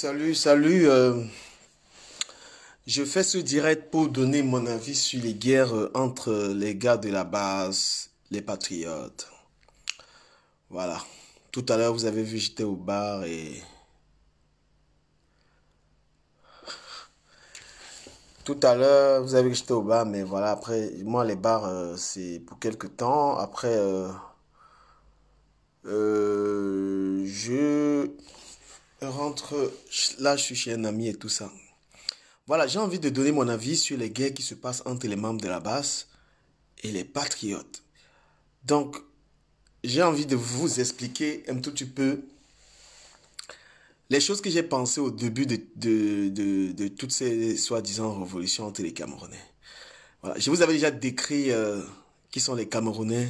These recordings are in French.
salut, salut. Euh, je fais ce direct pour donner mon avis sur les guerres euh, entre les gars de la base, les patriotes. Voilà. Tout à l'heure, vous avez vu, j'étais au bar et... Tout à l'heure, vous avez vu j'étais au bar, mais voilà, après, moi, les bars, euh, c'est pour quelques temps. Après, je rentre là, je suis chez un ami et tout ça. Voilà, j'ai envie de donner mon avis sur les guerres qui se passent entre les membres de la base et les patriotes. Donc, j'ai envie de vous expliquer un tout petit peu les choses que j'ai pensées au début de, de, toutes ces soi-disant révolutions entre les Camerounais. Voilà, je vous avais déjà décrit euh, qui sont les Camerounais.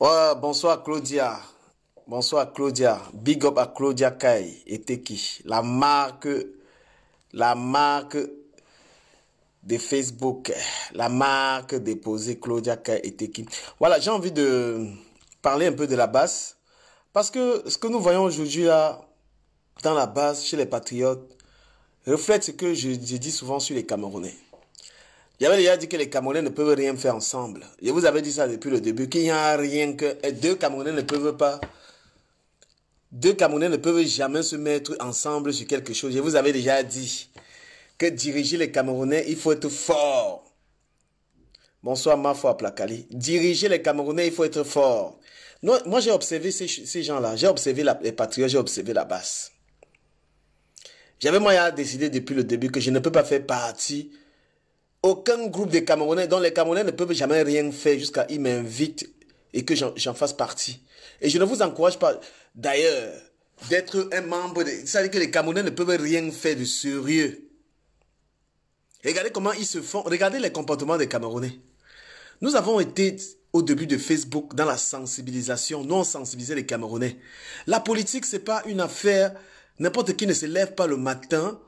bonsoir Claudia. Bonsoir Claudia. Big up à Claudia Kai et Teki. La marque, la marque de Facebook, la marque déposée Claudia Kai et Teki. Voilà, j'ai envie de parler un peu de la basse. Parce que ce que nous voyons aujourd'hui là, dans la base, chez les patriotes, reflète ce que je, dis souvent sur les Camerounais. J'avais déjà dit que les Camerounais ne peuvent rien faire ensemble. Et vous avez dit ça depuis le début, qu'il n'y a rien que deux Camerounais ne peuvent pas deux Camerounais ne peuvent jamais se mettre ensemble sur quelque chose. Je vous avais déjà dit que diriger les Camerounais, il faut être fort. Bonsoir, ma foi, Plakali. Diriger les Camerounais, il faut être fort. Moi, j'ai observé ces, gens-là. J'ai observé les patriotes, j'ai observé la basse. J'avais moi décidé depuis le début que je ne peux pas faire partie aucun groupe de Camerounais dont les Camerounais ne peuvent jamais rien faire jusqu'à ils m'invitent et que j'en fasse partie. Et je ne vous encourage pas, d'ailleurs, d'être un membre. De... savez que les Camerounais ne peuvent rien faire de sérieux. Regardez comment ils se font. Regardez les comportements des Camerounais. Nous avons été au début de Facebook dans la sensibilisation. Nous, on les Camerounais. La politique, c'est pas une affaire. N'importe qui ne se lève pas le matin.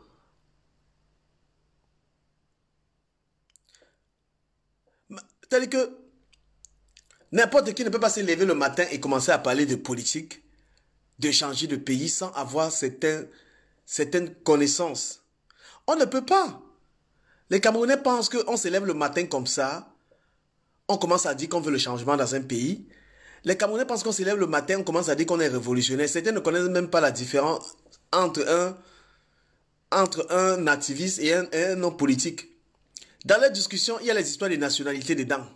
cest que N'importe qui ne peut pas se lever le matin et commencer à parler de politique, de changer de pays sans avoir certaines connaissances. On ne peut pas. Les Camerounais pensent qu'on se lève le matin comme ça, on commence à dire qu'on veut le changement dans un pays. Les Camerounais pensent qu'on se lève le matin, on commence à dire qu'on est révolutionnaire. Certains ne connaissent même pas la différence entre un, entre nativiste et un, un non politique. Dans la discussion, il y a les histoires des nationalités dedans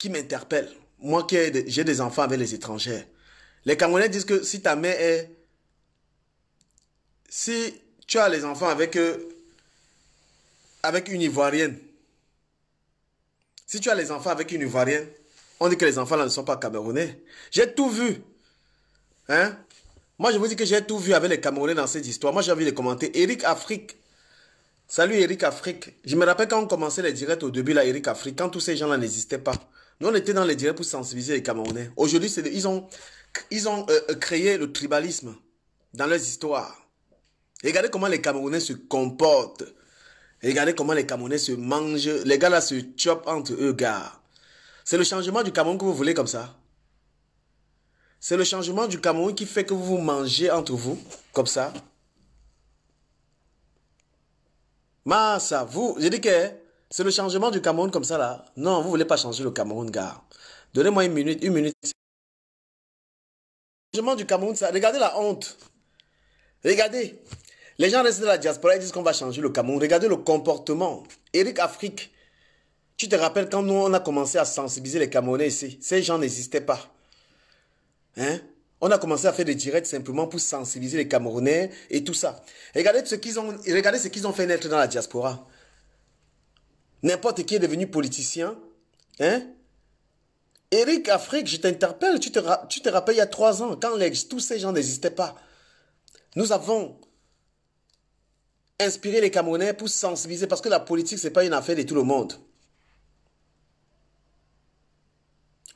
qui m'interpelle. Moi qui ai j'ai des enfants avec les étrangers. Les Camerounais disent que si ta mère est... Si tu as les enfants avec, avec une Ivoirienne, si tu as les enfants avec une Ivoirienne, on dit que les enfants là ne sont pas Camerounais. J'ai tout vu. Hein? Moi, je vous dis que j'ai tout vu avec les Camerounais dans cette histoire. Moi, j'ai envie de commenter. Eric Afrique. Salut Eric Afrique. Je me rappelle quand on commençait les directs au début, là, Eric Afrique, quand tous ces gens-là n'existaient pas. Nous, on était dans les directs pour sensibiliser les Camerounais. Aujourd'hui, ils ont, ils ont euh, euh, créé le tribalisme dans leurs histoires. Regardez comment les Camerounais se comportent. Regardez comment les Camerounais se mangent. Les gars là se chopent entre eux, gars. C'est le changement du Cameroun que vous voulez comme ça. C'est le changement du Cameroun qui fait que vous vous mangez entre vous, comme ça. Massa, vous, j'ai dit que c'est le changement du Cameroun comme ça là. Non, vous voulez pas changer le Cameroun, gars. Donnez-moi une minute, une minute. Le changement du Cameroun, ça. Regardez la honte. Regardez. Les gens restent dans la diaspora et disent qu'on va changer le Cameroun. Regardez le comportement. Eric Afrique. Tu te rappelles quand nous on a commencé à sensibiliser les Camerounais ici. Ces gens n'existaient pas. Hein? On a commencé à faire des directs simplement pour sensibiliser les Camerounais et tout ça. Regardez ce qu'ils ont, regardez ce qu'ils ont fait naître dans la diaspora. N'importe qui est devenu politicien. Hein? Eric Afrique, je t'interpelle, tu te, tu te rappelles il y a trois ans, quand tous ces gens n'existaient pas. Nous avons inspiré les Camerounais pour sensibiliser, parce que la politique, ce n'est pas une affaire de tout le monde.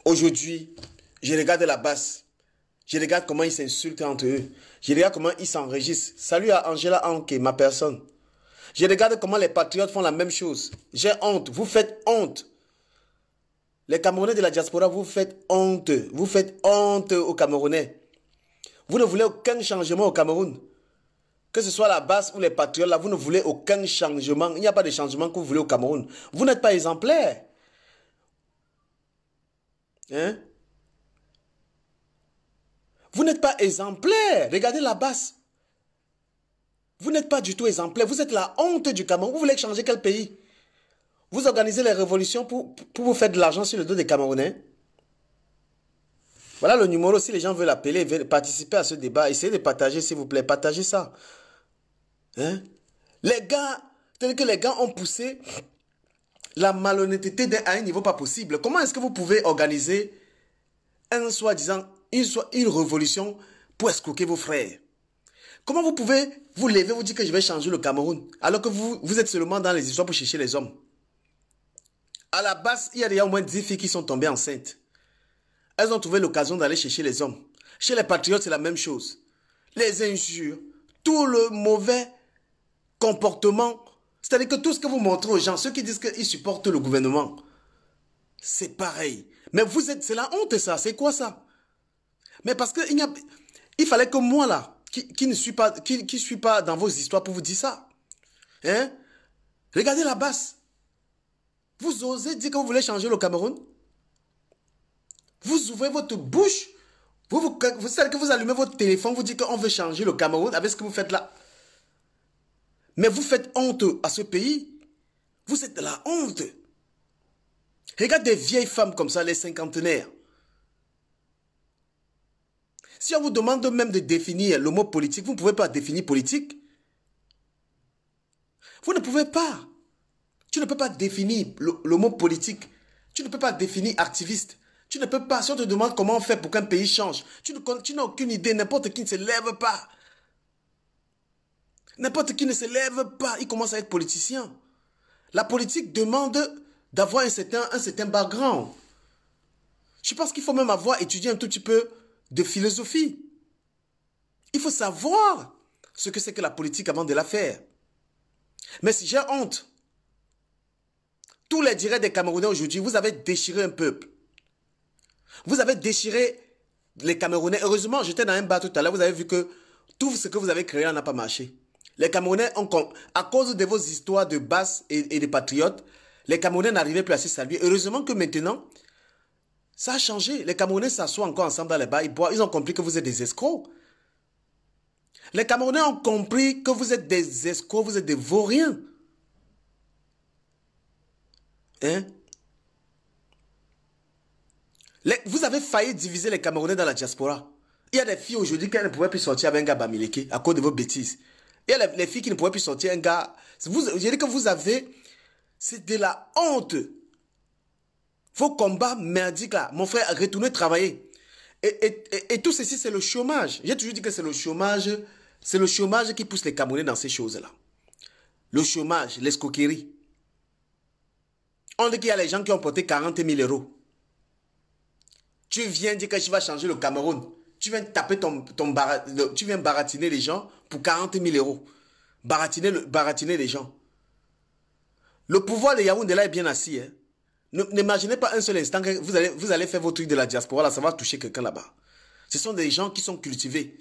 Aujourd'hui, je regarde la basse. Je regarde comment ils s'insultent entre eux. Je regarde comment ils s'enregistrent. Salut à Angela Anke, ma personne. Je regarde comment les patriotes font la même chose. J'ai honte. Vous faites honte. Les Camerounais de la diaspora, vous faites honte. Vous faites honte aux Camerounais. Vous ne voulez aucun changement au Cameroun. Que ce soit la base ou les patriotes, là, vous ne voulez aucun changement. Il n'y a pas de changement que vous voulez au Cameroun. Vous n'êtes pas exemplaire. Hein? Vous n'êtes pas exemplaire. Regardez la basse. Vous n'êtes pas du tout exemplaire. Vous êtes la honte du Cameroun. Vous voulez changer quel pays Vous organisez les révolutions pour, vous faire de l'argent sur le dos des Camerounais Voilà le numéro. Si les gens veulent appeler, participer à ce débat, essayez de partager, s'il vous plaît. Partagez ça. Hein? Les gars, cest que les gars ont poussé la malhonnêteté à un niveau pas possible. Comment est-ce que vous pouvez organiser un soi-disant, une, une révolution pour escroquer vos frères Comment vous pouvez vous lever, vous dire que je vais changer le Cameroun, alors que vous, vous êtes seulement dans les histoires pour chercher les hommes À la base, il y a déjà au moins 10 filles qui sont tombées enceintes. Elles ont trouvé l'occasion d'aller chercher les hommes. Chez les patriotes, c'est la même chose. Les injures, tout le mauvais comportement, c'est-à-dire que tout ce que vous montrez aux gens, ceux qui disent qu'ils supportent le gouvernement, c'est pareil. Mais vous êtes, c'est la honte ça, c'est quoi ça Mais parce qu'il y a, il fallait que moi là, qui, ne suit pas, qui, pas dans vos histoires pour vous dire ça. Hein? Regardez la basse. Vous osez dire que vous voulez changer le Cameroun? Vous ouvrez votre bouche. Vous, vous, savez que vous allumez votre téléphone, vous dites qu'on veut changer le Cameroun avec ce que vous faites là. Mais vous faites honte à ce pays. Vous êtes de la honte. Regardez des vieilles femmes comme ça, les cinquantenaires. Si on vous demande même de définir le mot politique, vous ne pouvez pas définir politique. Vous ne pouvez pas. Tu ne peux pas définir le, mot politique. Tu ne peux pas définir activiste. Tu ne peux pas, si on te demande comment on fait pour qu'un pays change, tu, n'as aucune idée, n'importe qui ne se lève pas. N'importe qui ne se lève pas, il commence à être politicien. La politique demande d'avoir un certain, un certain background. Je pense qu'il faut même avoir étudié un tout petit peu de philosophie. Il faut savoir ce que c'est que la politique avant de la faire. Mais si j'ai honte, tous les directs des Camerounais aujourd'hui, vous avez déchiré un peuple. Vous avez déchiré les Camerounais. Heureusement, j'étais dans un bar tout à l'heure, vous avez vu que tout ce que vous avez créé n'a pas marché. Les Camerounais, ont, à cause de vos histoires de basse et, et de patriotes, les Camerounais n'arrivaient plus à se saluer. Heureusement que maintenant, ça a changé. Les Camerounais s'assoient encore ensemble dans les bars, ils ont compris que vous êtes des escrocs. Les Camerounais ont compris que vous êtes des escrocs, vous êtes des vauriens. Hein? vous avez failli diviser les Camerounais dans la diaspora. Il y a des filles aujourd'hui qui ne pouvaient plus sortir avec un gars bamileke à cause de vos bêtises. Il y a les, filles qui ne pouvaient plus sortir avec un gars. Vous, je dis que vous avez. C'est de la honte. Vos combats merdiques là, mon frère, retournez travailler. Et, et, et, tout ceci, c'est le chômage. J'ai toujours dit que c'est le chômage, c'est le chômage qui pousse les Camerounais dans ces choses-là. Le chômage, l'escoquerie. On dit qu'il y a les gens qui ont porté 40 000 euros. Tu viens dire que tu vas changer le Cameroun. Tu viens taper ton, ton tu viens baratiner les gens pour 40 000 euros. Baratiner, baratiner les gens. Le pouvoir de Yaoundé là est bien assis. Hein. N'imaginez pas un seul instant que vous allez, vous allez faire vos trucs de la diaspora, là, ça va toucher quelqu'un là-bas. Ce sont des gens qui sont cultivés.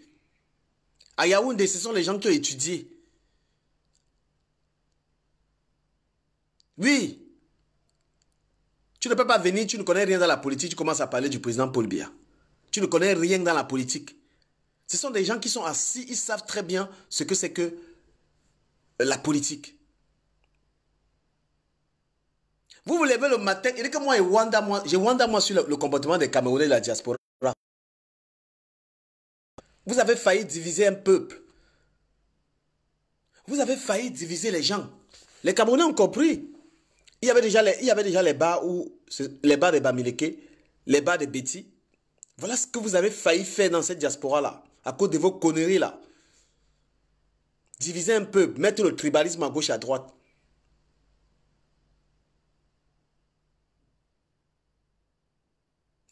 À Yaoundé, ce sont les gens qui ont étudié. Oui. Tu ne peux pas venir, tu ne connais rien dans la politique, tu commences à parler du président Paul Biya. Tu ne connais rien dans la politique. Ce sont des gens qui sont assis, ils savent très bien ce que c'est que la politique. Vous vous levez le matin, il dit que moi, je wanda moi, sur le, comportement des Camerounais de la diaspora. Vous avez failli diviser un peuple. Vous avez failli diviser les gens. Les Camerounais ont compris. Il y avait déjà les, il y bars où, les bars des Bamileke, les bas des Betty. Voilà ce que vous avez failli faire dans cette diaspora-là, à cause de vos conneries-là. Diviser un peuple, mettre le tribalisme à gauche, et à droite.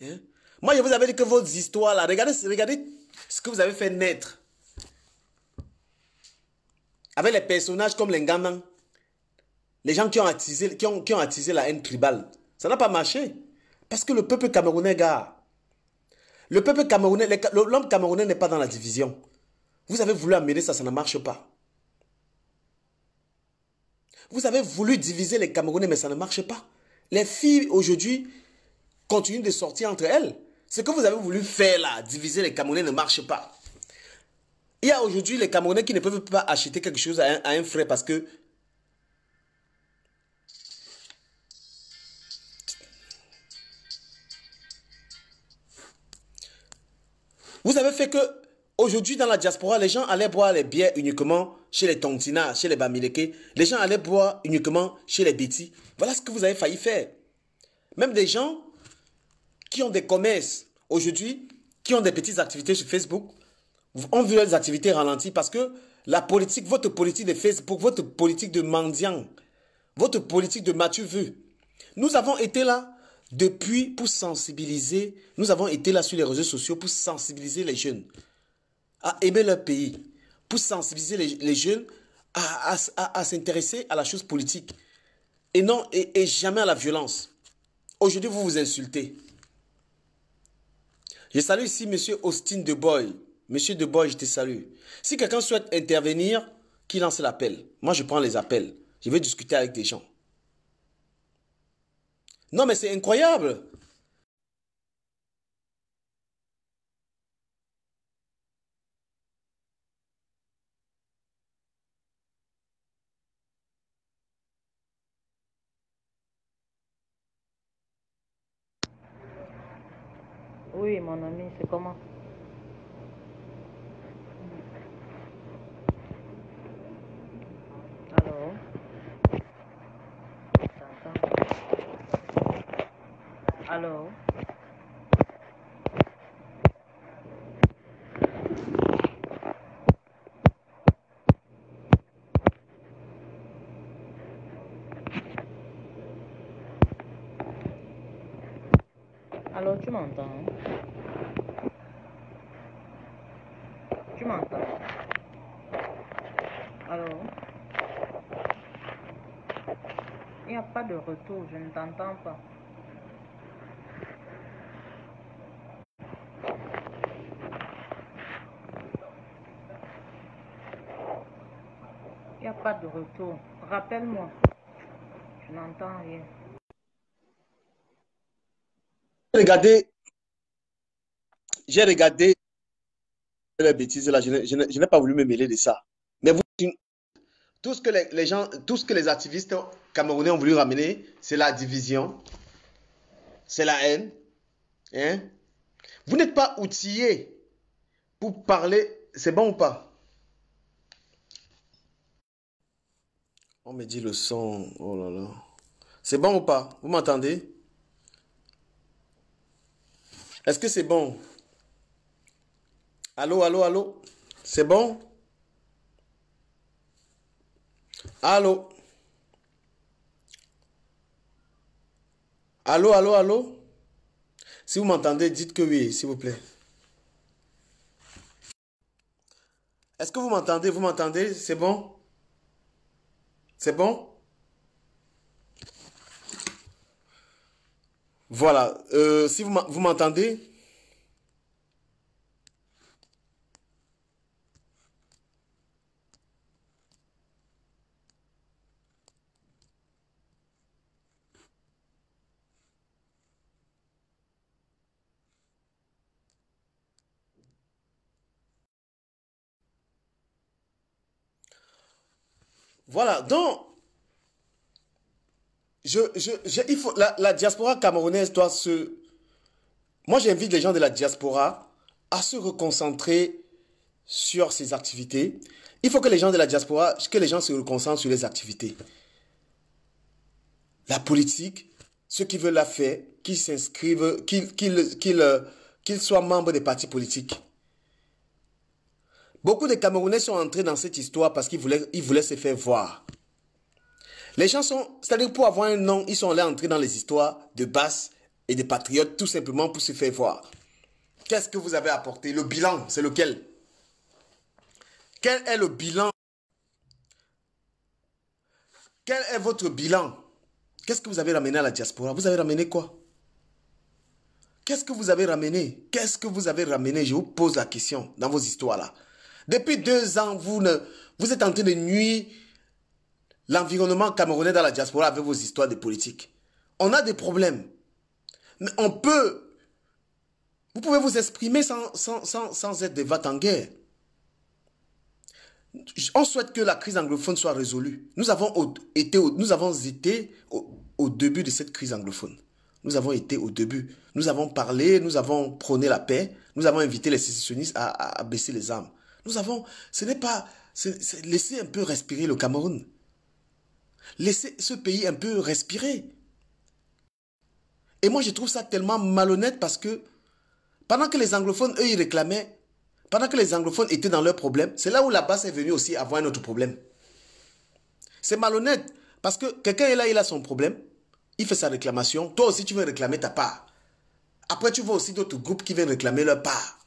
Hein? Moi, je vous avais dit que vos histoires là, regardez, regardez ce que vous avez fait naître. Avec les personnages comme les gamins, les gens qui ont attisé, qui ont, qui ont attisé la haine tribale, ça n'a pas marché. Parce que le peuple camerounais, gars, le peuple camerounais, l'homme camerounais n'est pas dans la division. Vous avez voulu amener ça, ça ne marche pas. Vous avez voulu diviser les Camerounais, mais ça ne marche pas. Les filles aujourd'hui, continuent de sortir entre elles. Ce que vous avez voulu faire là, diviser les Camerounais ne marche pas. Il y a aujourd'hui les Camerounais qui ne peuvent pas acheter quelque chose à un, frais parce que Vous avez fait que aujourd'hui dans la diaspora, les gens allaient boire les bières uniquement chez les Tontina, chez les Bamileke. Les gens allaient boire uniquement chez les Bétis. Voilà ce que vous avez failli faire. Même des gens qui ont des commerces aujourd'hui, qui ont des petites activités sur Facebook, ont vu leurs activités ralenties parce que la politique, votre politique de Facebook, votre politique de mendiant, votre politique de Mathieu veut. Nous avons été là depuis pour sensibiliser, nous avons été là sur les réseaux sociaux pour sensibiliser les jeunes à aimer leur pays, pour sensibiliser les, jeunes à, s'intéresser à la chose politique et non et jamais à la violence. Aujourd'hui, vous vous insultez. Je salue ici M. Austin Deboy. Monsieur Deboy, je te salue. Si quelqu'un souhaite intervenir, qui lance l'appel Moi, je prends les appels. Je vais discuter avec des gens. Non, mais c'est incroyable. mon ami, c'est comment Allô Allô Allô, tu m'entends de retour, je ne t'entends pas. Il n'y a pas de retour. Rappelle-moi. Je n'entends rien. Regardez. J'ai regardé les bêtises là. Je n'ai pas voulu me mêler de ça. Mais vous, tout ce que les, gens, tout ce que les activistes Camerounais ont voulu ramener, c'est la division, c'est la haine. Hein? Vous n'êtes pas outillé pour parler, c'est bon ou pas On me dit le son, oh là là. C'est bon ou pas Vous m'entendez Est-ce que c'est bon Allô, allô, allô C'est bon Allô Allô, allô, allô Si vous m'entendez, dites que oui, s'il vous plaît. Est-ce que vous m'entendez Vous m'entendez C'est bon C'est bon Voilà. Euh, si vous m'entendez, Voilà, donc, je, faut, la, diaspora camerounaise doit se... Moi, j'invite les gens de la diaspora à se reconcentrer sur ses activités. Il faut que les gens de la diaspora, que les gens se reconcentrent sur les activités. La politique, ceux qui veulent la faire, qu'ils s'inscrivent, qu'ils euh, soient membres des partis politiques. Beaucoup de Camerounais sont entrés dans cette histoire parce qu'ils voulaient, se faire voir. Les gens sont, c'est-à-dire pour avoir un nom, ils sont allés entrer dans les histoires de basse et de patriotes tout simplement pour se faire voir. Qu'est-ce que vous avez apporté Le bilan, c'est lequel Quel est le bilan Quel est votre bilan Qu'est-ce que vous avez ramené à la diaspora Vous avez ramené quoi Qu'est-ce que vous avez ramené Qu'est-ce que vous avez ramené Je vous pose la question dans vos histoires là. Depuis deux ans, vous, ne, vous êtes en train de nuire l'environnement camerounais dans la diaspora avec vos histoires de politique. On a des problèmes. Mais on peut... Vous pouvez vous exprimer sans, sans, être des vates en guerre. On souhaite que la crise anglophone soit résolue. Nous avons été, nous avons été au, début de cette crise anglophone. Nous avons été au début. Nous avons parlé, nous avons prôné la paix, nous avons invité les sécessionnistes à baisser les armes. Nous avons, ce n'est pas, laisser un peu respirer le Cameroun. Laisser ce pays un peu respirer. Et moi, je trouve ça tellement malhonnête parce que pendant que les anglophones, eux, ils réclamaient, pendant que les anglophones étaient dans leurs problèmes, c'est là où la base est venue aussi avoir un autre problème. C'est malhonnête parce que quelqu'un est là, il a son problème, il fait sa réclamation, toi aussi tu veux réclamer ta part. Après, tu vois aussi d'autres groupes qui viennent réclamer leur part.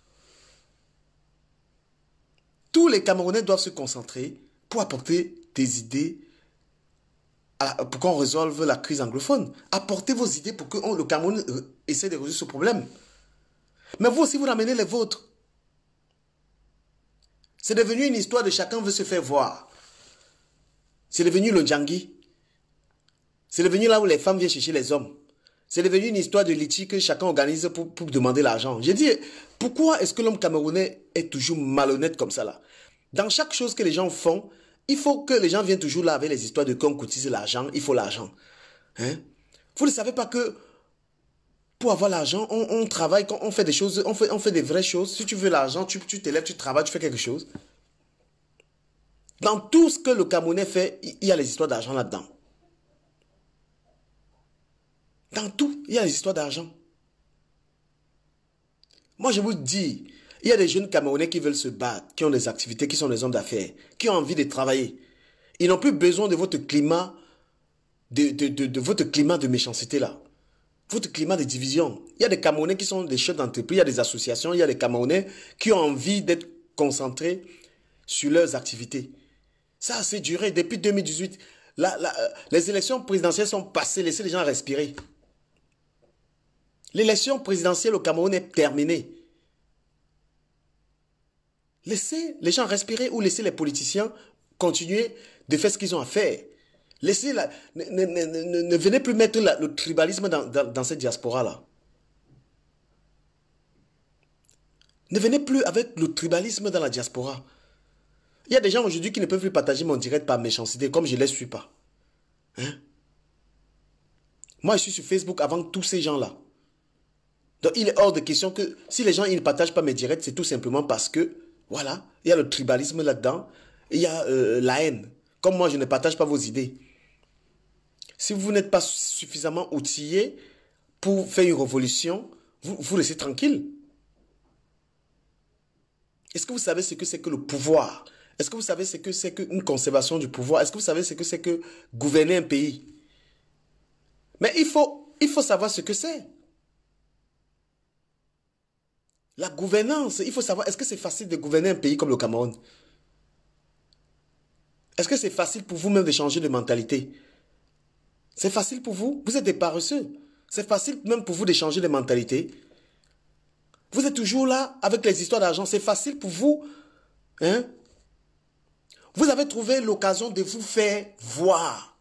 Tous les Camerounais doivent se concentrer pour apporter des idées pour qu'on résolve la crise anglophone. Apportez vos idées pour que on, le Cameroun euh, essaie de résoudre ce problème. Mais vous aussi, vous ramenez les vôtres. C'est devenu une histoire de chacun veut se faire voir. C'est devenu le Djangui. C'est devenu là où les femmes viennent chercher les hommes. C'est devenu une histoire de litige que chacun organise pour demander l'argent. J'ai dit, pourquoi est-ce que l'homme camerounais est toujours malhonnête comme ça là Dans chaque chose que les gens font, il faut que les gens viennent toujours là avec les histoires de qu'on cotise l'argent, il faut l'argent. Hein? Vous ne savez pas que pour avoir l'argent, on, travaille, on fait des choses, on fait, on fait des vraies choses. Si tu veux l'argent, tu t'élèves, tu travailles, tu fais quelque chose. Dans tout ce que le Camerounais fait, il y a les histoires d'argent là-dedans. Dans tout, il y a les histoires d'argent. Moi, je vous dis, il y a des jeunes Camerounais qui veulent se battre, qui ont des activités, qui sont des hommes d'affaires, qui ont envie de travailler. Ils n'ont plus besoin de votre climat de, votre climat de méchanceté là. Votre climat de division. Il y a des Camerounais qui sont des chefs d'entreprise, il y a des associations, il y a des Camerounais qui ont envie d'être concentrés sur leurs activités. Ça, c'est duré depuis 2018. Euh, les élections présidentielles sont passées, laissez les gens respirer. L'élection présidentielle au Cameroun est terminée. Laissez les gens respirer ou laissez les politiciens continuer de faire ce qu'ils ont à faire. Laissez ne, venez plus mettre le tribalisme dans, cette diaspora-là. Ne venez plus avec le tribalisme dans la diaspora. Il y a des gens aujourd'hui qui ne peuvent plus partager mon direct par méchanceté, comme je ne les suis pas. Hein? Moi, je suis sur Facebook avant tous ces gens-là. Donc il est hors de question que si les gens ils ne partagent pas mes directs, c'est tout simplement parce que, voilà, il y a le tribalisme là-dedans, il y a euh, la haine. Comme moi, je ne partage pas vos idées. Si vous n'êtes pas suffisamment outillé pour faire une révolution, vous, vous laissez tranquille. Est-ce que vous savez ce que c'est que le pouvoir Est-ce que vous savez ce que c'est qu'une conservation du pouvoir Est-ce que vous savez ce que c'est que gouverner un pays Mais il faut, il faut savoir ce que c'est. La gouvernance, il faut savoir, est-ce que c'est facile de gouverner un pays comme le Cameroun Est-ce que c'est facile pour vous-même de changer de mentalité C'est facile pour vous Vous êtes des paresseux. C'est facile même pour vous de changer de mentalité. Vous êtes toujours là avec les histoires d'argent. C'est facile pour vous. Hein? Vous avez trouvé l'occasion de vous faire voir.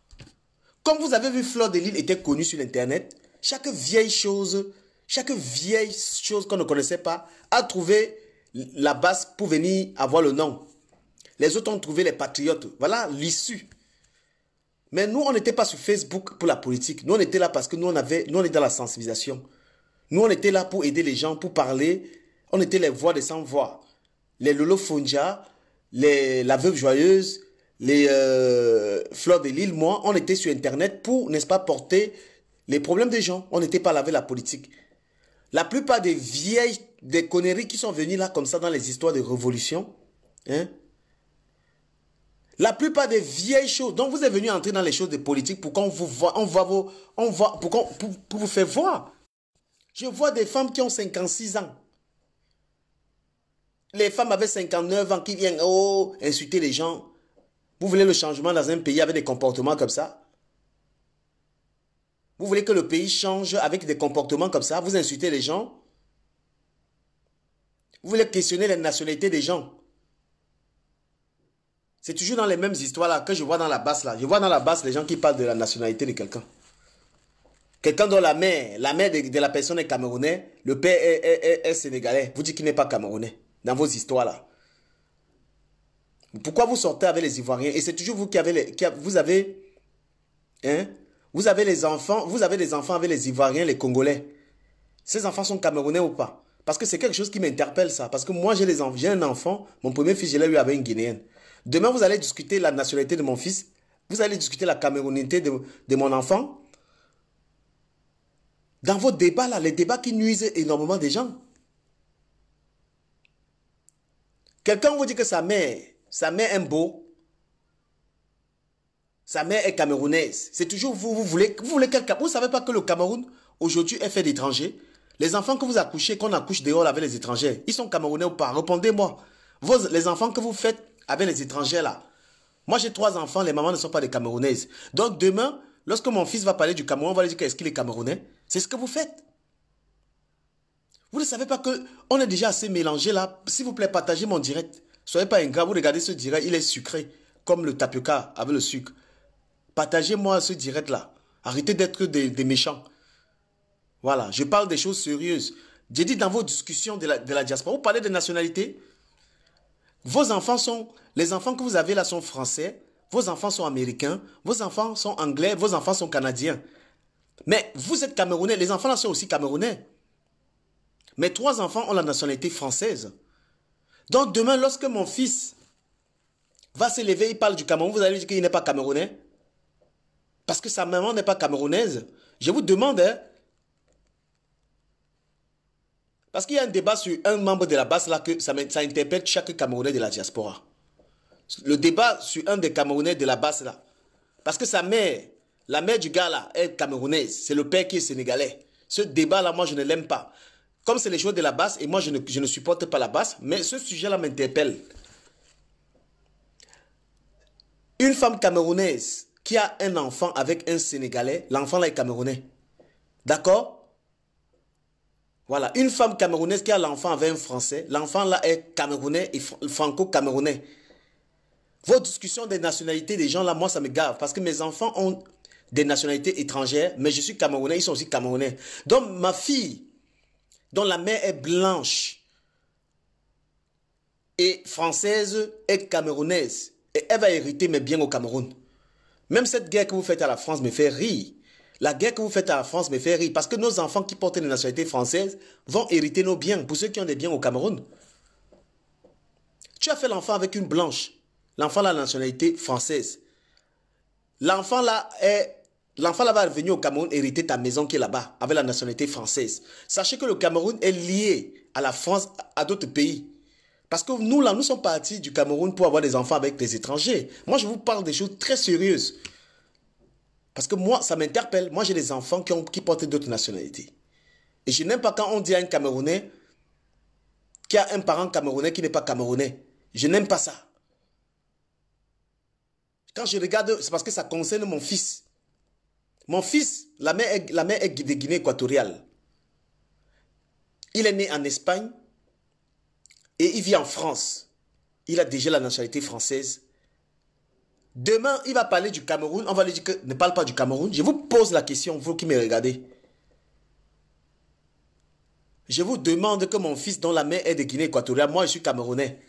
Comme vous avez vu Fleur de Lille était connue sur Internet. chaque vieille chose chaque vieille chose qu'on ne connaissait pas a trouvé la base pour venir avoir le nom. Les autres ont trouvé les patriotes. Voilà l'issue. Mais nous, on n'était pas sur Facebook pour la politique. Nous, on était là parce que nous, on avait, nous, est dans la sensibilisation. Nous, on était là pour aider les gens, pour parler. On était les voix des sans-voix. Les Lolo Fonja, les La Veuve Joyeuse, les euh, Fleurs de Lille, moi, on était sur Internet pour, n'est-ce pas, porter les problèmes des gens. On n'était pas là avec la politique. La plupart des vieilles, des conneries qui sont venues là comme ça dans les histoires de révolution, hein, la plupart des vieilles choses, donc vous êtes venu entrer dans les choses de politique pour qu'on vous voit, on voit on voit, pour, vous faire voir. Je vois des femmes qui ont 56 ans. Les femmes avaient 59 ans qui viennent oh, insulter les gens. Vous voulez le changement dans un pays avec des comportements comme ça vous voulez que le pays change avec des comportements comme ça Vous insultez les gens Vous voulez questionner la nationalité des gens C'est toujours dans les mêmes histoires là que je vois dans la basse là. Je vois dans la basse les gens qui parlent de la nationalité de quelqu'un. Quelqu'un dont la mère, la mère de, la personne est camerounaise, le père est, sénégalais. Vous dites qu'il n'est pas camerounais dans vos histoires là. Pourquoi vous sortez avec les Ivoiriens Et c'est toujours vous qui avez, les, vous avez hein, vous avez les enfants, vous avez des enfants avec les Ivoiriens, les Congolais. Ces enfants sont camerounais ou pas Parce que c'est quelque chose qui m'interpelle ça. Parce que moi, j'ai un enfant, mon premier fils, je l'ai eu avec une Guinéenne. Demain, vous allez discuter la nationalité de mon fils. Vous allez discuter la camerounité de, mon enfant. Dans vos débats là, les débats qui nuisent énormément des gens. Quelqu'un vous dit que sa mère, sa mère beau, sa mère est camerounaise. C'est toujours vous, vous voulez, vous voulez Vous savez pas que le Cameroun, aujourd'hui, est fait d'étrangers? Les enfants que vous accouchez, qu'on accouche dehors avec les étrangers, ils sont camerounais ou pas? Répondez-moi. les enfants que vous faites avec les étrangers là. Moi, j'ai trois enfants, les mamans ne sont pas des camerounaises. Donc, demain, lorsque mon fils va parler du Cameroun, on va lui dire qu'est-ce qu'il est camerounais. C'est ce que vous faites. Vous ne savez pas que on est déjà assez mélangé là. S'il vous plaît, partagez mon direct. Soyez pas ingrat. Vous regardez ce direct, il est sucré. Comme le tapioca avec le sucre. Partagez-moi ce direct-là. Arrêtez d'être des, méchants. Voilà, je parle des choses sérieuses. J'ai dit dans vos discussions de la, de la diaspora, vous parlez de nationalité. Vos enfants sont, les enfants que vous avez là sont français, vos enfants sont américains, vos enfants sont anglais, vos enfants sont canadiens. Mais vous êtes camerounais, les enfants là sont aussi camerounais. Mes trois enfants ont la nationalité française. Donc demain, lorsque mon fils va se lever, il parle du Cameroun, vous allez dire qu'il n'est pas camerounais parce que sa maman n'est pas camerounaise. Je vous demande, hein. parce qu'il y a un débat sur un membre de la base là que ça, interpelle chaque Camerounais de la diaspora. Le débat sur un des Camerounais de la base là. Parce que sa mère, la mère du gars là, est camerounaise. C'est le père qui est sénégalais. Ce débat là, moi je ne l'aime pas. Comme c'est les joueurs de la base, et moi je ne, je ne supporte pas la base, mais ce sujet là m'interpelle. Une femme camerounaise qui a un enfant avec un Sénégalais, l'enfant là est camerounais. D'accord Voilà, une femme camerounaise qui a l'enfant avec un Français, l'enfant là est camerounais et franco-camerounais. Vos discussions des nationalités des gens là, moi ça me gave parce que mes enfants ont des nationalités étrangères, mais je suis camerounais, ils sont aussi camerounais. Donc ma fille, dont la mère est blanche et française et camerounaise, et elle va hériter mes biens au Cameroun. Même cette guerre que vous faites à la France me fait rire. La guerre que vous faites à la France me fait rire parce que nos enfants qui portent la nationalité française vont hériter nos biens pour ceux qui ont des biens au Cameroun. Tu as fait l'enfant avec une blanche. L'enfant a la nationalité française. L'enfant là est L'enfant là va revenir au Cameroun hériter ta maison qui est là-bas avec la nationalité française. Sachez que le Cameroun est lié à la France, à d'autres pays. Parce que nous, là, nous sommes partis du Cameroun pour avoir des enfants avec des étrangers. Moi, je vous parle des choses très sérieuses. Parce que moi, ça m'interpelle. Moi, j'ai des enfants qui, qui portent d'autres nationalités. Et je n'aime pas quand on dit à un Camerounais qui a un parent camerounais qui n'est pas camerounais. Je n'aime pas ça. Quand je regarde, c'est parce que ça concerne mon fils. Mon fils, la mère la mère est de Guinée équatoriale. Il est né en Espagne et il vit en France, il a déjà la nationalité française. Demain, il va parler du Cameroun. On va lui dire que ne parle pas du Cameroun. Je vous pose la question, vous qui me regardez. Je vous demande que mon fils dont la mère est de Guinée équatoriale, moi je suis camerounais.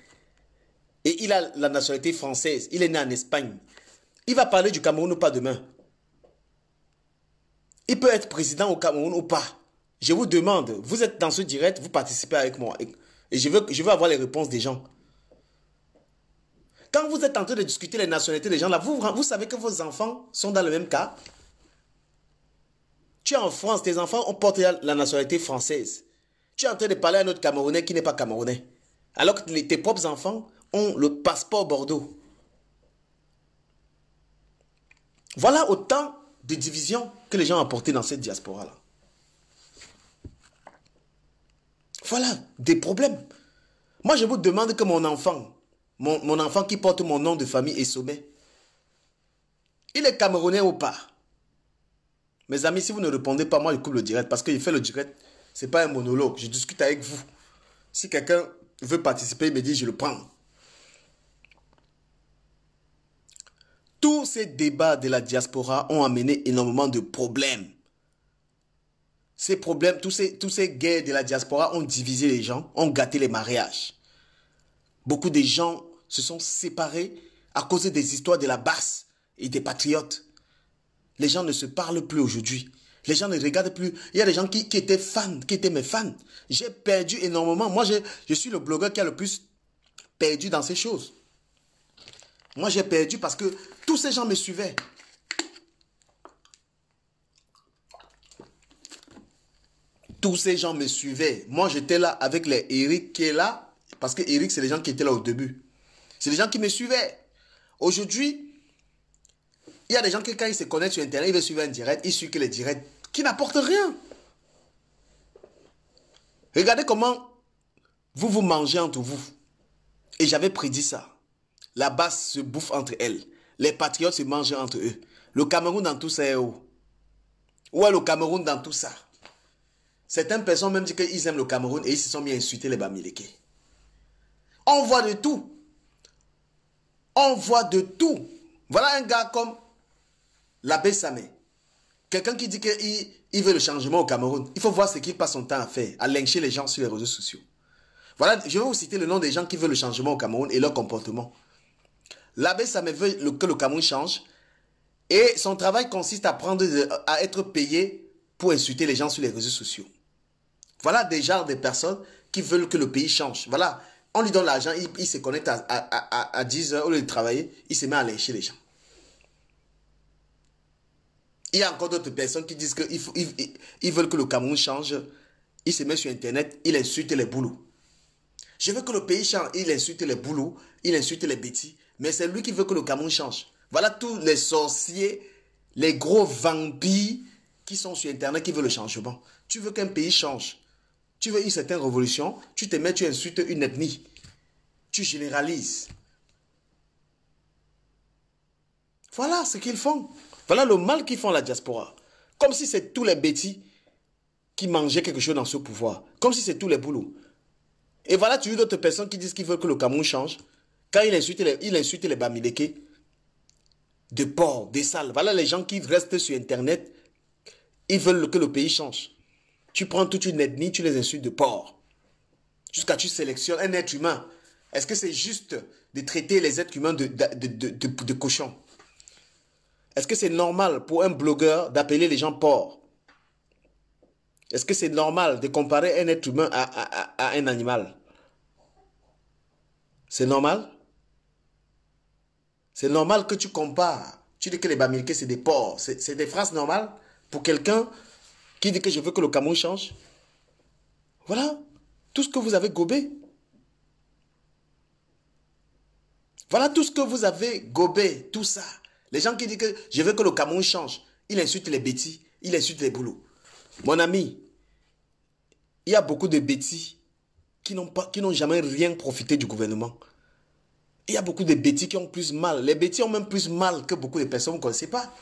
Et il a la nationalité française. Il est né en Espagne. Il va parler du Cameroun ou pas demain. Il peut être président au Cameroun ou pas. Je vous demande, vous êtes dans ce direct, vous participez avec moi. Et je veux, avoir les réponses des gens. Quand vous êtes en train de discuter les nationalités des gens, là, vous, vous savez que vos enfants sont dans le même cas. Tu es en France, tes enfants ont porté la nationalité française. Tu es en train de parler à un autre Camerounais qui n'est pas Camerounais. Alors que tes propres enfants ont le passeport Bordeaux. Voilà autant de divisions que les gens ont portées dans cette diaspora-là. Voilà, des problèmes. Moi, je vous demande que mon enfant, mon, enfant qui porte mon nom de famille et sommet, il est camerounais ou pas Mes amis, si vous ne répondez pas, moi, je coupe le direct parce que je fais le direct. Ce n'est pas un monologue. Je discute avec vous. Si quelqu'un veut participer, il me dit, je le prends. Tous ces débats de la diaspora ont amené énormément de problèmes ces problèmes, tous ces, tous ces guerres de la diaspora ont divisé les gens, ont gâté les mariages. Beaucoup de gens se sont séparés à cause des histoires de la basse et des patriotes. Les gens ne se parlent plus aujourd'hui. Les gens ne regardent plus. Il y a des gens qui, qui étaient fans, qui étaient mes fans. J'ai perdu énormément. Moi, je suis le blogueur qui a le plus perdu dans ces choses. Moi, j'ai perdu parce que tous ces gens me suivaient. tous ces gens me suivaient. Moi, j'étais là avec les Eric qui est là, parce que Eric, c'est les gens qui étaient là au début. C'est les gens qui me suivaient. Aujourd'hui, il y a des gens qui, quand ils se connaissent sur Internet, ils veulent suivre un direct, ils suivent que les directs qui n'apportent rien. Regardez comment vous vous mangez entre vous. Et j'avais prédit ça. La base se bouffe entre elles. Les patriotes se mangent entre eux. Le Cameroun dans tout ça est eh où oh. Où est le Cameroun dans tout ça Certaines personnes même disent qu'ils aiment le Cameroun et ils se sont mis à insulter les Bamileke. On voit de tout. On voit de tout. Voilà un gars comme l'abbé Samé. Quelqu'un qui dit qu'il il veut le changement au Cameroun. Il faut voir ce qu'il passe son temps à faire, à lyncher les gens sur les réseaux sociaux. Voilà, je vais vous citer le nom des gens qui veulent le changement au Cameroun et leur comportement. L'abbé Samé veut que le Cameroun change. Et son travail consiste à, à être payé pour insulter les gens sur les réseaux sociaux. Voilà des genres des personnes qui veulent que le pays change. Voilà, on lui donne l'argent, il, se connecte à, 10 heures, au lieu de travailler, il se met à lécher les gens. Il y a encore d'autres personnes qui disent qu'ils ils, veulent que le Cameroun change. il se met sur Internet, il insulte les boulots. Je veux que le pays change. Il insulte les boulots, il insulte les bêtis. Mais c'est lui qui veut que le Cameroun change. Voilà tous les sorciers, les gros vampires qui sont sur Internet qui veulent le changement. Tu veux qu'un pays change tu veux une certaine révolution, tu te mets, tu insultes une ethnie. Tu généralises. Voilà ce qu'ils font. Voilà le mal qu'ils font à la diaspora. Comme si c'est tous les bêtis qui mangeaient quelque chose dans ce pouvoir. Comme si c'est tous les boulots. Et voilà, tu as d'autres personnes qui disent qu'ils veulent que le Cameroun change. Quand il insulte les, il insulte les Bamileke, de porc, des salles. Voilà les gens qui restent sur Internet. Ils veulent que le pays change. Tu prends toute une ethnie, tu les insultes de porc. Jusqu'à tu sélectionnes un être humain. Est-ce que c'est juste de traiter les êtres humains de, cochons Est-ce que c'est normal pour un blogueur d'appeler les gens porcs Est-ce que c'est normal de comparer un être humain à, un animal C'est normal C'est normal que tu compares. Tu dis que les Bamilkés, c'est des porcs. C'est des phrases normales pour quelqu'un qui dit que je veux que le Cameroun change. Voilà tout ce que vous avez gobé. Voilà tout ce que vous avez gobé, tout ça. Les gens qui disent que je veux que le Cameroun change, ils insultent les bêtis, ils insultent les boulots. Mon ami, il y a beaucoup de bêtis qui n'ont jamais rien profité du gouvernement. Il y a beaucoup de bêtis qui ont plus mal. Les bêtis ont même plus mal que beaucoup de personnes qu'on ne sait pas.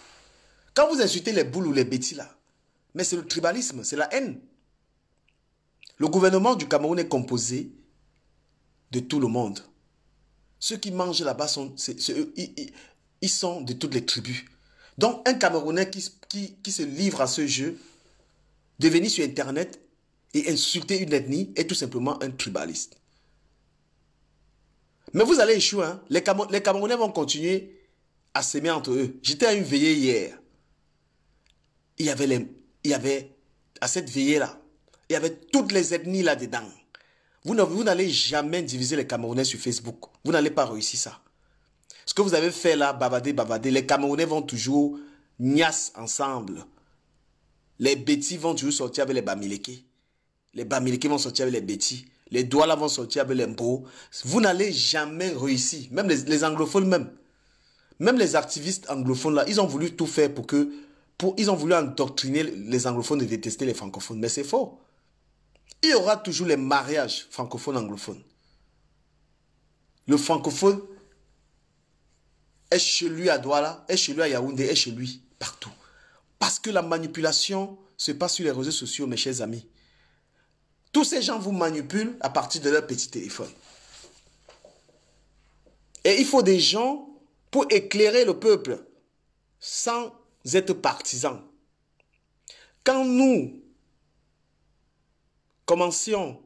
Quand vous insultez les boules ou les bêtis là, mais c'est le tribalisme, c'est la haine. Le gouvernement du Cameroun est composé de tout le monde. Ceux qui mangent là-bas, sont, ils, sont de toutes les tribus. Donc un Camerounais qui, qui, se livre à ce jeu, de venir sur Internet et insulter une ethnie est tout simplement un tribaliste. Mais vous allez échouer. Hein? Les, Camerounais vont continuer à s'aimer entre eux. J'étais à une veillée hier. Il y avait les, il y avait, à cette veillée-là, il y avait toutes les ethnies là-dedans. Vous n'allez jamais diviser les Camerounais sur Facebook. Vous n'allez pas réussir ça. Ce que vous avez fait là, bavader, bavader, les Camerounais vont toujours nias ensemble. Les bêtis vont toujours sortir avec les Bamileke Les Bamileke vont sortir avec les bêtis. Les Douala vont sortir avec les mbos. Vous n'allez jamais réussir. Même les, les anglophones même. Même les activistes anglophones là, ils ont voulu tout faire pour que ils ont voulu endoctriner les anglophones et détester les francophones, mais c'est faux. Il y aura toujours les mariages francophones-anglophones. Le francophone est chez lui à Douala, est chez lui à Yaoundé, est chez lui partout. Parce que la manipulation se passe sur les réseaux sociaux, mes chers amis. Tous ces gens vous manipulent à partir de leur petit téléphone. Et il faut des gens pour éclairer le peuple sans vous êtes partisans. Quand nous commencions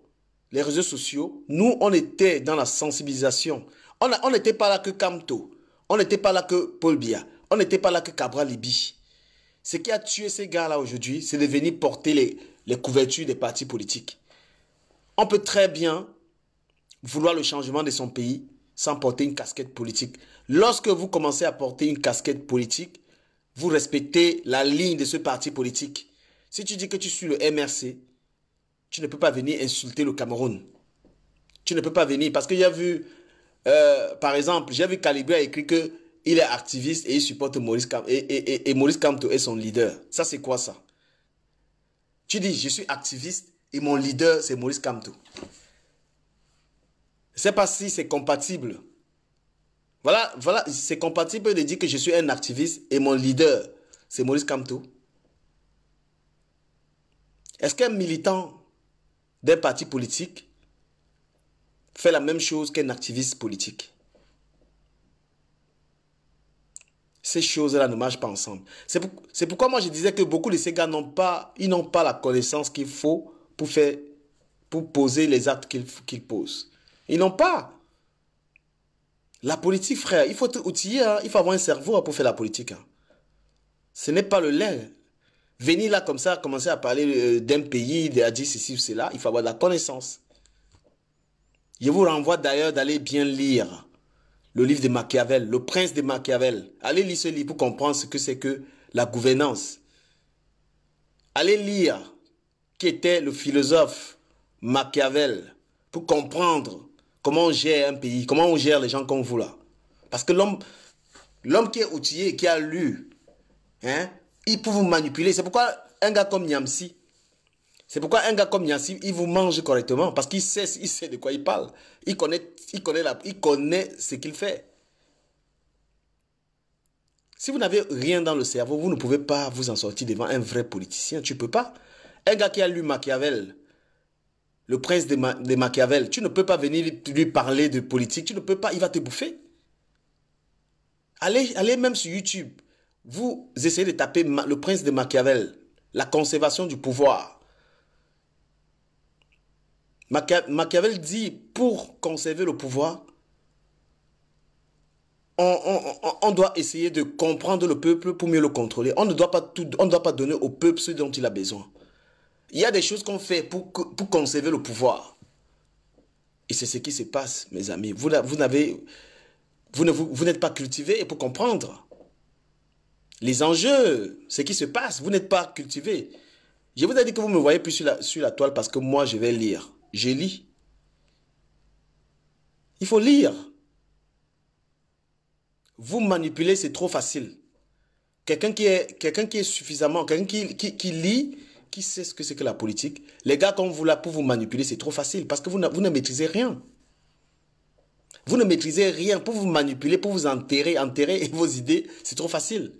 les réseaux sociaux, nous, on était dans la sensibilisation. On n'était pas là que Camto, on n'était pas là que Paul Bia, on n'était pas là que Cabral Libi. Ce qui a tué ces gars-là aujourd'hui, c'est de venir porter les couvertures des partis politiques. On peut très bien vouloir le changement de son pays sans porter une casquette politique. Lorsque vous commencez à porter une casquette politique, vous respectez la ligne de ce parti politique. Si tu dis que tu suis le MRC, tu ne peux pas venir insulter le Cameroun. Tu ne peux pas venir parce que j'ai vu, euh, par exemple, j'ai vu Calibre a écrit que il est activiste et il supporte Maurice Camto et, Maurice Camto est son leader. Ça, c'est quoi ça Tu dis, je suis activiste et mon leader, c'est Maurice Camto. Je ne sais pas si c'est compatible. Voilà, voilà, c'est compatible de dire que je suis un activiste et mon leader, c'est Maurice Kamto. Est-ce qu'un militant d'un parti politique fait la même chose qu'un activiste politique Ces choses-là ne marchent pas ensemble. C'est pourquoi moi je disais que beaucoup de ces gars n'ont pas, ils n'ont pas la connaissance qu'il faut pour faire, pour poser les actes qu'ils posent. Ils n'ont pas. La politique, frère, il faut être outiller, hein. il faut avoir un cerveau pour faire la politique. Hein. Ce n'est pas le lait. Venir là comme ça, commencer à parler euh, d'un pays, de dire ceci cela, il faut avoir de la connaissance. Je vous renvoie d'ailleurs d'aller bien lire le livre de Machiavel, Le Prince de Machiavel. Allez lire ce livre pour comprendre ce que c'est que la gouvernance. Allez lire qui était le philosophe Machiavel pour comprendre Comment on gère un pays Comment on gère les gens comme vous là Parce que l'homme, qui est outillé, qui a lu, hein, il peut vous manipuler. C'est pourquoi un gars comme Niamsi, c'est pourquoi un gars comme Niamsi, il vous mange correctement parce qu'il sait, il sait de quoi il parle. Il connaît, il connaît, la, il connaît ce qu'il fait. Si vous n'avez rien dans le cerveau, vous ne pouvez pas vous en sortir devant un vrai politicien. Tu ne peux pas. Un gars qui a lu Machiavel, le prince de, Machiavel, tu ne peux pas venir lui parler de politique, tu ne peux pas, il va te bouffer. Allez, allez même sur YouTube, vous essayez de taper le prince de Machiavel, la conservation du pouvoir. Machiavel dit, pour conserver le pouvoir, on, doit essayer de comprendre le peuple pour mieux le contrôler. On ne doit pas, tout, on ne doit pas donner au peuple ce dont il a besoin. Il y a des choses qu'on fait pour, pour conserver le pouvoir. Et c'est ce qui se passe, mes amis. Vous, vous n'avez, vous, ne, vous, n'êtes pas cultivé pour comprendre les enjeux, ce qui se passe. Vous n'êtes pas cultivé. Je vous ai dit que vous me voyez plus sur la, toile parce que moi, je vais lire. Je lis. Il faut lire. Vous manipuler, c'est trop facile. Quelqu'un qui est, qui est suffisamment, quelqu'un qui lit, qui sait ce que c'est que la politique, les gars, quand vous là pour vous manipuler, c'est trop facile parce que vous ne, vous ne maîtrisez rien. Vous ne maîtrisez rien pour vous manipuler, pour vous enterrer, enterrer vos idées, c'est trop facile.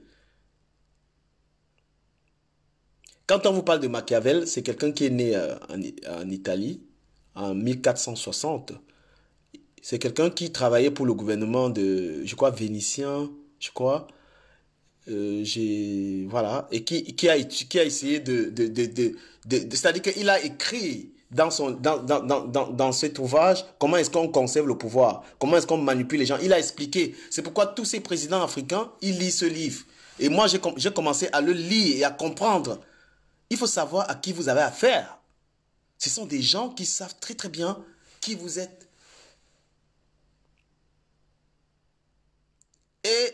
Quand on vous parle de Machiavel, c'est quelqu'un qui est né euh, en, Italie en 1460. C'est quelqu'un qui travaillait pour le gouvernement de, je crois, vénitien, je crois. Euh, j'ai voilà et qui qui a qui a essayé de de de de, c'est-à-dire qu'il a écrit dans son dans dans dans dans cet ouvrage comment est-ce qu'on conserve le pouvoir comment est-ce qu'on manipule les gens il a expliqué c'est pourquoi tous ces présidents africains ils lisent ce livre et moi j'ai j'ai commencé à le lire et à comprendre il faut savoir à qui vous avez affaire ce sont des gens qui savent très très bien qui vous êtes et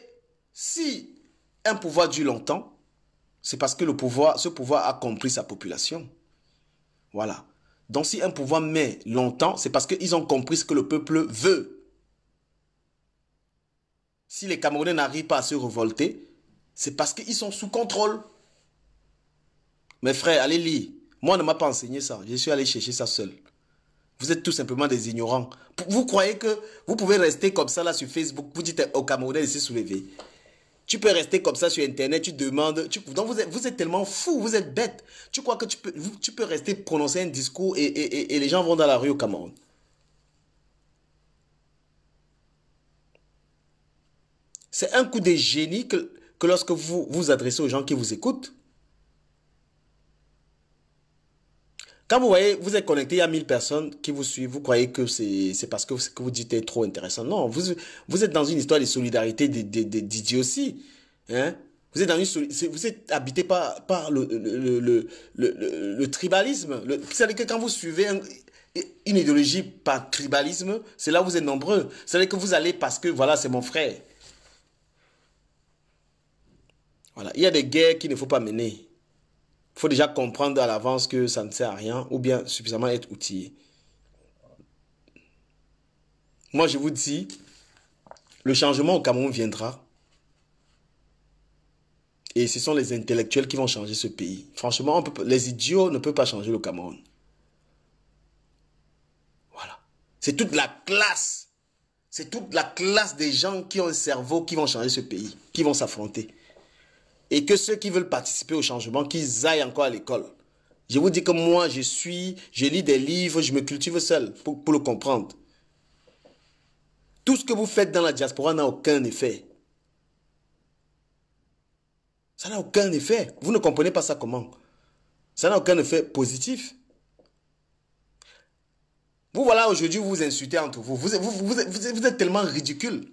si un pouvoir dure longtemps, c'est parce que le pouvoir, ce pouvoir a compris sa population. Voilà. Donc si un pouvoir met longtemps, c'est parce qu'ils ont compris ce que le peuple veut. Si les Camerounais n'arrivent pas à se révolter, c'est parce qu'ils sont sous contrôle. Mes frères, allez lire. Moi, on ne m'a pas enseigné ça. Je suis allé chercher ça seul. Vous êtes tout simplement des ignorants. Vous croyez que vous pouvez rester comme ça là sur Facebook. Vous dites eh, aux Camerounais de se soulever. Tu peux rester comme ça sur Internet, tu demandes. vous êtes, tellement fou, vous êtes bête. Tu crois que tu peux, rester prononcer un discours et, les gens vont dans la rue au Cameroun. C'est un coup de génie que lorsque vous vous adressez aux gens qui vous écoutent, Quand vous voyez, vous êtes connecté, il y a 1000 personnes qui vous suivent, vous croyez que c'est parce que ce que vous dites est trop intéressant. Non, vous, vous êtes dans une histoire de solidarité d'idiotie. Hein? Vous êtes dans vous êtes habité par, par le, le, le, le, tribalisme. cest savez que quand vous suivez une idéologie par tribalisme, c'est là où vous êtes nombreux. cest savez que vous allez parce que voilà, c'est mon frère. Voilà. Il y a des guerres qu'il ne faut pas mener faut déjà comprendre à l'avance que ça ne sert à rien ou bien suffisamment être outillé. Moi, je vous dis, le changement au Cameroun viendra. Et ce sont les intellectuels qui vont changer ce pays. Franchement, les idiots ne peuvent pas changer le Cameroun. Voilà. C'est toute la classe. C'est toute la classe des gens qui ont un cerveau qui vont changer ce pays, qui vont s'affronter et que ceux qui veulent participer au changement, qu'ils aillent encore à l'école. Je vous dis que moi, je suis, je lis des livres, je me cultive seul pour, le comprendre. Tout ce que vous faites dans la diaspora n'a aucun effet. Ça n'a aucun effet. Vous ne comprenez pas ça comment. Ça n'a aucun effet positif. Vous voilà aujourd'hui, vous vous insultez entre vous. Vous, vous, vous êtes tellement ridicule.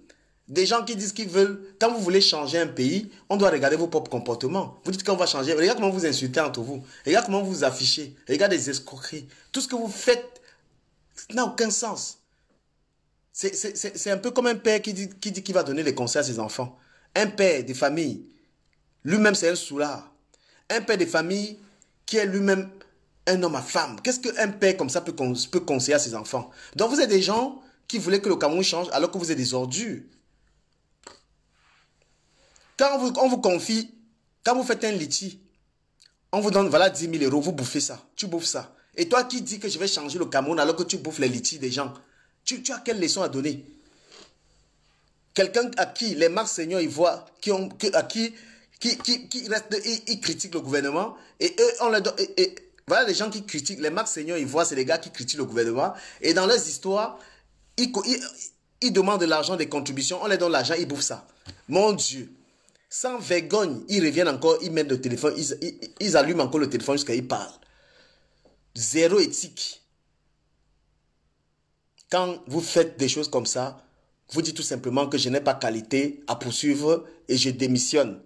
Des gens qui disent qu'ils veulent, quand vous voulez changer un pays, on doit regarder vos propres comportements. Vous dites qu'on va changer. Regarde comment vous insultez entre vous. Regarde comment vous vous affichez. Regarde les escroqueries. Tout ce que vous faites n'a aucun sens. C'est un peu comme un père qui dit qu'il va donner les conseils à ses enfants. Un père de famille, lui-même c'est un soulard. Un père de famille qui est lui-même un homme à femme. Qu'est-ce qu'un père comme ça peut, peut conseiller à ses enfants Donc vous êtes des gens qui voulaient que le Cameroun change alors que vous êtes des ordures. Quand on vous confie, quand vous faites un liti, on vous donne voilà 10 000 euros, vous bouffez ça, tu bouffes ça. Et toi qui dis que je vais changer le Cameroun alors que tu bouffes les litis des gens, tu, as quelle leçon à donner Quelqu'un à qui les Marseillais ils voient, qui ont, à qui, qui, qui, ils, critiquent le gouvernement et eux, on leur donne, voilà les gens qui critiquent, les Marseillais ils voient, c'est les gars qui critiquent le gouvernement et dans leurs histoires, ils, ils, demandent de l'argent, des contributions, on leur donne l'argent, ils bouffent ça. Mon Dieu sans vergogne, ils reviennent encore, ils mettent le téléphone, ils, allument encore le téléphone jusqu'à ils parlent. Zéro éthique. Quand vous faites des choses comme ça, vous dites tout simplement que je n'ai pas qualité à poursuivre et je démissionne.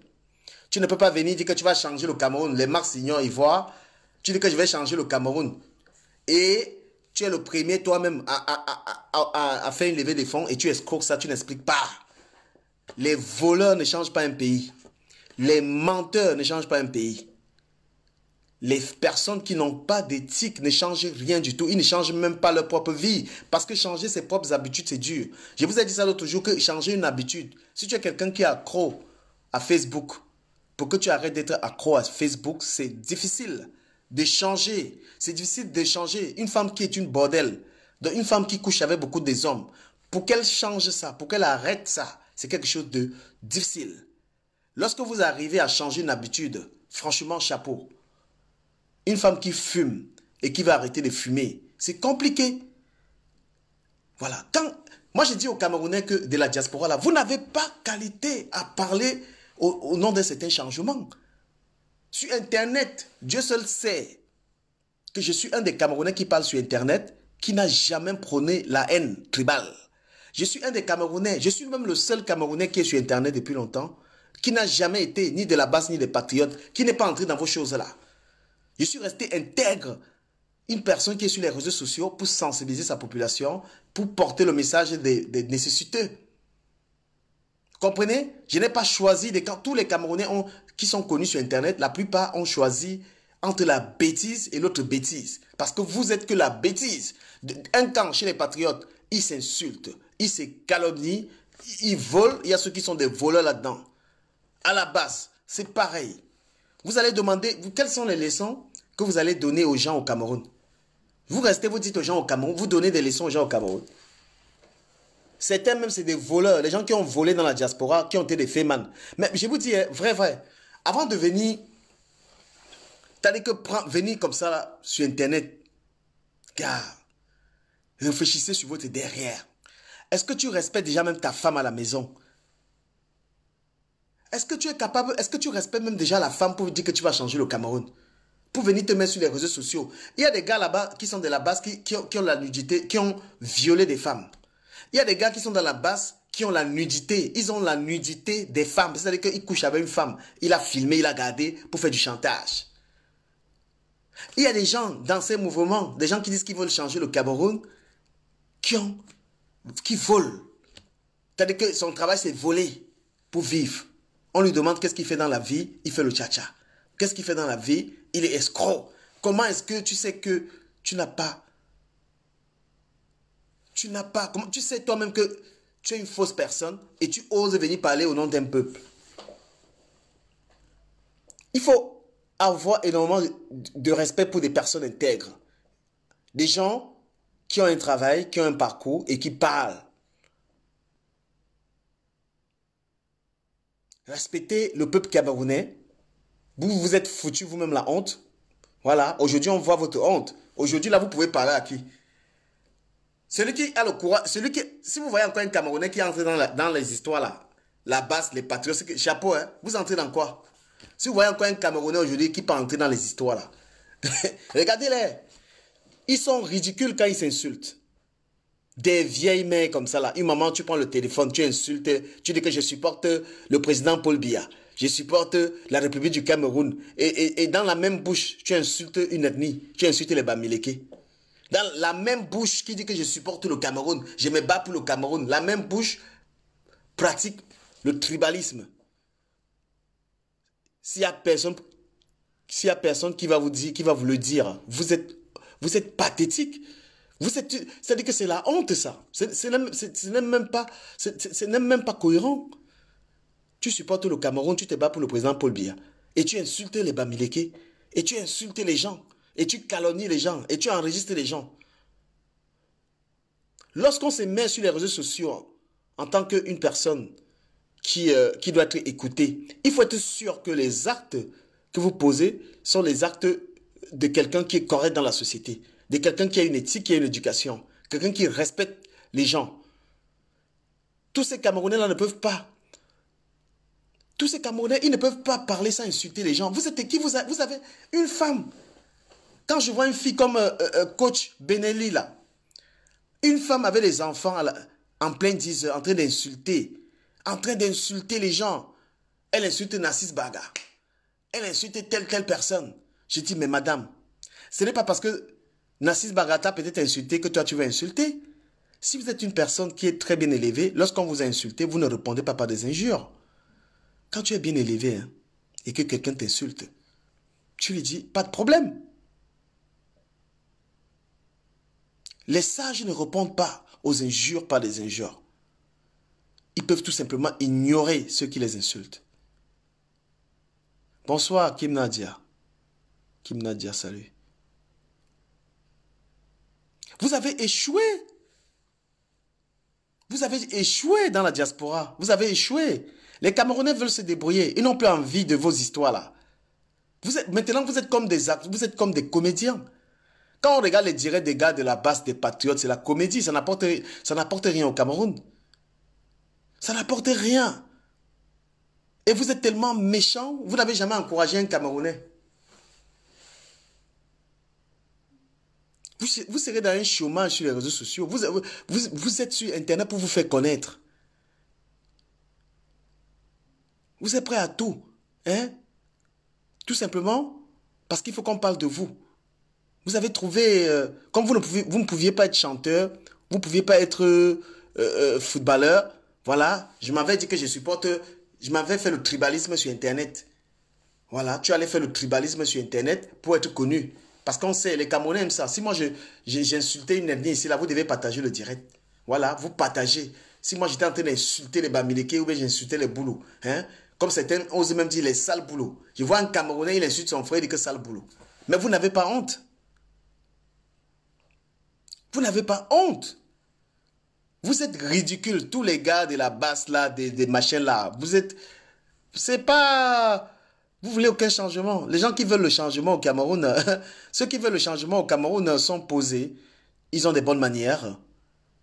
Tu ne peux pas venir dire que tu vas changer le Cameroun, les ils Ivoire. Tu dis que je vais changer le Cameroun. Et tu es le premier toi-même à, à, faire une levée des fonds et tu escroques ça, tu n'expliques pas. Les voleurs ne changent pas un pays. Les menteurs ne changent pas un pays. Les personnes qui n'ont pas d'éthique ne changent rien du tout. Ils ne changent même pas leur propre vie. Parce que changer ses propres habitudes, c'est dur. Je vous ai dit ça l'autre jour, que changer une habitude, si tu es quelqu'un qui est accro à Facebook, pour que tu arrêtes d'être accro à Facebook, c'est difficile de changer C'est difficile de changer Une femme qui est une bordelle une femme qui couche avec beaucoup des hommes, pour qu'elle change ça, pour qu'elle arrête ça, c'est quelque chose de difficile. Lorsque vous arrivez à changer une habitude, franchement, chapeau. Une femme qui fume et qui va arrêter de fumer, c'est compliqué. Voilà. Quand, moi, je dis aux Camerounais que de la diaspora, là, vous n'avez pas qualité à parler au, au nom d'un certain changement. Sur Internet, Dieu seul sait que je suis un des Camerounais qui parle sur Internet qui n'a jamais prôné la haine tribale. Je suis un des Camerounais. Je suis même le seul Camerounais qui est sur Internet depuis longtemps, qui n'a jamais été ni de la base ni des patriotes, qui n'est pas entré dans vos choses-là. Je suis resté intègre. Une personne qui est sur les réseaux sociaux pour sensibiliser sa population, pour porter le message des, des nécessiteux. Comprenez Je n'ai pas choisi des quand Tous les Camerounais ont, qui sont connus sur Internet, la plupart ont choisi entre la bêtise et l'autre bêtise. Parce que vous êtes que la bêtise. Un camp chez les patriotes, ils s'insultent ils se calomnient, ils volent. Il y a ceux qui sont des voleurs là-dedans. À la base, c'est pareil. Vous allez demander, quelles sont les leçons que vous allez donner aux gens au Cameroun Vous restez, vous dites aux gens au Cameroun, vous donnez des leçons aux gens au Cameroun. Certains même, c'est des voleurs, les gens qui ont volé dans la diaspora, qui ont été des fémans. Mais je vous dis, hein, vrai, vrai, avant de venir, t'as que venir comme ça sur Internet, car, réfléchissez sur votre derrière. Est-ce que tu respectes déjà même ta femme à la maison Est-ce que tu es capable, est-ce que tu respectes même déjà la femme pour dire que tu vas changer le Cameroun Pour venir te mettre sur les réseaux sociaux. Il y a des gars là-bas qui sont de la base, qui, ont, la nudité, qui ont violé des femmes. Il y a des gars qui sont dans la base, qui ont la nudité. Ils ont la nudité des femmes. C'est-à-dire qu'ils couchent avec une femme. Il a filmé, il a gardé pour faire du chantage. Il y a des gens dans ces mouvements, des gens qui disent qu'ils veulent changer le Cameroun, qui ont qui vole. C'est-à-dire que son travail, c'est voler pour vivre. On lui demande qu'est-ce qu'il fait dans la vie, il fait le tcha-tcha. Qu'est-ce qu'il fait dans la vie, il est escroc. Comment est-ce que tu sais que tu n'as pas... Tu n'as pas... tu sais toi-même que tu es une fausse personne et tu oses venir parler au nom d'un peuple. Il faut avoir énormément de respect pour des personnes intègres. Des gens qui ont un travail, qui ont un parcours et qui parlent. Respectez le peuple camerounais. Vous vous êtes foutu vous-même la honte. Voilà, aujourd'hui on voit votre honte. Aujourd'hui là vous pouvez parler à qui Celui qui a le courage, celui qui, si vous voyez encore un Camerounais qui entre dans, dans les histoires là, la basse, les patriotes, chapeau, hein, vous entrez dans quoi Si vous voyez encore un Camerounais aujourd'hui qui peut entrer dans les histoires là, regardez-les. Ils sont ridicules quand ils s'insultent. Des vieilles mères comme ça, là. Une maman, tu prends le téléphone, tu insultes, tu dis que je supporte le président Paul Biya. Je supporte la République du Cameroun. Et, et, et, dans la même bouche, tu insultes une ethnie. Tu insultes les Bamileke. Dans la même bouche qui dit que je supporte le Cameroun, je me bats pour le Cameroun. La même bouche pratique le tribalisme. S'il n'y a personne, a personne qui va vous dire, qui va vous le dire, vous êtes vous êtes pathétique. Vous c'est-à-dire que c'est la honte, ça. C'est n'est même pas, même pas cohérent. Tu supportes le Cameroun, tu te bats pour le président Paul Biya. Et tu insultes les Bamileke. Et tu insultes les gens. Et tu calomnies les gens. Et tu enregistres les gens. Lorsqu'on se met sur les réseaux sociaux en tant qu'une personne qui, euh, qui doit être écoutée, il faut être sûr que les actes que vous posez sont les actes de quelqu'un qui est correct dans la société, de quelqu'un qui a une éthique, qui a une éducation, quelqu'un qui respecte les gens. Tous ces Camerounais-là ne peuvent pas. Tous ces Camerounais, ils ne peuvent pas parler sans insulter les gens. Vous êtes qui vous, avez une femme. Quand je vois une fille comme euh, euh, euh, coach Benelli, une femme avec des enfants en plein 10 heures, en train d'insulter, en train d'insulter les gens. Elle insulte Nassis Baga. Elle insulte telle, telle personne. J'ai dit, mais madame, ce n'est pas parce que Nassis Bagata peut être insulté que toi tu veux insulter. Si vous êtes une personne qui est très bien élevée, lorsqu'on vous a insulté, vous ne répondez pas par des injures. Quand tu es bien élevé hein, et que quelqu'un t'insulte, tu lui dis, pas de problème. Les sages ne répondent pas aux injures par des injures. Ils peuvent tout simplement ignorer ceux qui les insultent. Bonsoir, Kim Nadia. Kim Nadia salut. Vous avez échoué. Vous avez échoué dans la diaspora. Vous avez échoué. Les Camerounais veulent se débrouiller. Ils n'ont plus envie de vos histoires-là. Vous êtes, maintenant, vous êtes comme des actes, vous êtes comme des comédiens. Quand on regarde les directs des gars de la base des patriotes, c'est la comédie. Ça n'apporte, ça n'apporte rien au Cameroun. Ça n'apporte rien. Et vous êtes tellement méchant, vous n'avez jamais encouragé un Camerounais. Vous, serez dans un chômage sur les réseaux sociaux. Vous, êtes sur Internet pour vous faire connaître. Vous êtes prêt à tout. Hein? Tout simplement parce qu'il faut qu'on parle de vous. Vous avez trouvé, euh, comme vous ne, pouviez, vous ne pouviez pas être chanteur, vous ne pouviez pas être euh, euh, footballeur, voilà, je m'avais dit que je supporte, je m'avais fait le tribalisme sur Internet. Voilà, tu allais faire le tribalisme sur Internet pour être connu. Parce qu'on sait, les Camerounais aiment ça. Si moi, j'ai insulté une ethnie ici, là, vous devez partager le direct. Voilà, vous partagez. Si moi, j'étais en train d'insulter les Bamileke ou bien j'insultais les boulots. hein, comme certains osent même dire les sales boulots. Je vois un Camerounais, il insulte son frère, il dit que sale boulot. Mais vous n'avez pas honte. Vous n'avez pas honte. Vous êtes ridicule, tous les gars de la basse là, des, des machins là. Vous êtes... C'est pas... Vous voulez aucun changement. Les gens qui veulent le changement au Cameroun, ceux qui veulent le changement au Cameroun sont posés. Ils ont des bonnes manières.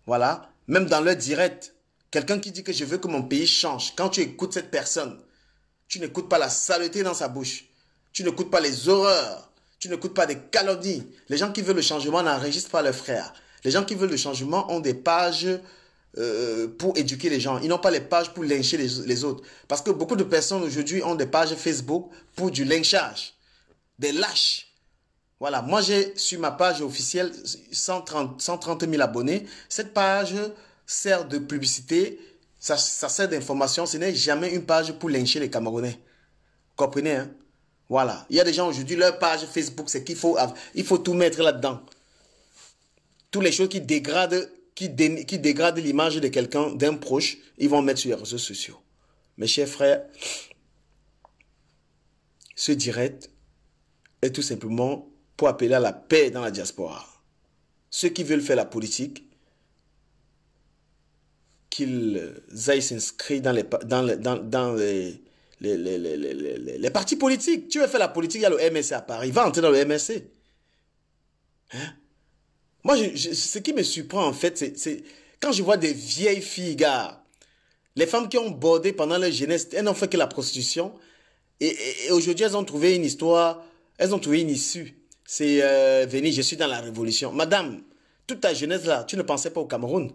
Voilà. Même dans leur direct, quelqu'un qui dit que je veux que mon pays change, quand tu écoutes cette personne, tu n'écoutes pas la saleté dans sa bouche. Tu n'écoutes pas les horreurs. Tu n'écoutes pas des calomnies. Les gens qui veulent le changement n'enregistrent pas leurs frères. Les gens qui veulent le changement ont des pages euh, pour éduquer les gens. Ils n'ont pas les pages pour lyncher les, autres. Parce que beaucoup de personnes aujourd'hui ont des pages Facebook pour du lynchage. Des lâches. Voilà. Moi, j'ai sur ma page officielle 130, 130 000 abonnés. Cette page sert de publicité. Ça, sert d'information. Ce n'est jamais une page pour lyncher les Camerounais. comprenez, hein? Voilà. Il y a des gens aujourd'hui, leur page Facebook, c'est qu'il faut, il faut tout mettre là-dedans. Toutes les choses qui dégradent qui, dégradent l'image de quelqu'un, d'un proche, ils vont mettre sur les réseaux sociaux. Mes chers frères, ce direct est tout simplement pour appeler à la paix dans la diaspora. Ceux qui veulent faire la politique, qu'ils aillent s'inscrire dans les, dans, les, les, partis politiques. Tu veux faire la politique, il y a le MSC à Paris. Va entrer dans le MSC. Hein? Moi, ce qui me surprend, en fait, c'est quand je vois des vieilles filles, gars, les femmes qui ont bordé pendant leur jeunesse, elles n'ont fait que la prostitution. Et, aujourd'hui, elles ont trouvé une histoire, elles ont trouvé une issue. C'est euh, venez, je suis dans la révolution. Madame, toute ta jeunesse là, tu ne pensais pas au Cameroun.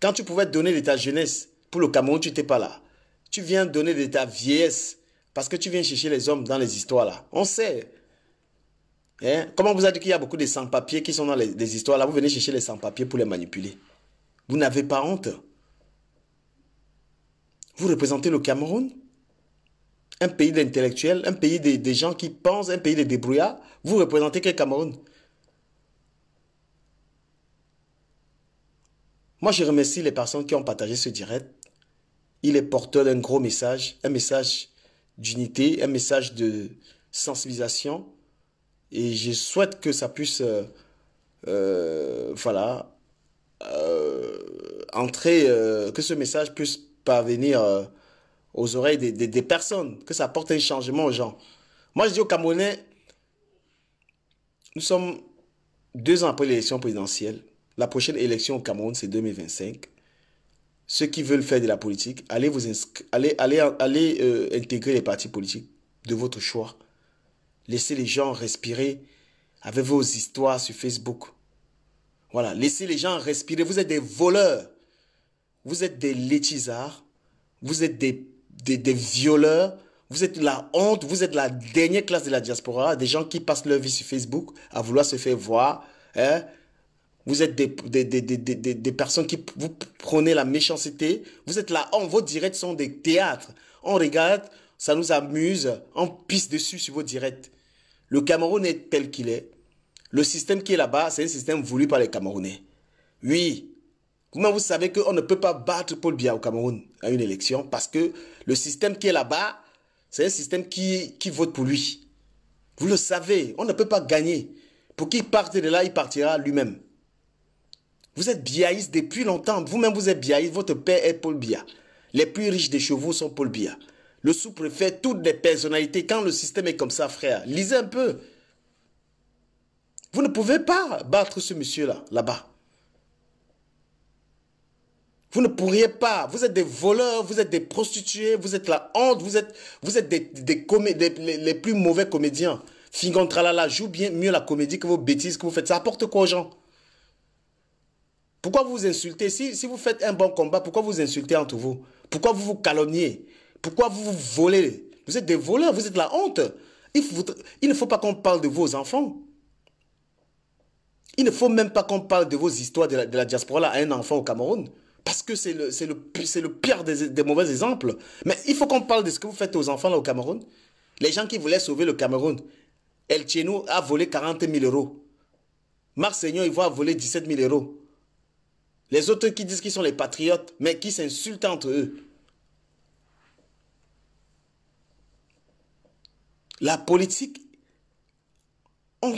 Quand tu pouvais donner de ta jeunesse pour le Cameroun, tu n'étais pas là. Tu viens donner de ta vieillesse parce que tu viens chercher les hommes dans les histoires là. On sait, Hein? Comment vous avez dit qu'il y a beaucoup de sans-papiers qui sont dans les, histoires là Vous venez chercher les sans-papiers pour les manipuler. Vous n'avez pas honte Vous représentez le Cameroun Un pays d'intellectuels, un pays des gens qui pensent, un pays de débrouillards Vous représentez quel Cameroun Moi, je remercie les personnes qui ont partagé ce direct. Il est porteur d'un gros message, un message d'unité, un message de sensibilisation, et je souhaite que ça puisse, euh, euh, voilà, euh, entrer, que ce message puisse parvenir aux oreilles des, personnes, que ça apporte un changement aux gens. Moi, je dis aux Camerounais, nous sommes deux ans après l'élection présidentielle. La prochaine élection au Cameroun, c'est 2025. Ceux qui veulent faire de la politique, allez, vous allez, allez, allez intégrer les partis politiques de votre choix. Laissez les gens respirer avec vos histoires sur Facebook. Voilà, laissez les gens respirer. Vous êtes des voleurs. Vous êtes des létisards. Vous êtes des, violeurs. Vous êtes la honte. Vous êtes la dernière classe de la diaspora. Des gens qui passent leur vie sur Facebook à vouloir se faire voir. Hein. Vous êtes des, des, des personnes qui vous prenez la méchanceté. Vous êtes la honte. Vos directs sont des théâtres. On regarde, ça nous amuse. On pisse dessus sur vos directs. Le Cameroun est tel qu'il est. Le système qui est là-bas, c'est un système voulu par les Camerounais. Oui. Comment vous savez qu'on ne peut pas battre Paul Biya au Cameroun à une élection Parce que le système qui est là-bas, c'est un système qui, vote pour lui. Vous le savez, on ne peut pas gagner. Pour qu'il parte de là, il partira lui-même. Vous êtes biaïs depuis longtemps. Vous-même, vous êtes biaïste. Votre père est Paul Biya. Les plus riches des chevaux sont Paul Biya le sous-préfet, toutes les personnalités. Quand le système est comme ça, frère, lisez un peu. Vous ne pouvez pas battre ce monsieur-là, là-bas. Vous ne pourriez pas. Vous êtes des voleurs, vous êtes des prostituées, vous êtes la honte, vous êtes, vous êtes des, les, plus mauvais comédiens. Fingon joue bien mieux la comédie que vos bêtises que vous faites. Ça apporte quoi aux gens Pourquoi vous vous insultez si, si vous faites un bon combat, pourquoi vous insultez entre vous Pourquoi vous vous calomniez pourquoi vous vous volez Vous êtes des voleurs, vous êtes la honte. Il, il ne faut pas qu'on parle de vos enfants. Il ne faut même pas qu'on parle de vos histoires de la, diaspora à un enfant au Cameroun. Parce que c'est le, le, pire des, mauvais exemples. Mais il faut qu'on parle de ce que vous faites aux enfants au Cameroun. Les gens qui voulaient sauver le Cameroun. El Cheno a volé 40 000 euros. Marc il voit voler 17 000 euros. Les autres qui disent qu'ils sont les patriotes, mais qui s'insultent entre eux. La politique,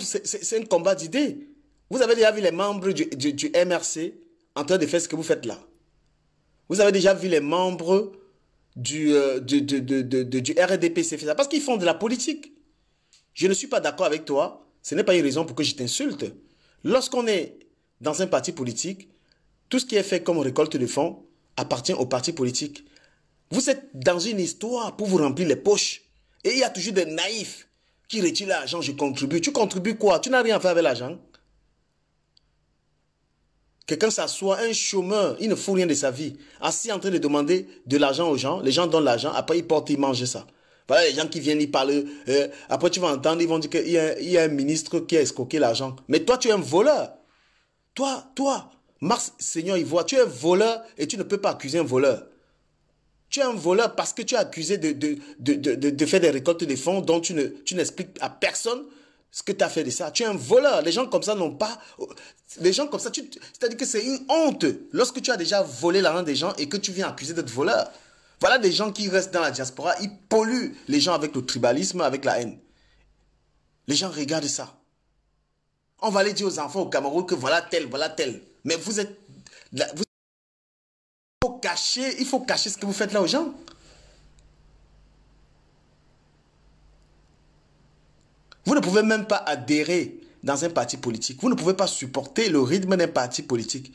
c'est un combat d'idées. Vous avez déjà vu les membres du, MRC en train de faire ce que vous faites là. Vous avez déjà vu les membres du, euh, du, du RDPC faire ça. Parce qu'ils font de la politique. Je ne suis pas d'accord avec toi. Ce n'est pas une raison pour que je t'insulte. Lorsqu'on est dans un parti politique, tout ce qui est fait comme récolte de fonds appartient au parti politique. Vous êtes dans une histoire pour vous remplir les poches. Et il y a toujours des naïfs qui retirent l'argent, je contribue. Tu contribues quoi Tu n'as rien à faire avec l'argent. Quelqu'un s'assoit, un chômeur, il ne fout rien de sa vie. Assis en train de demander de l'argent aux gens, les gens donnent l'argent, après ils portent, ils mangent ça. Voilà les gens qui viennent, ils parlent. Euh, après tu vas entendre, ils vont dire qu'il y, y, a un ministre qui a escroqué l'argent. Mais toi, tu es un voleur. Toi, toi, Mars, Seigneur, il voit, tu es un voleur et tu ne peux pas accuser un voleur. Tu es un voleur parce que tu es accusé de, de, faire des récoltes de fonds dont tu n'expliques ne, tu à personne ce que tu as fait de ça. Tu es un voleur. Les gens comme ça n'ont pas... Les gens comme ça, c'est-à-dire que c'est une honte lorsque tu as déjà volé l'argent des gens et que tu viens accuser d'être voleur. Voilà des gens qui restent dans la diaspora, ils polluent les gens avec le tribalisme, avec la haine. Les gens regardent ça. On va aller dire aux enfants au Cameroun que voilà tel, voilà tel. Mais vous êtes cacher, il faut cacher ce que vous faites là aux gens. Vous ne pouvez même pas adhérer dans un parti politique. Vous ne pouvez pas supporter le rythme d'un parti politique.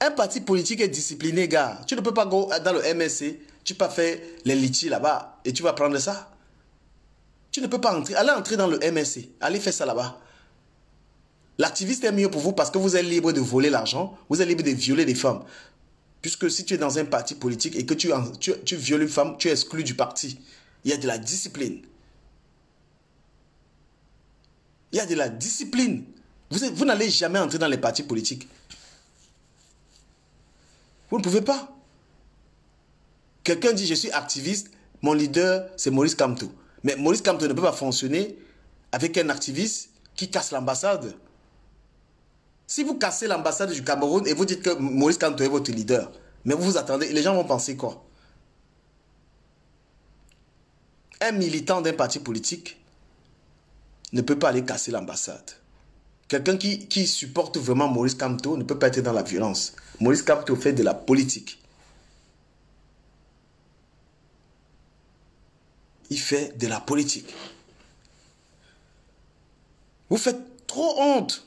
Un parti politique est discipliné, gars. Tu ne peux pas go dans le MSC, tu peux pas faire les litis là-bas et tu vas prendre ça. Tu ne peux pas entrer. Allez entrer dans le MSC. Allez faire ça là-bas. L'activiste est mieux pour vous parce que vous êtes libre de voler l'argent, vous êtes libre de violer les femmes. Puisque si tu es dans un parti politique et que tu, tu, violes une femme, tu es exclu du parti. Il y a de la discipline. Il y a de la discipline. Vous, n'allez jamais entrer dans les partis politiques. Vous ne pouvez pas. Quelqu'un dit je suis activiste, mon leader c'est Maurice Kamto. Mais Maurice Kamto ne peut pas fonctionner avec un activiste qui casse l'ambassade. Si vous cassez l'ambassade du Cameroun et vous dites que Maurice Kanto est votre leader, mais vous vous attendez, les gens vont penser quoi Un militant d'un parti politique ne peut pas aller casser l'ambassade. Quelqu'un qui, qui, supporte vraiment Maurice Kamto ne peut pas être dans la violence. Maurice Kamto fait de la politique. Il fait de la politique. Vous faites trop honte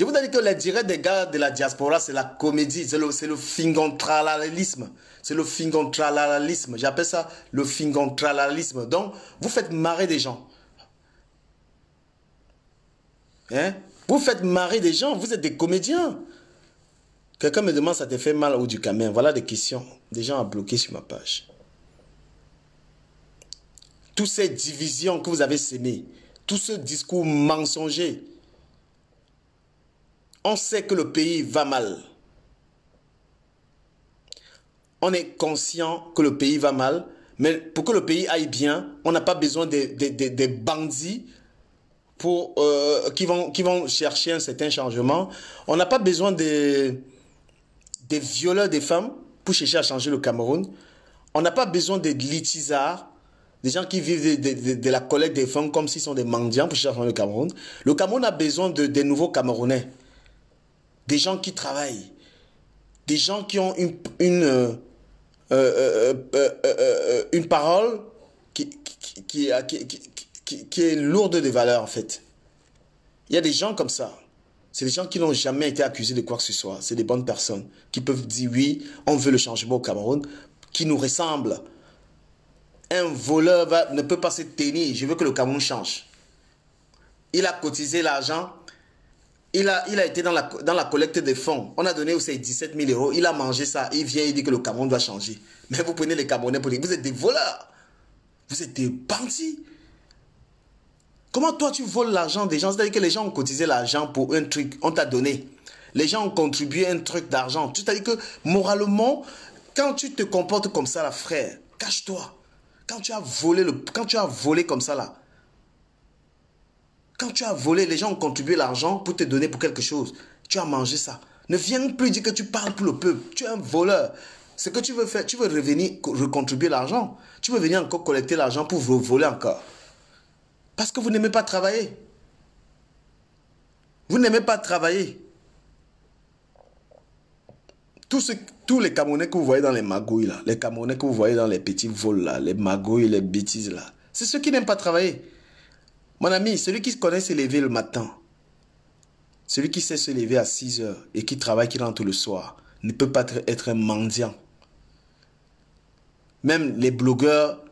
je vous ai dit que les directs des gars de la diaspora, c'est la comédie, c'est le, c'est fingontralalisme. C'est le fingontralalisme. J'appelle ça le fingontralalisme. Donc, vous faites marrer des gens. Hein? Vous faites marrer des gens, vous êtes des comédiens. Quelqu'un me demande, ça te fait mal ou du camin Voilà des questions. Des gens à bloquer sur ma page. Toutes ces divisions que vous avez semées, tout ce discours mensonger, on sait que le pays va mal. On est conscient que le pays va mal, mais pour que le pays aille bien, on n'a pas besoin des, bandits pour, euh, qui, vont, chercher un certain changement. On n'a pas besoin des, violeurs des femmes pour chercher à changer le Cameroun. On n'a pas besoin des litisards, des gens qui vivent de, la collecte des femmes comme s'ils sont des mendiants pour chercher à changer le Cameroun. Le Cameroun a besoin de, des nouveaux Camerounais des gens qui travaillent, des gens qui ont une, une, parole qui, qui, est lourde de valeur en fait. Il y a des gens comme ça. C'est des gens qui n'ont jamais été accusés de quoi que ce soit. C'est des bonnes personnes qui peuvent dire oui, on veut le changement au Cameroun, qui nous ressemble. Un voleur ne peut pas se tenir. Je veux que le Cameroun change. Il a cotisé l'argent il a, il a été dans la, dans la collecte des fonds. On a donné aussi 17 000 euros. Il a mangé ça. Il vient, il dit que le Cameroun doit changer. Mais vous prenez les Camerounais pour dire, vous êtes des voleurs. Vous êtes des bandits. Comment toi tu voles l'argent des gens C'est-à-dire que les gens ont cotisé l'argent pour un truc, on t'a donné. Les gens ont contribué un truc d'argent. C'est-à-dire que moralement, quand tu te comportes comme ça frère, cache-toi. Quand tu as volé le, quand tu as volé comme ça là, quand tu as volé, les gens ont contribué l'argent pour te donner pour quelque chose. Tu as mangé ça. Ne viens plus dire que tu parles pour le peuple. Tu es un voleur. Ce que tu veux faire, tu veux revenir, recontribuer l'argent. Tu veux venir encore collecter l'argent pour vous voler encore. Parce que vous n'aimez pas travailler. Vous n'aimez pas travailler. Tous, tous les Camerounais que vous voyez dans les magouilles, là, les Camerounais que vous voyez dans les petits vols, là, les magouilles, les bêtises, là, c'est ceux qui n'aiment pas travailler. Mon ami, celui qui connaît se lever le matin, celui qui sait se lever à 6 heures et qui travaille, qui rentre le soir, ne peut pas être un mendiant. Même les blogueurs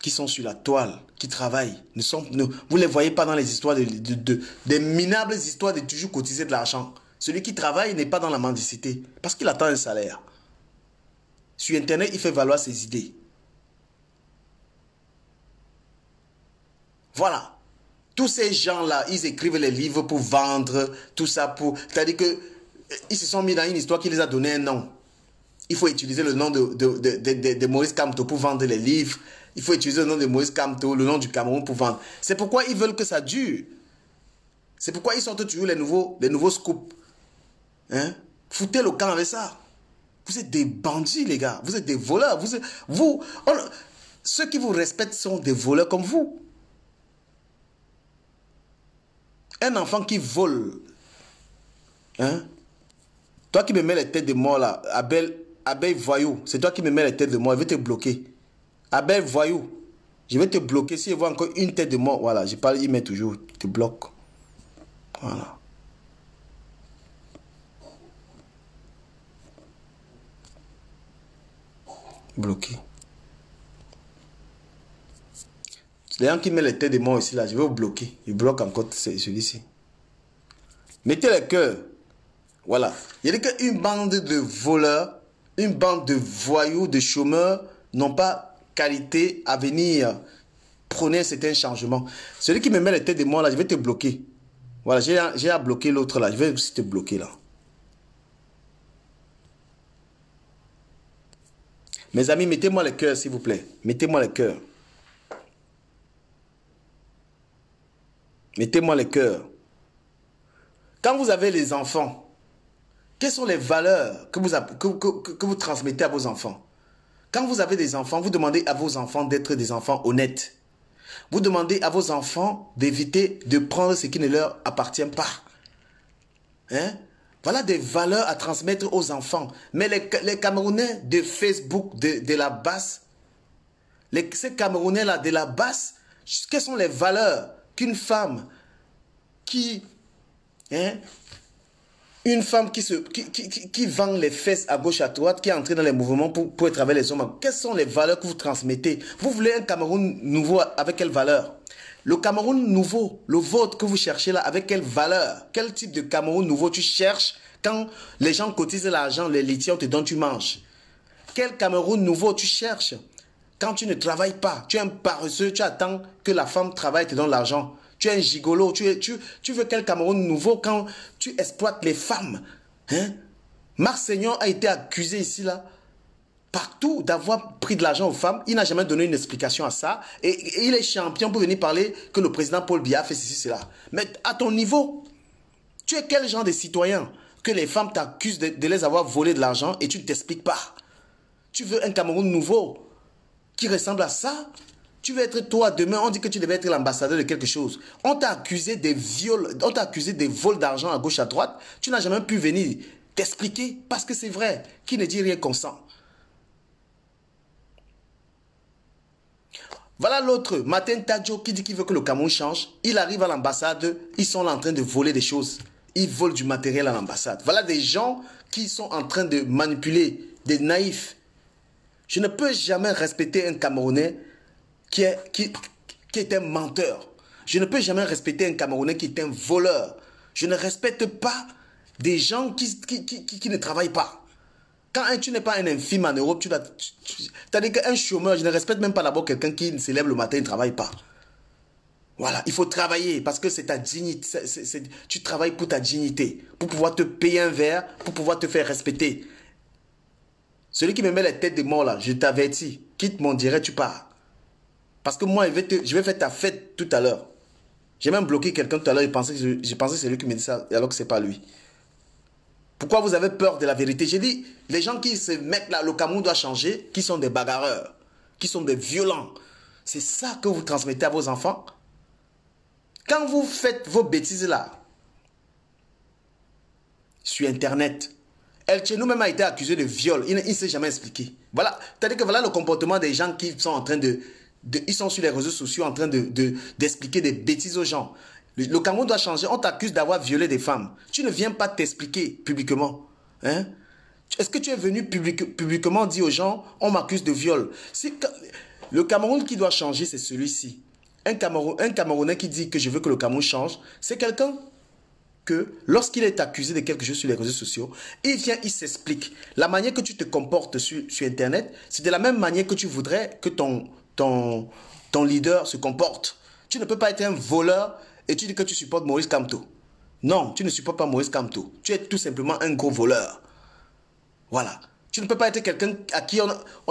qui sont sur la toile, qui travaillent, ne sont, vous ne les voyez pas dans les histoires de, des minables histoires de toujours cotiser de l'argent. Celui qui travaille n'est pas dans la mendicité parce qu'il attend un salaire. Sur Internet, il fait valoir ses idées. Voilà. Tous ces gens-là, ils écrivent les livres pour vendre, tout ça pour... C'est-à-dire qu'ils se sont mis dans une histoire qui les a donné un nom. Il faut utiliser le nom de, Maurice Camteau pour vendre les livres. Il faut utiliser le nom de Maurice Camteau, le nom du Cameroun pour vendre. C'est pourquoi ils veulent que ça dure. C'est pourquoi ils sortent toujours les nouveaux, les nouveaux scoops. Hein? Foutez le camp avec ça. Vous êtes des bandits, les gars. Vous êtes des voleurs. Vous, vous ceux qui vous respectent sont des voleurs comme vous. Un enfant qui vole. Hein? Toi qui me mets les têtes de mort là, Abel, Abel voyou, c'est toi qui me mets les têtes de mort, je vais te bloquer. Abel voyou, je vais te bloquer. Si je vois encore une tête de mort, voilà, je parle, il met toujours, te bloque. Voilà. Bloqué. Les gens qui met les têtes de mort ici, là, je vais vous bloquer. Je bloque encore celui-ci. Mettez le cœur. Voilà. Il y a une bande de voleurs, une bande de voyous, de chômeurs n'ont pas qualité à venir prôner certains changements. Celui qui me met les têtes de moi, là, je vais te bloquer. Voilà, j'ai à bloquer l'autre là. Je vais aussi te bloquer là. Mes amis, mettez-moi le cœur, s'il vous plaît. Mettez-moi le cœur. Mettez-moi le cœur. Quand vous avez les enfants, quelles sont les valeurs que vous, que, que, vous transmettez à vos enfants Quand vous avez des enfants, vous demandez à vos enfants d'être des enfants honnêtes. Vous demandez à vos enfants d'éviter de prendre ce qui ne leur appartient pas. Hein? Voilà des valeurs à transmettre aux enfants. Mais les, Camerounais de Facebook, de, la basse, les, ces Camerounais-là de la basse, quelles sont les valeurs femme qui, hein, une femme qui, se, qui, vend les fesses à gauche, à droite, qui est entrée dans les mouvements pour, pour avec les hommes. Quelles sont les valeurs que vous transmettez Vous voulez un Cameroun nouveau avec quelle valeur Le Cameroun nouveau, le vôtre que vous cherchez là, avec quelle valeur Quel type de Cameroun nouveau tu cherches quand les gens cotisent l'argent, les litières te donnent, tu manges Quel Cameroun nouveau tu cherches quand tu ne travailles pas, tu es un paresseux, tu attends que la femme travaille et te donne l'argent. Tu es un gigolo, tu, tu, veux quel Cameroun nouveau quand tu exploites les femmes. Hein? a été accusé ici, là, partout d'avoir pris de l'argent aux femmes. Il n'a jamais donné une explication à ça. Et, il est champion pour venir parler que le président Paul Biya fait ceci, cela. Mais à ton niveau, tu es quel genre de citoyen que les femmes t'accusent de, de, les avoir volé de l'argent et tu ne t'expliques pas Tu veux un Cameroun nouveau qui ressemble à ça, tu veux être toi demain, on dit que tu devais être l'ambassadeur de quelque chose. On t'a accusé des viols, on t'a accusé des vols d'argent à gauche à droite. Tu n'as jamais pu venir t'expliquer parce que c'est vrai. Qui ne dit rien consent. Voilà l'autre, Matin Tadjo, qui dit qu'il veut que le Cameroun change. Il arrive à l'ambassade, ils sont là en train de voler des choses. Ils volent du matériel à l'ambassade. Voilà des gens qui sont en train de manipuler, des naïfs, je ne peux jamais respecter un Camerounais qui, est, qui, qui est un menteur. Je ne peux jamais respecter un Camerounais qui est un voleur. Je ne respecte pas des gens qui, qui, ne travaillent pas. Quand tu n'es pas un infime en Europe, tu dois... chômeur, je ne respecte même pas d'abord quelqu'un qui se lève le matin et ne travaille pas. Voilà, il faut travailler parce que c'est ta dignité. tu travailles pour ta dignité, pour pouvoir te payer un verre, pour pouvoir te faire respecter. Celui qui me met les têtes de mort là, je t'avertis. Quitte mon direct, tu pars. Parce que moi, je vais, je vais faire ta fête tout à l'heure. J'ai même bloqué quelqu'un tout à l'heure, je pensais que c'est lui qui me dit ça, alors que c'est pas lui. Pourquoi vous avez peur de la vérité J'ai dit, les gens qui se mettent là, le Cameroun doit changer, qui sont des bagarreurs, qui sont des violents. C'est ça que vous transmettez à vos enfants. Quand vous faites vos bêtises là, sur Internet, El nous même a été accusé de viol. Il ne s'est jamais expliqué. Voilà. cest que voilà le comportement des gens qui sont en train de... ils sont sur les réseaux sociaux en train d'expliquer de, des bêtises aux gens. Le, Cameroun doit changer. On t'accuse d'avoir violé des femmes. Tu ne viens pas t'expliquer publiquement. Hein? Est-ce que tu es venu publiquement dire aux gens, on m'accuse de viol Le Cameroun qui doit changer, c'est celui-ci. Un, Cameroun, un Camerounais qui dit que je veux que le Cameroun change, c'est quelqu'un que lorsqu'il est accusé de quelque chose sur les réseaux sociaux, il vient, il s'explique. La manière que tu te comportes sur, Internet, c'est de la même manière que tu voudrais que ton, ton, ton leader se comporte. Tu ne peux pas être un voleur et tu dis que tu supportes Maurice camto Non, tu ne supportes pas Maurice Camto Tu es tout simplement un gros voleur. Voilà. Tu ne peux pas être quelqu'un à qui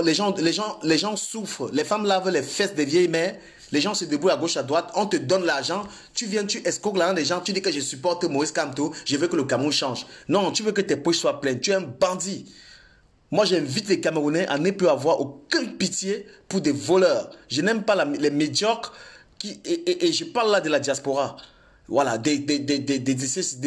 les, gens, les, gens, les gens souffrent. Les femmes lavent les fesses des vieilles mères les gens se débrouillent à gauche, à droite. On te donne l'argent. Tu viens, tu escroques l'argent des gens. Tu dis que je supporte Maurice Kamto. Je veux que le Cameroun change. Non, tu veux que tes poches soient pleines. Tu es un bandit. Moi, j'invite les Camerounais à ne plus avoir aucune pitié pour des voleurs. Je n'aime pas les médiocres qui, et, je parle là de la diaspora. Voilà, des, des,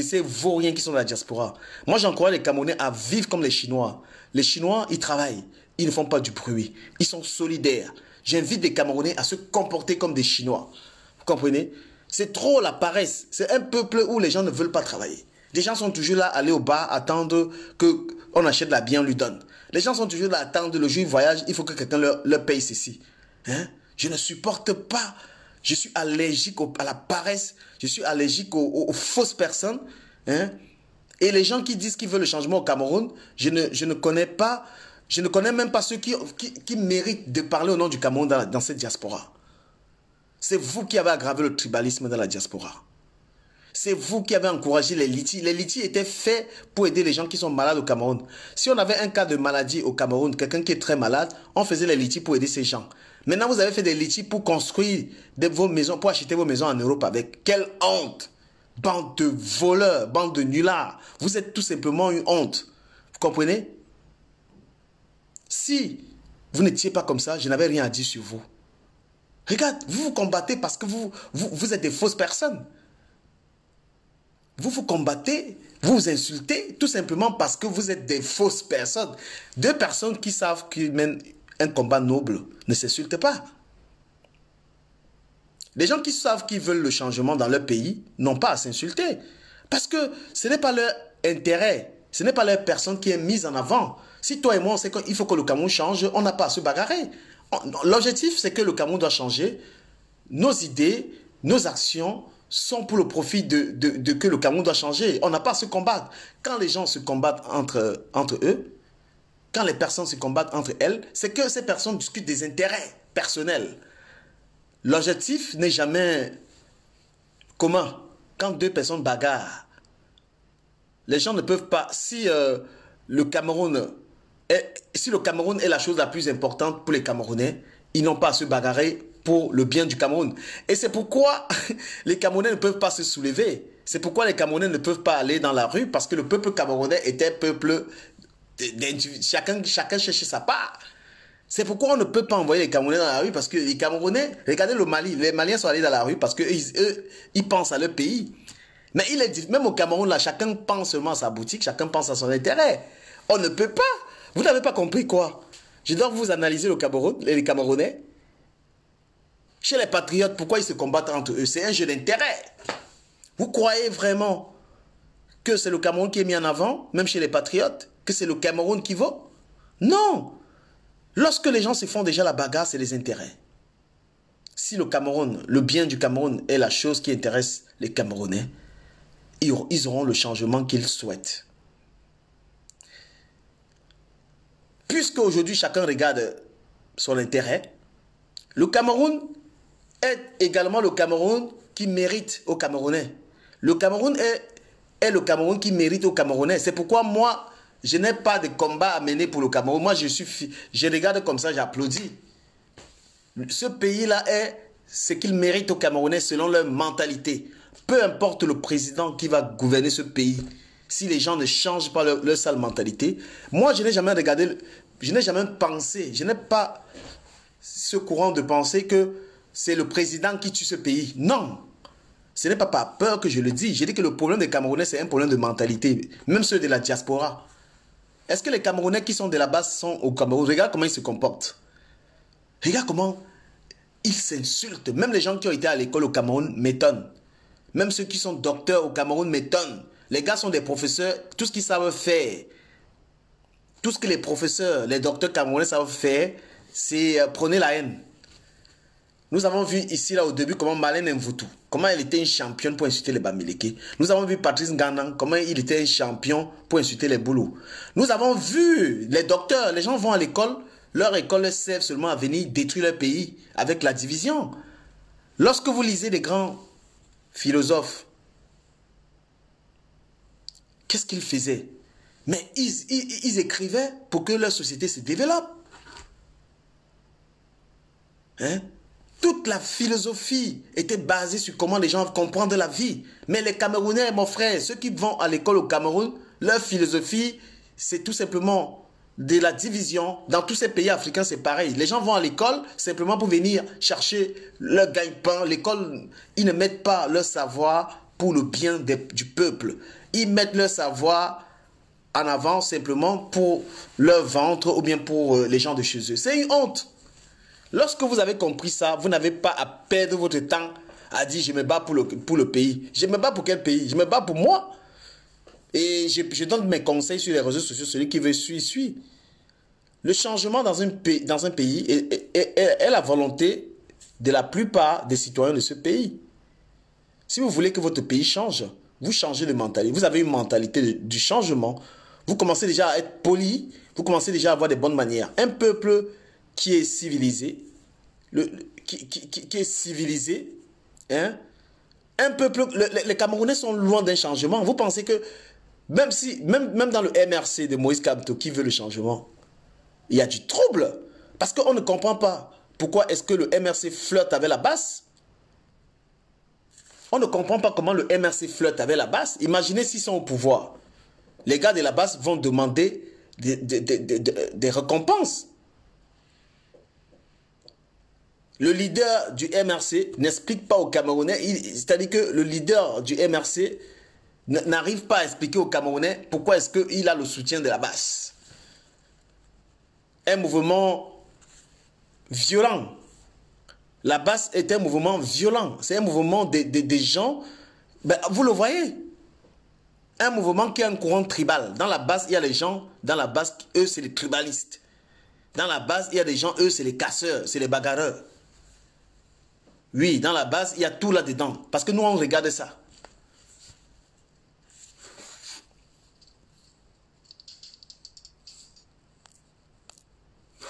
ces vauriens qui sont de la diaspora. Moi, j'encourage les Camerounais à vivre comme les Chinois. Les Chinois, ils travaillent. Ils ne font pas du bruit. Ils sont solidaires. J'invite les Camerounais à se comporter comme des Chinois. Vous comprenez C'est trop la paresse. C'est un peuple où les gens ne veulent pas travailler. Les gens sont toujours là, aller au bar, attendre que on achète la bière, on lui donne. Les gens sont toujours là, attendre le jour du voyage, il faut que quelqu'un leur, paye ceci. Hein? Je ne supporte pas. Je suis allergique à la paresse. Je suis allergique aux, fausses personnes. Hein? Et les gens qui disent qu'ils veulent le changement au Cameroun, je je ne connais pas, je ne connais même pas ceux qui, méritent de parler au nom du Cameroun dans, cette diaspora. C'est vous qui avez aggravé le tribalisme dans la diaspora. C'est vous qui avez encouragé les litis. Les litis étaient faits pour aider les gens qui sont malades au Cameroun. Si on avait un cas de maladie au Cameroun, quelqu'un qui est très malade, on faisait les litis pour aider ces gens. Maintenant, vous avez fait des litis pour construire vos maisons, pour acheter vos maisons en Europe avec. Quelle honte Bande de voleurs, bande de nullards. Vous êtes tout simplement une honte. Vous comprenez si vous n'étiez pas comme ça, je n'avais rien à dire sur vous. Regarde, vous vous combattez parce que vous, vous, êtes des fausses personnes. Vous vous combattez, vous vous insultez, tout simplement parce que vous êtes des fausses personnes. Deux personnes qui savent qu'ils mènent un combat noble ne s'insultent pas. Les gens qui savent qu'ils veulent le changement dans leur pays n'ont pas à s'insulter. Parce que ce n'est pas leur intérêt, ce n'est pas leur personne qui est mise en avant. Si toi et moi, on sait qu'il faut que le Cameroun change, on n'a pas à se bagarrer. L'objectif, c'est que le Cameroun doit changer. Nos idées, nos actions sont pour le profit de, que le Cameroun doit changer. On n'a pas à se combattre. Quand les gens se combattent entre, entre eux, quand les personnes se combattent entre elles, c'est que ces personnes discutent des intérêts personnels. L'objectif n'est jamais commun. Quand deux personnes bagarrent, les gens ne peuvent pas. Si euh, le Cameroun si le Cameroun est la chose la plus importante pour les Camerounais, ils n'ont pas à se bagarrer pour le bien du Cameroun. Et c'est pourquoi les Camerounais ne peuvent pas se soulever. C'est pourquoi les Camerounais ne peuvent pas aller dans la rue, parce que le peuple camerounais était peuple... Chacun, chacun cherchait sa part. C'est pourquoi on ne peut pas envoyer les Camerounais dans la rue, parce que les Camerounais, regardez le Mali, les Maliens sont allés dans la rue parce que ils, ils pensent à leur pays. Mais il est, même au Cameroun, là, chacun pense seulement à sa boutique, chacun pense à son intérêt. On ne peut pas. Vous n'avez pas compris quoi Je dois vous analyser le Cameroun, et les Camerounais. Chez les patriotes, pourquoi ils se combattent entre eux C'est un jeu d'intérêt. Vous croyez vraiment que c'est le Cameroun qui est mis en avant, même chez les patriotes Que c'est le Cameroun qui vaut Non Lorsque les gens se font déjà la bagarre, c'est les intérêts. Si le Cameroun, le bien du Cameroun est la chose qui intéresse les Camerounais, ils auront le changement qu'ils souhaitent. puisque aujourd'hui chacun regarde son intérêt, le Cameroun est également le Cameroun qui mérite aux Camerounais. Le Cameroun est, est le Cameroun qui mérite aux Camerounais. C'est pourquoi moi, je n'ai pas de combat à mener pour le Cameroun. Moi, je, suis, je regarde comme ça, j'applaudis. Ce pays-là est ce qu'il mérite aux Camerounais selon leur mentalité. Peu importe le président qui va gouverner ce pays, si les gens ne changent pas leur, leur sale mentalité. Moi, je n'ai jamais regardé je n'ai jamais pensé, je n'ai pas ce courant de penser que c'est le président qui tue ce pays. Non, ce n'est pas par peur que je le dis. J'ai dit que le problème des Camerounais, c'est un problème de mentalité, même ceux de la diaspora. Est-ce que les Camerounais qui sont de la base sont au Cameroun Regarde comment ils se comportent. Regarde comment ils s'insultent. Même les gens qui ont été à l'école au Cameroun m'étonnent. Même ceux qui sont docteurs au Cameroun m'étonnent. Les gars sont des professeurs, tout ce qu'ils savent faire, tout ce que les professeurs, les docteurs camerounais savent faire, c'est euh, prendre la haine. Nous avons vu ici, là, au début, comment Malène tout. comment elle était une championne pour insulter les Bamileke. Nous avons vu Patrice Nganan, comment il était un champion pour insulter les Boulous. Nous avons vu les docteurs, les gens vont à l'école, leur école sert seulement à venir détruire leur pays avec la division. Lorsque vous lisez les grands philosophes, qu'est-ce qu'ils faisaient mais ils, ils, écrivaient pour que leur société se développe. Hein? Toute la philosophie était basée sur comment les gens comprennent la vie. Mais les Camerounais, mon frère, ceux qui vont à l'école au Cameroun, leur philosophie, c'est tout simplement de la division. Dans tous ces pays africains, c'est pareil. Les gens vont à l'école simplement pour venir chercher leur gagne-pain. L'école, ils ne mettent pas leur savoir pour le bien du peuple. Ils mettent leur savoir en avant simplement pour leur ventre ou bien pour euh, les gens de chez eux. C'est une honte. Lorsque vous avez compris ça, vous n'avez pas à perdre votre temps à dire je me bats pour le, pour le pays. Je me bats pour quel pays Je me bats pour moi. Et je, donne mes conseils sur les réseaux sociaux. Celui qui veut suit, suit. Le changement dans un pays, dans un pays est, est, la volonté de la plupart des citoyens de ce pays. Si vous voulez que votre pays change, vous changez de mentalité. Vous avez une mentalité du changement vous commencez déjà à être poli, vous commencez déjà à avoir des bonnes manières. Un peuple qui est civilisé, le, qui, est civilisé, hein, un peuple, les Camerounais sont loin d'un changement. Vous pensez que, même, si, même, même dans le MRC de Moïse Kamto qui veut le changement, il y a du trouble. Parce qu'on ne comprend pas pourquoi est-ce que le MRC flirte avec la basse. On ne comprend pas comment le MRC flirte avec la basse. Imaginez s'ils sont au pouvoir les gars de la base vont demander des, récompenses. Le leader du MRC n'explique pas aux Camerounais, c'est-à-dire que le leader du MRC n'arrive pas à expliquer aux Camerounais pourquoi est-ce qu'il a le soutien de la base. Un mouvement violent. La base est un mouvement violent. C'est un mouvement des gens. Ben, vous le voyez un mouvement qui a un courant tribal. Dans la base, il y a les gens, dans la base, eux, c'est les tribalistes. Dans la base, il y a des gens, eux, c'est les casseurs, c'est les bagarreurs. Oui, dans la base, il y a tout là-dedans. Parce que nous, on regarde ça.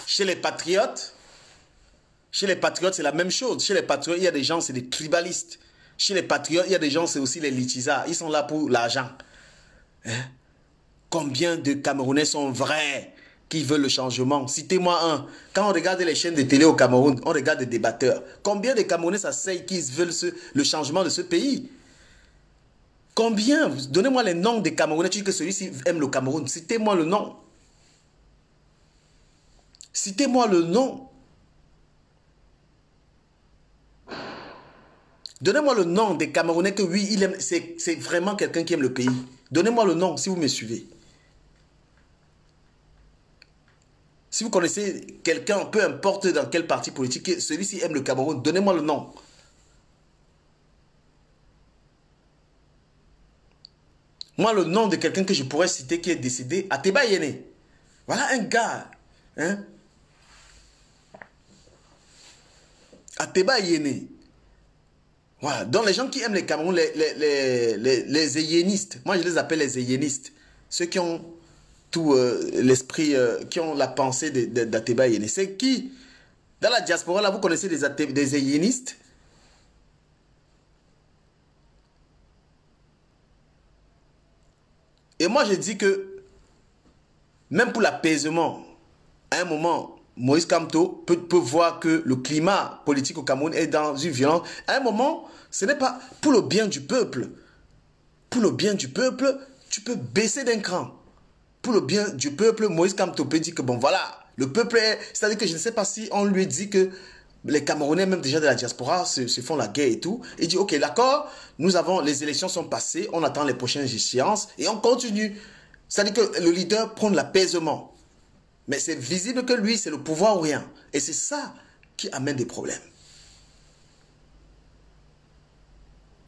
Chez les patriotes, chez les patriotes, c'est la même chose. Chez les patriotes, il y a des gens, c'est des tribalistes. Chez les patriotes, il y a des gens, c'est aussi les litisards. Ils sont là pour l'argent. Hein? Combien de Camerounais sont vrais qui veulent le changement Citez-moi un. Quand on regarde les chaînes de télé au Cameroun, on regarde des débatteurs. Combien de Camerounais s'asseyent qui veulent le changement de ce pays Combien Donnez-moi les noms des Camerounais. Tu dis que celui-ci aime le Cameroun. Citez-moi le nom. Citez-moi le nom. Donnez-moi le nom des Camerounais que oui, il aime. C'est vraiment quelqu'un qui aime le pays. Donnez-moi le nom si vous me suivez. Si vous connaissez quelqu'un, peu importe dans quel parti politique, celui-ci aime le Cameroun, donnez-moi le nom. Moi, le nom de quelqu'un que je pourrais citer qui est décédé, Ateba Yené. Voilà un gars. Hein? Ateba donc les gens qui aiment les Cameroun, les, les, moi je les appelle les hyénistes, ceux qui ont tout euh, l'esprit, euh, qui ont la pensée d'Ateba C'est qui Dans la diaspora, là, vous connaissez des, des Et moi je dis que, même pour l'apaisement, à un moment, Moïse Kamto peut, peut, voir que le climat politique au Cameroun est dans une violence. À un moment, ce n'est pas pour le bien du peuple. Pour le bien du peuple, tu peux baisser d'un cran. Pour le bien du peuple, Moïse Kamto peut dire que bon voilà, le peuple est... C'est-à-dire que je ne sais pas si on lui dit que les Camerounais, même déjà de la diaspora, se, font la guerre et tout. Il dit, OK, d'accord, nous avons, les élections sont passées, on attend les prochaines échéances et on continue. C'est-à-dire que le leader prend l'apaisement. Mais c'est visible que lui, c'est le pouvoir ou rien. Et c'est ça qui amène des problèmes.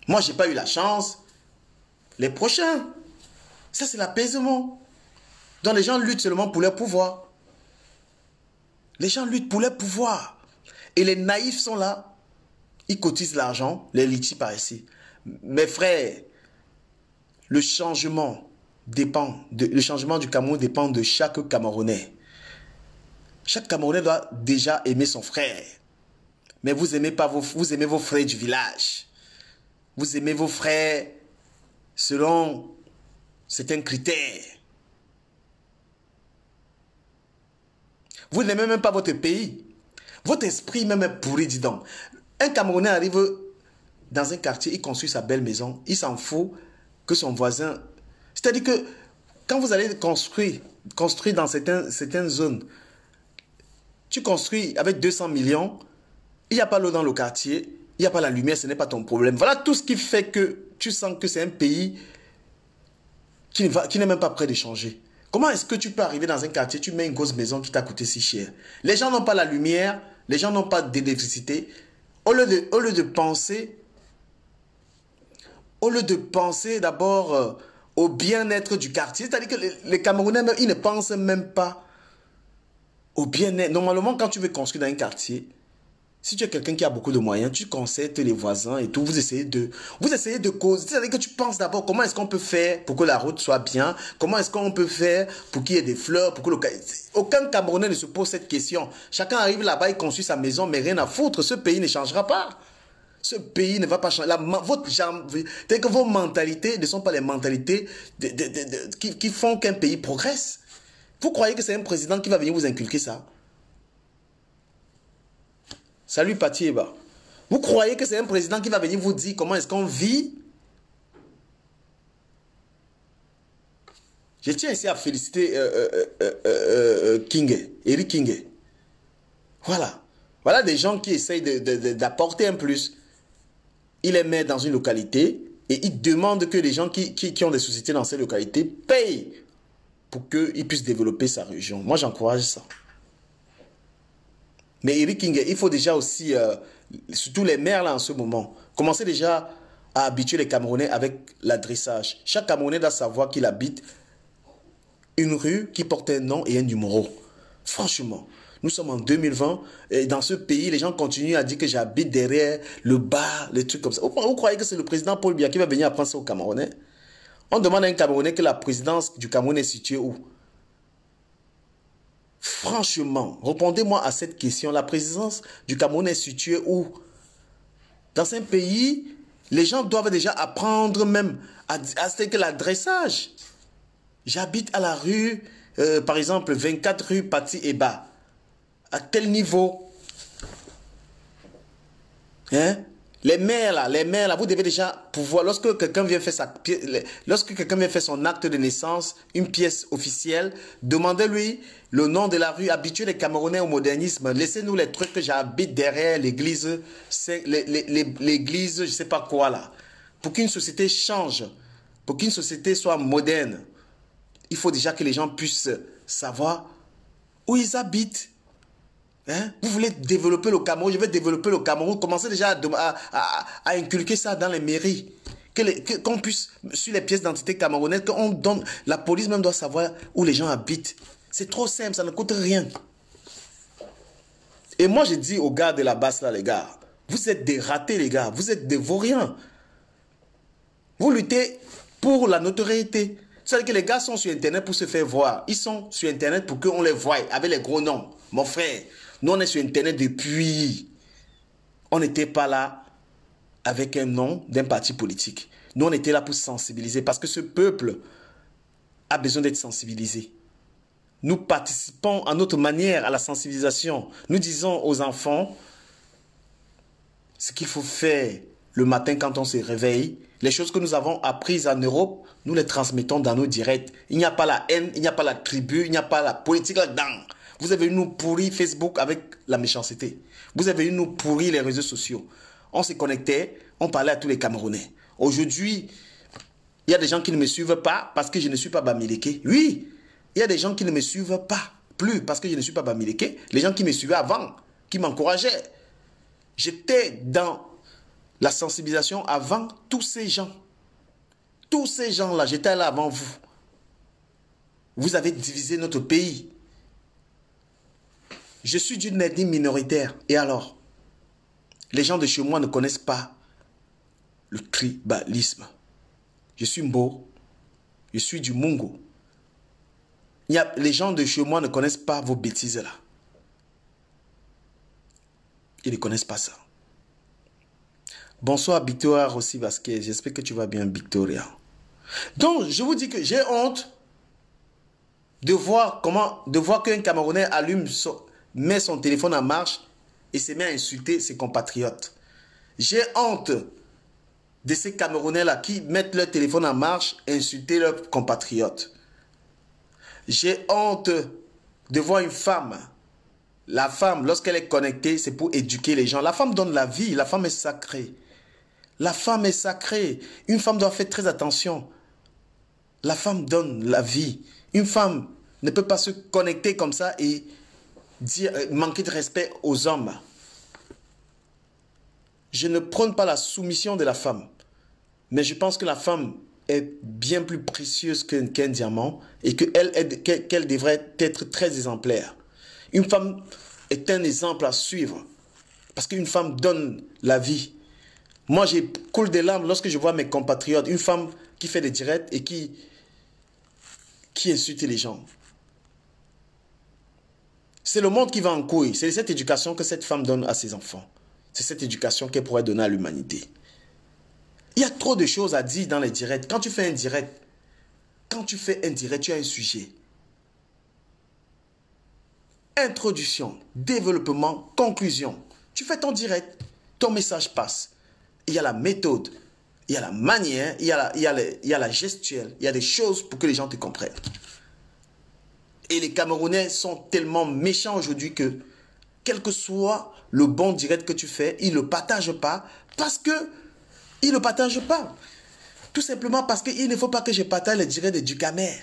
Moi, je n'ai pas eu la chance. Les prochains. Ça, c'est l'apaisement. Donc les gens luttent seulement pour leur pouvoir. Les gens luttent pour leur pouvoir. Et les naïfs sont là. Ils cotisent l'argent, les litis par ici. Mes frères, le changement dépend, le changement du Cameroun dépend de chaque Camerounais. Chaque Camerounais doit déjà aimer son frère. Mais vous aimez pas vos, vous aimez vos frères du village. Vous aimez vos frères selon certains critères. Vous n'aimez même pas votre pays. Votre esprit même est pourri, dis donc. Un Camerounais arrive dans un quartier, il construit sa belle maison, il s'en fout que son voisin... C'est-à-dire que quand vous allez construire, construire dans certaines zones, tu construis avec 200 millions, il n'y a pas l'eau dans le quartier, il n'y a pas la lumière, ce n'est pas ton problème. Voilà tout ce qui fait que tu sens que c'est un pays qui n'est même pas prêt de changer. Comment est-ce que tu peux arriver dans un quartier, tu mets une grosse maison qui t'a coûté si cher Les gens n'ont pas la lumière, les gens n'ont pas d'électricité. Au lieu de, lieu de penser, au lieu de penser d'abord euh, au bien-être du quartier, c'est-à-dire que les, Camerounais, ils ne pensent même pas au bien-être. Normalement, quand tu veux construire dans un quartier, si tu es quelqu'un qui a beaucoup de moyens, tu conseilles les voisins et tout, vous essayez de, vous essayez de cause. C'est-à-dire que tu penses d'abord comment est-ce qu'on peut faire pour que la route soit bien, comment est-ce qu'on peut faire pour qu'il y ait des fleurs, pour que le... aucun Camerounais ne se pose cette question. Chacun arrive là-bas, il construit sa maison, mais rien à foutre. Ce pays ne changera pas. Ce pays ne va pas changer. La, votre, que vos mentalités ne sont pas les mentalités qui, qui font qu'un pays progresse. Vous croyez que c'est un président qui va venir vous inculquer ça Salut Patieba. Vous croyez que c'est un président qui va venir vous dire comment est-ce qu'on vit Je tiens ici à féliciter euh, euh, euh, euh King, Eric King. Voilà. Voilà des gens qui essayent d'apporter un plus. Il est maire dans une localité et il demande que les gens qui, qui ont des sociétés dans cette localité payent pour qu'il puisse développer sa région. Moi, j'encourage ça. Mais Eric King, il faut déjà aussi, euh, surtout les maires là en ce moment, commencer déjà à habituer les Camerounais avec l'adressage. Chaque Camerounais doit savoir qu'il habite une rue qui porte un nom et un numéro. Franchement, nous sommes en 2020 et dans ce pays, les gens continuent à dire que j'habite derrière le bar, les trucs comme ça. Vous, croyez que c'est le président Paul Biya qui va venir apprendre ça aux Camerounais on demande à un Camerounais que la présidence du Cameroun est située où Franchement, répondez-moi à cette question. La présidence du Cameroun est située où Dans un pays, les gens doivent déjà apprendre même à, ce que l'adressage. J'habite à la rue, euh, par exemple, 24 rue Pati eba À quel niveau. Hein les maires, là, les mères, là, vous devez déjà pouvoir, lorsque quelqu'un vient faire sa, lorsque quelqu'un vient faire son acte de naissance, une pièce officielle, demandez-lui le nom de la rue, habituez les Camerounais au modernisme, laissez-nous les trucs que j'habite derrière l'église, l'église, je sais pas quoi, là. Pour qu'une société change, pour qu'une société soit moderne, il faut déjà que les gens puissent savoir où ils habitent. Hein? Vous voulez développer le Cameroun, je vais développer le Cameroun. Commencez déjà à, inculquer ça dans les mairies. qu'on puisse, sur les pièces d'identité camerounaises, on donne, la police même doit savoir où les gens habitent. C'est trop simple, ça ne coûte rien. Et moi, je dis aux gars de la basse, là, les gars, vous êtes des ratés, les gars, vous êtes des vauriens. Vous luttez pour la notoriété. cest à que les gars sont sur Internet pour se faire voir. Ils sont sur Internet pour qu'on les voie avec les gros noms. Mon frère, nous, on est sur Internet depuis. On n'était pas là avec un nom d'un parti politique. Nous, on était là pour sensibiliser parce que ce peuple a besoin d'être sensibilisé. Nous participons à notre manière à la sensibilisation. Nous disons aux enfants ce qu'il faut faire le matin quand on se réveille. Les choses que nous avons apprises en Europe, nous les transmettons dans nos directs. Il n'y a pas la haine, il n'y a pas la tribu, il n'y a pas la politique là-dedans. Vous avez nous pourri Facebook avec la méchanceté. Vous avez nous pourri les réseaux sociaux. On se connectait, on parlait à tous les Camerounais. Aujourd'hui, il y a des gens qui ne me suivent pas parce que je ne suis pas Bamileke. Oui, il y a des gens qui ne me suivent pas plus parce que je ne suis pas Bamileke. Les gens qui me suivaient avant, qui m'encourageaient. J'étais dans la sensibilisation avant tous ces gens. Tous ces gens-là, j'étais là avant vous. Vous avez divisé notre pays. Je suis d'une ethnie minoritaire. Et alors Les gens de chez moi ne connaissent pas le tribalisme. Je suis Mbo. Je suis du Mungo. y a, les gens de chez moi ne connaissent pas vos bêtises là. Ils ne connaissent pas ça. Bonsoir Victoria Rossi Vasquez. J'espère que tu vas bien Victoria. Donc, je vous dis que j'ai honte de voir comment, de voir qu'un Camerounais allume son, met son téléphone en marche et se met à insulter ses compatriotes. J'ai honte de ces Camerounais-là qui mettent leur téléphone en marche et insulter leurs compatriotes. J'ai honte de voir une femme. La femme, lorsqu'elle est connectée, c'est pour éduquer les gens. La femme donne la vie, la femme est sacrée. La femme est sacrée. Une femme doit faire très attention. La femme donne la vie. Une femme ne peut pas se connecter comme ça et euh, manquer de respect aux hommes. Je ne prône pas la soumission de la femme, mais je pense que la femme est bien plus précieuse qu'un diamant et qu'elle devrait être très exemplaire. Une femme est un exemple à suivre parce qu'une femme donne la vie. Moi, j'ai coule des larmes lorsque je vois mes compatriotes, une femme qui fait des directs et qui, qui insulte les gens. C'est le monde qui va en couille. C'est cette éducation que cette femme donne à ses enfants. C'est cette éducation qu'elle pourrait donner à l'humanité. Il y a trop de choses à dire dans les directs. Quand tu fais un direct, quand tu fais un direct, tu as un sujet. Introduction, développement, conclusion. Tu fais ton direct, ton message passe. Il y a la méthode, il y a la manière, il y a la, il y a la gestuelle, il y a des choses pour que les gens te comprennent. Et les Camerounais sont tellement méchants aujourd'hui que, quel que soit le bon direct que tu fais, ils ne le partagent pas parce que ils ne le partagent pas. Tout simplement parce qu'il ne faut pas que je partage les directs du Camer.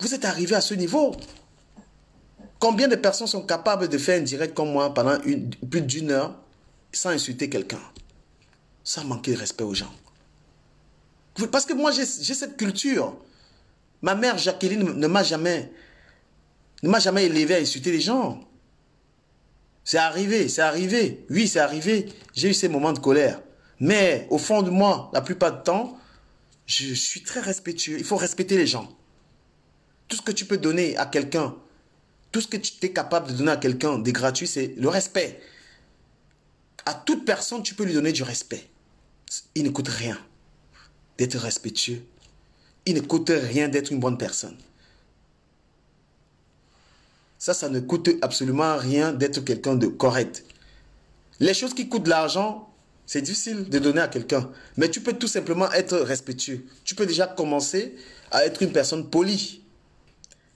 Vous êtes arrivé à ce niveau. Combien de personnes sont capables de faire un direct comme moi pendant plus d'une heure sans insulter quelqu'un Sans manquer de respect aux gens. Parce que moi, j'ai cette culture. Ma mère Jacqueline ne m'a jamais, ne m'a jamais élevé à insulter les gens. C'est arrivé, c'est arrivé. Oui, c'est arrivé. J'ai eu ces moments de colère. Mais au fond de moi, la plupart du temps, je suis très respectueux. Il faut respecter les gens. Tout ce que tu peux donner à quelqu'un, tout ce que tu es capable de donner à quelqu'un de gratuit, c'est le respect. À toute personne, tu peux lui donner du respect. Il ne coûte rien d'être respectueux ne coûte rien d'être une bonne personne. Ça, ça ne coûte absolument rien d'être quelqu'un de correct. Les choses qui coûtent de l'argent, c'est difficile de donner à quelqu'un. Mais tu peux tout simplement être respectueux. Tu peux déjà commencer à être une personne polie.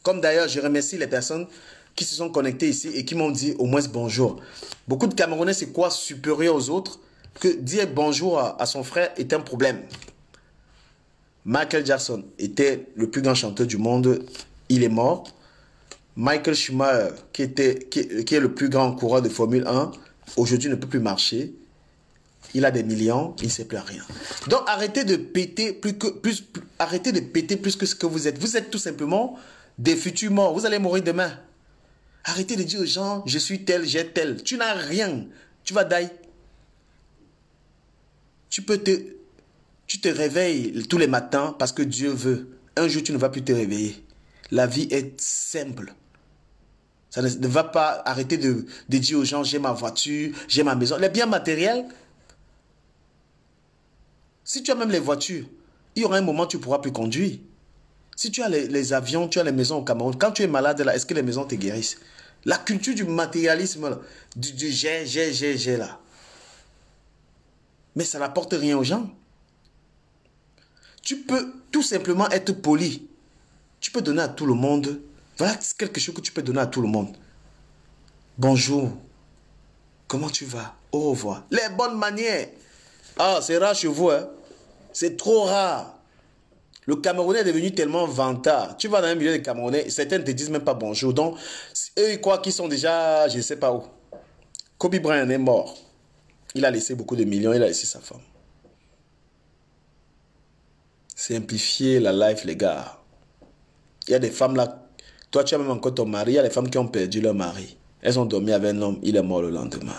Comme d'ailleurs, je remercie les personnes qui se sont connectées ici et qui m'ont dit au moins bonjour. Beaucoup de Camerounais, c'est quoi supérieur aux autres que dire bonjour à son frère est un problème. Michael Jackson était le plus grand chanteur du monde, il est mort. Michael Schumacher, qui, était, qui, est le plus grand coureur de Formule 1, aujourd'hui ne peut plus marcher. Il a des millions, il ne sait plus rien. Donc arrêtez de péter plus que plus, arrêtez de péter plus que ce que vous êtes. Vous êtes tout simplement des futurs morts. Vous allez mourir demain. Arrêtez de dire aux gens je suis tel, j'ai tel. Tu n'as rien. Tu vas die. Tu peux te tu te réveilles tous les matins parce que Dieu veut. Un jour, tu ne vas plus te réveiller. La vie est simple. Ça ne, va pas arrêter de, dire aux gens, j'ai ma voiture, j'ai ma maison. Les biens matériels, si tu as même les voitures, il y aura un moment où tu ne pourras plus conduire. Si tu as les, avions, tu as les maisons au Cameroun, quand tu es malade, là, est-ce que les maisons te guérissent La culture du matérialisme, du, du j'ai, j'ai, j'ai, j'ai, là. Mais ça n'apporte rien aux gens. Tu peux tout simplement être poli. Tu peux donner à tout le monde. Voilà quelque chose que tu peux donner à tout le monde. Bonjour. Comment tu vas Au revoir. Les bonnes manières. Ah, c'est rare chez vous. Hein? C'est trop rare. Le Camerounais est devenu tellement vantard. Tu vas dans un milieu de Camerounais, certains ne te disent même pas bonjour. Donc, eux, ils croient qu'ils sont déjà, je ne sais pas où. Kobe Bryant est mort. Il a laissé beaucoup de millions, il a laissé sa femme. Simplifier la life, les gars. Il y a des femmes là, toi tu as même encore ton mari, il y a des femmes qui ont perdu leur mari. Elles ont dormi avec un homme, il est mort le lendemain.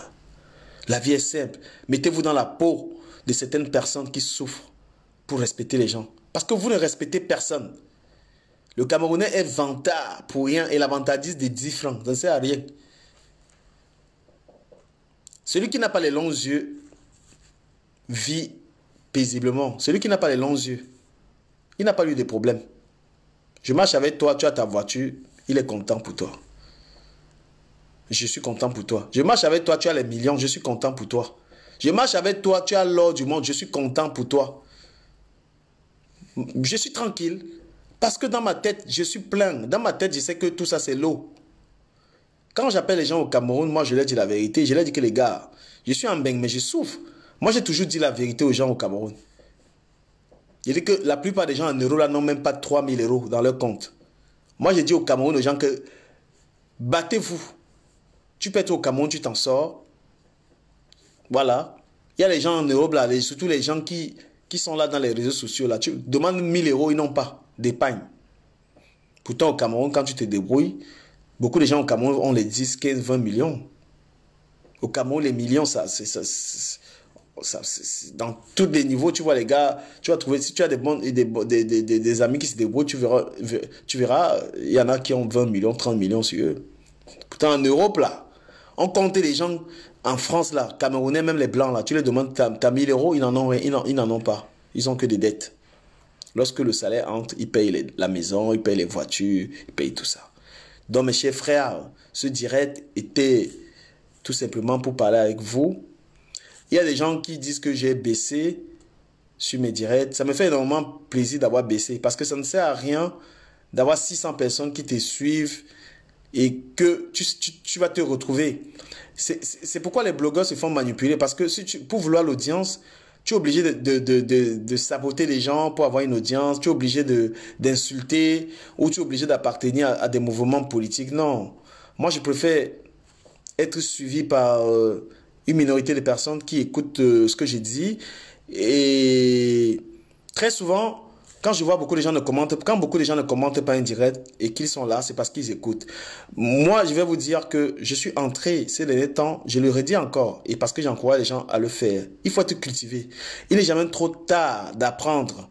La vie est simple. Mettez-vous dans la peau de certaines personnes qui souffrent pour respecter les gens. Parce que vous ne respectez personne. Le Camerounais est vantard pour rien et l'avantardiste des 10 francs. Ça ne sert à rien. Celui qui n'a pas les longs yeux vit paisiblement. Celui qui n'a pas les longs yeux il n'a pas eu de problème. Je marche avec toi, tu as ta voiture, il est content pour toi. Je suis content pour toi. Je marche avec toi, tu as les millions, je suis content pour toi. Je marche avec toi, tu as l'or du monde, je suis content pour toi. Je suis tranquille parce que dans ma tête, je suis plein. Dans ma tête, je sais que tout ça, c'est l'eau. Quand j'appelle les gens au Cameroun, moi, je leur dis la vérité. Je leur dis que les gars, je suis en bain, mais je souffre. Moi, j'ai toujours dit la vérité aux gens au Cameroun. Je dis que la plupart des gens en euros là n'ont même pas 3000 euros dans leur compte. Moi, j'ai dit au Cameroun aux gens que battez-vous. Tu peux être au Cameroun, tu t'en sors. Voilà. Il y a les gens en Europe là, surtout les gens qui, qui sont là dans les réseaux sociaux là. Tu demandes 1000 euros, ils n'ont pas d'épargne. Pourtant, au Cameroun, quand tu te débrouilles, beaucoup de gens au Cameroun ont les 10, 15, 20 millions. Au Cameroun, les millions, ça, ça, dans tous les niveaux, tu vois les gars, tu vas trouver, si tu as des, bons, des, des, des, des, amis qui se débrouillent, tu verras, tu verras, il y en a qui ont 20 millions, 30 millions sur eux. Pourtant, en Europe, là, on comptait les gens en France, là, Camerounais, même les Blancs, là, tu les demandes, t'as as 1000 euros, ils n'en ont ils n'en ont pas. Ils ont que des dettes. Lorsque le salaire entre, ils payent la maison, ils payent les voitures, ils payent tout ça. Donc, mes chers frères, ce direct était tout simplement pour parler avec vous il y a des gens qui disent que j'ai baissé sur mes directs. Ça me fait énormément plaisir d'avoir baissé parce que ça ne sert à rien d'avoir 600 personnes qui te suivent et que tu, vas te retrouver. C'est pourquoi les blogueurs se font manipuler parce que si tu, pour vouloir l'audience, tu es obligé de, de, saboter les gens pour avoir une audience, tu es obligé d'insulter ou tu es obligé d'appartenir à, des mouvements politiques. Non, moi je préfère être suivi par... Euh, une minorité de personnes qui écoutent euh, ce que j'ai dit. Et très souvent, quand je vois beaucoup de gens ne commentent, quand beaucoup de gens ne commentent pas en direct et qu'ils sont là, c'est parce qu'ils écoutent. Moi, je vais vous dire que je suis entré ces derniers temps, je le redis encore, et parce que j'encourage les gens à le faire. Il faut être cultivé. Il n'est jamais trop tard d'apprendre.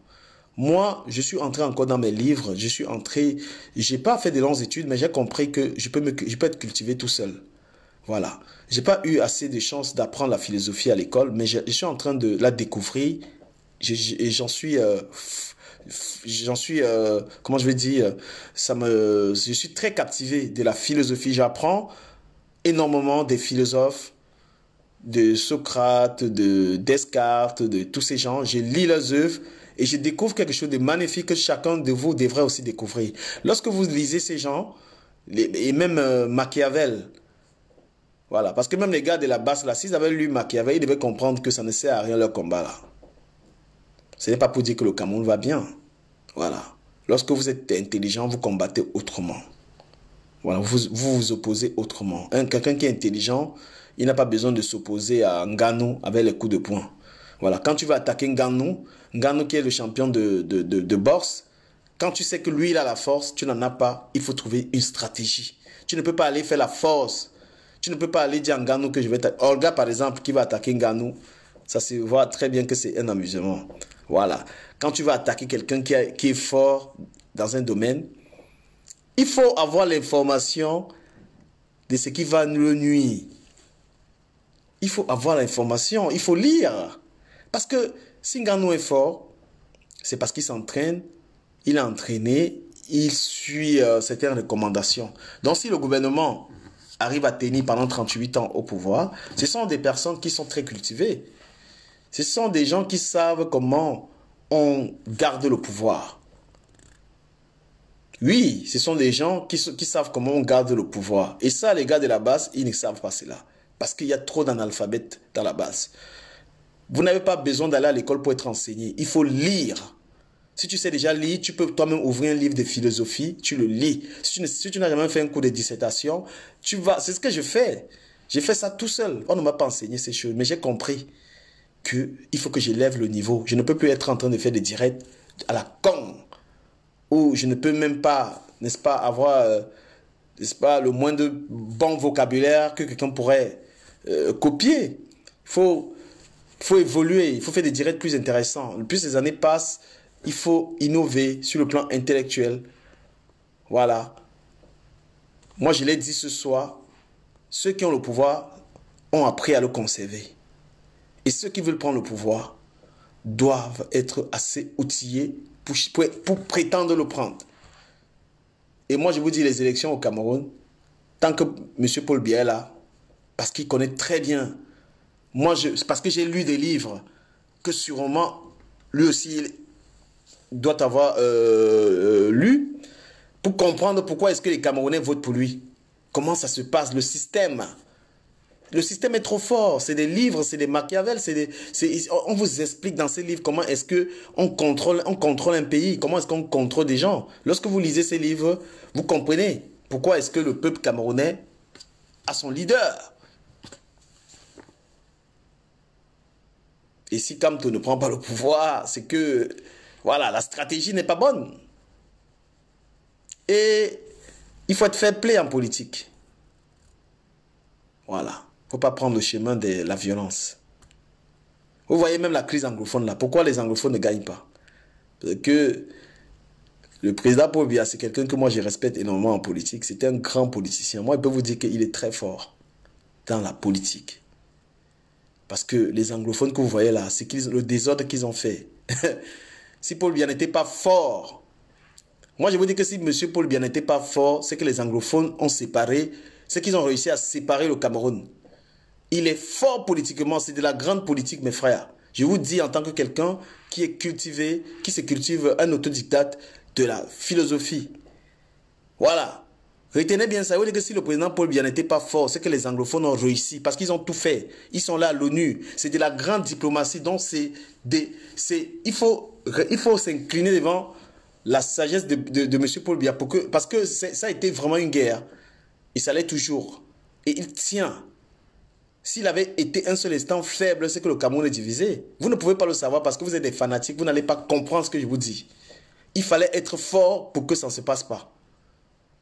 Moi, je suis entré encore dans mes livres, je suis entré, j'ai pas fait de longues études, mais j'ai compris que je peux me, je peux être cultivé tout seul. Voilà. Je n'ai pas eu assez de chance d'apprendre la philosophie à l'école, mais je, suis en train de la découvrir. et j'en suis, euh, j'en suis, euh, comment je vais dire, euh, ça me, je suis très captivé de la philosophie. J'apprends énormément des philosophes, de Socrate, de Descartes, de tous ces gens. Je lis leurs œuvres et je découvre quelque chose de magnifique que chacun de vous devrait aussi découvrir. Lorsque vous lisez ces gens, et même Machiavel, voilà, parce que même les gars de la basse, là, s'ils avaient lu Machiavel, ils devaient comprendre que ça ne sert à rien leur combat, là. Ce n'est pas pour dire que le Cameroun va bien. Voilà. Lorsque vous êtes intelligent, vous combattez autrement. Voilà, vous vous, opposez autrement. Quelqu'un qui est intelligent, il n'a pas besoin de s'opposer à Nganou avec les coups de poing. Voilà, quand tu vas attaquer Nganou, Nganou qui est le champion de, bourse, quand tu sais que lui, il a la force, tu n'en as pas, il faut trouver une stratégie. Tu ne peux pas aller faire la force tu ne peux pas aller dire à Nganou que je vais attaquer. Olga, par exemple, qui va attaquer Nganou, ça se voit très bien que c'est un amusement. Voilà. Quand tu vas attaquer quelqu'un qui, est fort dans un domaine, il faut avoir l'information de ce qui va nous nuire. Il faut avoir l'information, il faut lire. Parce que si Ngannou est fort, c'est parce qu'il s'entraîne, il est entraîné, il suit euh, certaines recommandations. Donc si le gouvernement arrivent à tenir pendant 38 ans au pouvoir, ce sont des personnes qui sont très cultivées. Ce sont des gens qui savent comment on garde le pouvoir. Oui, ce sont des gens qui, qui savent comment on garde le pouvoir. Et ça, les gars de la base, ils ne savent pas cela. Parce qu'il y a trop d'analphabètes dans la base. Vous n'avez pas besoin d'aller à l'école pour être enseigné. Il faut lire. Si tu sais déjà lire, tu peux toi-même ouvrir un livre de philosophie, tu le lis. Si tu, n'as jamais fait un cours de dissertation, tu vas. C'est ce que je fais. J'ai fait ça tout seul. On ne m'a pas enseigné ces choses, mais j'ai compris que il faut que j'élève le niveau. Je ne peux plus être en train de faire des directs à la con, où je ne peux même pas, n'est-ce pas, avoir, euh, n'est-ce pas, le moins de bon vocabulaire que quelqu'un pourrait euh, copier. Il faut, faut évoluer, il faut faire des directs plus intéressants. Plus les années passent, il faut innover sur le plan intellectuel. Voilà. Moi, je l'ai dit ce soir, ceux qui ont le pouvoir ont appris à le conserver. Et ceux qui veulent prendre le pouvoir doivent être assez outillés pour, prétendre le prendre. Et moi, je vous dis, les élections au Cameroun, tant que M. Paul Biya parce qu'il connaît très bien, moi, je, parce que j'ai lu des livres que sûrement, lui aussi, doit avoir euh, euh, lu pour comprendre pourquoi est-ce que les Camerounais votent pour lui. Comment ça se passe, le système le système est trop fort. C'est des livres, c'est des Machiavel, c'est On vous explique dans ces livres comment est-ce que contrôle, on contrôle un pays, comment est-ce qu'on contrôle des gens. Lorsque vous lisez ces livres, vous comprenez pourquoi est-ce que le peuple camerounais a son leader. Et si Kamto ne prend pas le pouvoir, c'est que voilà, la stratégie n'est pas bonne. Et il faut être fair play en politique. Voilà. Il ne faut pas prendre le chemin de la violence. Vous voyez même la crise anglophone là. Pourquoi les anglophones ne gagnent pas Parce que le président Paul c'est quelqu'un que moi je respecte énormément en politique. C'était un grand politicien. Moi, je peux vous dire qu'il est très fort dans la politique. Parce que les anglophones que vous voyez là, c'est le désordre qu'ils ont fait. si Paul Biya n'était pas fort, moi je vous dis que si M. Paul Biya n'était pas fort, c'est que les anglophones ont séparé, c'est qu'ils ont réussi à séparer le Cameroun. Il est fort politiquement, c'est de la grande politique mes frères. Je vous dis en tant que quelqu'un qui est cultivé, qui se cultive un autodictate de la philosophie. Voilà, Retenez bien ça. Vous dites que si le président Paul Biya n'était pas fort, c'est que les anglophones ont réussi parce qu'ils ont tout fait. Ils sont là à l'ONU. C'est de la grande diplomatie. Donc, c'est il faut, il faut s'incliner devant la sagesse de, de, M. Paul Biya pour que, parce que ça a été vraiment une guerre. Il ça toujours. Et il tient. S'il avait été un seul instant faible, c'est que le Cameroun est divisé. Vous ne pouvez pas le savoir parce que vous êtes des fanatiques. Vous n'allez pas comprendre ce que je vous dis. Il fallait être fort pour que ça ne se passe pas.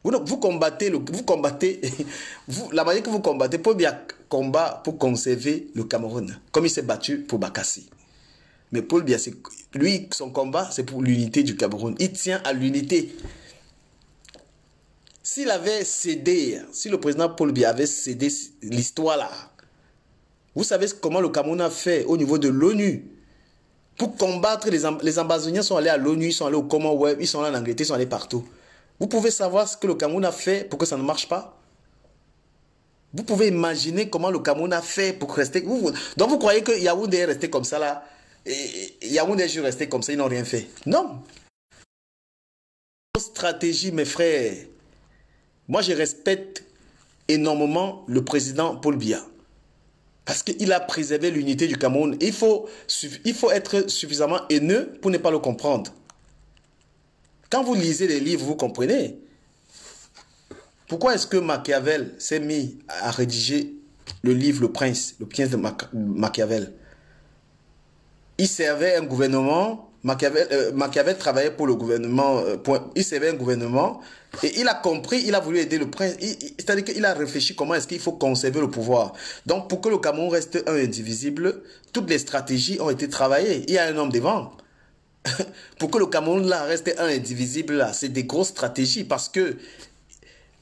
Vous, combattez, vous combattez la manière que vous combattez, Paul bien combat pour conserver le Cameroun, comme il s'est battu pour Bakassi. Mais Paul Biya, lui, son combat, c'est pour l'unité du Cameroun. Il tient à l'unité. S'il avait cédé, si le président Paul Biya avait cédé l'histoire là, vous savez comment le Cameroun a fait au niveau de l'ONU. Pour combattre, les, les ambassadeurs sont allés à l'ONU, ils sont allés au Commonwealth, ils sont allés en Angleterre, ils sont allés partout. Vous pouvez savoir ce que le Cameroun a fait pour que ça ne marche pas Vous pouvez imaginer comment le Cameroun a fait pour rester... Vous, Donc vous croyez que Yaoundé est resté comme ça là et Yaoundé est juste resté comme ça, ils n'ont rien fait. Non Stratégie, mes frères. Moi, je respecte énormément le président Paul Biya. Parce qu'il a préservé l'unité du Cameroun. Il faut, il faut être suffisamment haineux pour ne pas le comprendre. Quand vous lisez les livres, vous comprenez. Pourquoi est-ce que Machiavel s'est mis à rédiger le livre Le Prince, le prince de Machiavel Il servait un gouvernement Machiavel, euh, travaillait pour le gouvernement, euh, il servait un gouvernement, et il a compris, il a voulu aider le prince, c'est-à-dire qu'il a réfléchi comment est-ce qu'il faut conserver le pouvoir. Donc pour que le Cameroun reste un indivisible, toutes les stratégies ont été travaillées. Il y a un homme devant. Pourquoi le Cameroun là reste un indivisible c'est des grosses stratégies parce que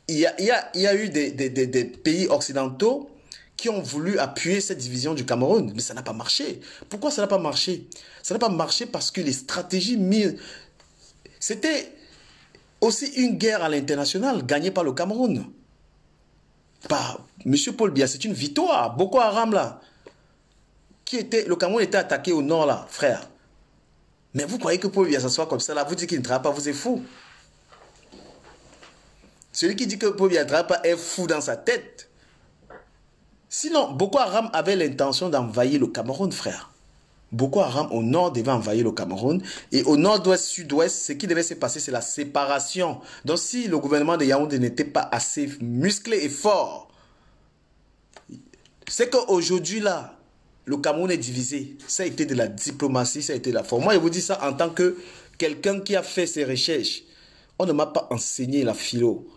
il y a, eu des, pays occidentaux qui ont voulu appuyer cette division du Cameroun, mais ça n'a pas marché. Pourquoi ça n'a pas marché Ça n'a pas marché parce que les stratégies mises... C'était aussi une guerre à l'international gagnée par le Cameroun. Par Monsieur Paul Biya, c'est une victoire. Boko Haram là, qui était, le Cameroun était attaqué au nord là, frère. Mais vous croyez que pour vient s'asseoir comme ça, là, vous dites qu'il ne travaille pas, vous êtes fou. Celui qui dit que Paul pas est fou dans sa tête. Sinon, Boko Haram avait l'intention d'envahir le Cameroun, frère. Boko Haram au nord devait envahir le Cameroun. Et au nord-ouest, sud-ouest, ce qui devait se passer, c'est la séparation. Donc si le gouvernement de Yaoundé n'était pas assez musclé et fort, c'est qu'aujourd'hui là, le Cameroun est divisé. Ça a été de la diplomatie, ça a été de la forme. Moi, je vous dis ça en tant que quelqu'un qui a fait ses recherches. On ne m'a pas enseigné la philo,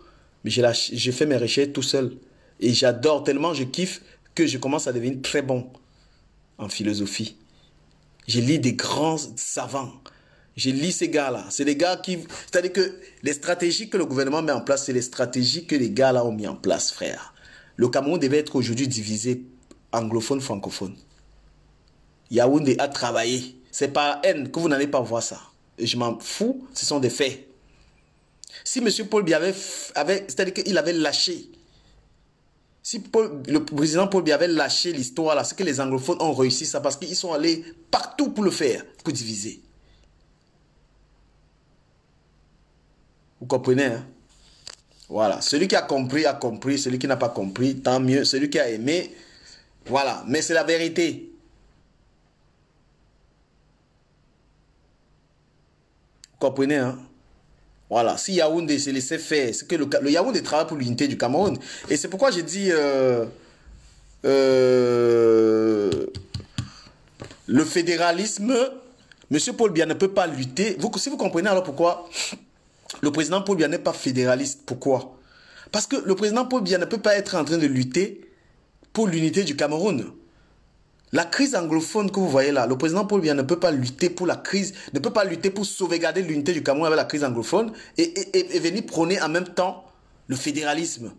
mais j'ai fait mes recherches tout seul. Et j'adore tellement, je kiffe que je commence à devenir très bon en philosophie. Je lis des grands savants. Je lis ces gars-là. C'est gars qui... C'est-à-dire que les stratégies que le gouvernement met en place, c'est les stratégies que les gars-là ont mis en place, frère. Le Cameroun devait être aujourd'hui divisé anglophone-francophone. Yaoundé a travaillé. C'est par haine que vous n'allez pas voir ça. je m'en fous, ce sont des faits. Si M. Paul Biya avait, avait c'est-à-dire qu'il avait lâché, si le président Paul Biya avait lâché l'histoire, là, c'est que les anglophones ont réussi ça parce qu'ils sont allés partout pour le faire, pour diviser. Vous comprenez hein? Voilà. Celui qui a compris, a compris. Celui qui n'a pas compris, tant mieux. Celui qui a aimé, voilà. Mais c'est la vérité. Comprenez, hein. Voilà. Si Yaoundé se laissait faire, c'est que le, le, Yaoundé travaille pour l'unité du Cameroun. Et c'est pourquoi j'ai dit... Euh, euh, le fédéralisme, Monsieur Paul Biya ne peut pas lutter. Vous, si vous comprenez alors pourquoi le président Paul Biya n'est pas fédéraliste, pourquoi Parce que le président Paul Biya ne peut pas être en train de lutter pour l'unité du Cameroun. La crise anglophone que vous voyez là, le président Paul Biya ne peut pas lutter pour la crise, ne peut pas lutter pour sauvegarder l'unité du Cameroun avec la crise anglophone et, venir prôner en même temps le fédéralisme.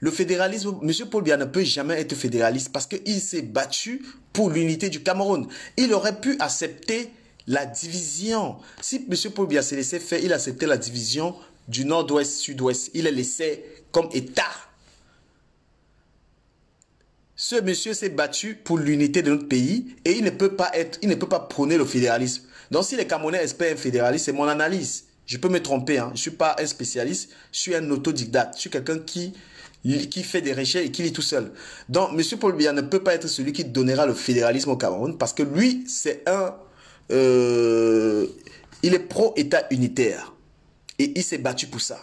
Le fédéralisme, M. Paul Biya ne peut jamais être fédéraliste parce qu'il s'est battu pour l'unité du Cameroun. Il aurait pu accepter la division. Si M. Paul Biya s'est laissé faire, il acceptait la division du nord-ouest, sud-ouest. Il est laissé comme État ce monsieur s'est battu pour l'unité de notre pays et il ne peut pas être, il ne peut pas prôner le fédéralisme. Donc si les Camerounais espèrent un fédéralisme, c'est mon analyse. Je peux me tromper, hein. je ne suis pas un spécialiste, je suis un autodidacte, je suis quelqu'un qui, qui fait des recherches et qui lit tout seul. Donc monsieur Paul Biya ne peut pas être celui qui donnera le fédéralisme au Cameroun parce que lui, c'est un... Euh, il est pro-État unitaire et il s'est battu pour ça.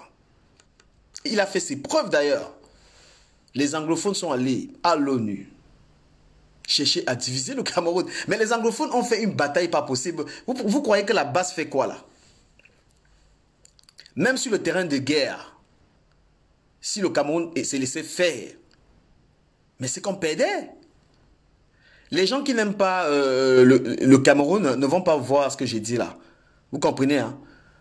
Il a fait ses preuves d'ailleurs les anglophones sont allés à l'ONU chercher à diviser le Cameroun. Mais les anglophones ont fait une bataille pas possible. Vous, croyez que la base fait quoi là Même sur le terrain de guerre, si le Cameroun s'est laissé faire, mais c'est qu'on perdait. Les gens qui n'aiment pas euh, le, le, Cameroun ne vont pas voir ce que j'ai dit là. Vous comprenez hein?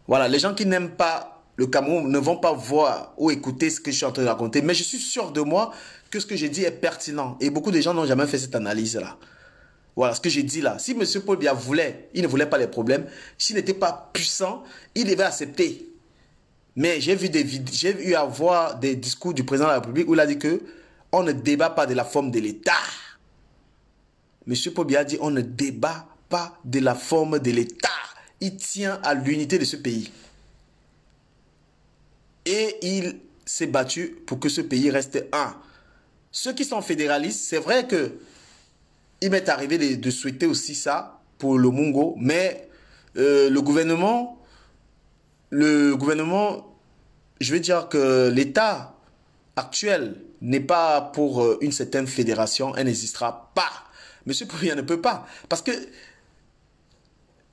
Voilà, les gens qui n'aiment pas le Cameroun ne vont pas voir ou écouter ce que je suis en train de raconter. Mais je suis sûr de moi que ce que j'ai dit est pertinent. Et beaucoup de gens n'ont jamais fait cette analyse-là. Voilà ce que j'ai dit là. Si M. Paul Biya voulait, il ne voulait pas les problèmes. S'il n'était pas puissant, il devait accepter. Mais j'ai vu des j'ai eu à voir des discours du président de la République où il a dit que on ne débat pas de la forme de l'État. M. Paul Biya dit on ne débat pas de la forme de l'État. Il tient à l'unité de ce pays et il s'est battu pour que ce pays reste un. Ceux qui sont fédéralistes, c'est vrai que il m'est arrivé de, souhaiter aussi ça pour le mongo. mais euh, le gouvernement, le gouvernement, je veux dire que l'État actuel n'est pas pour euh, une certaine fédération, elle n'existera pas. Monsieur Pouya ne peut pas. Parce que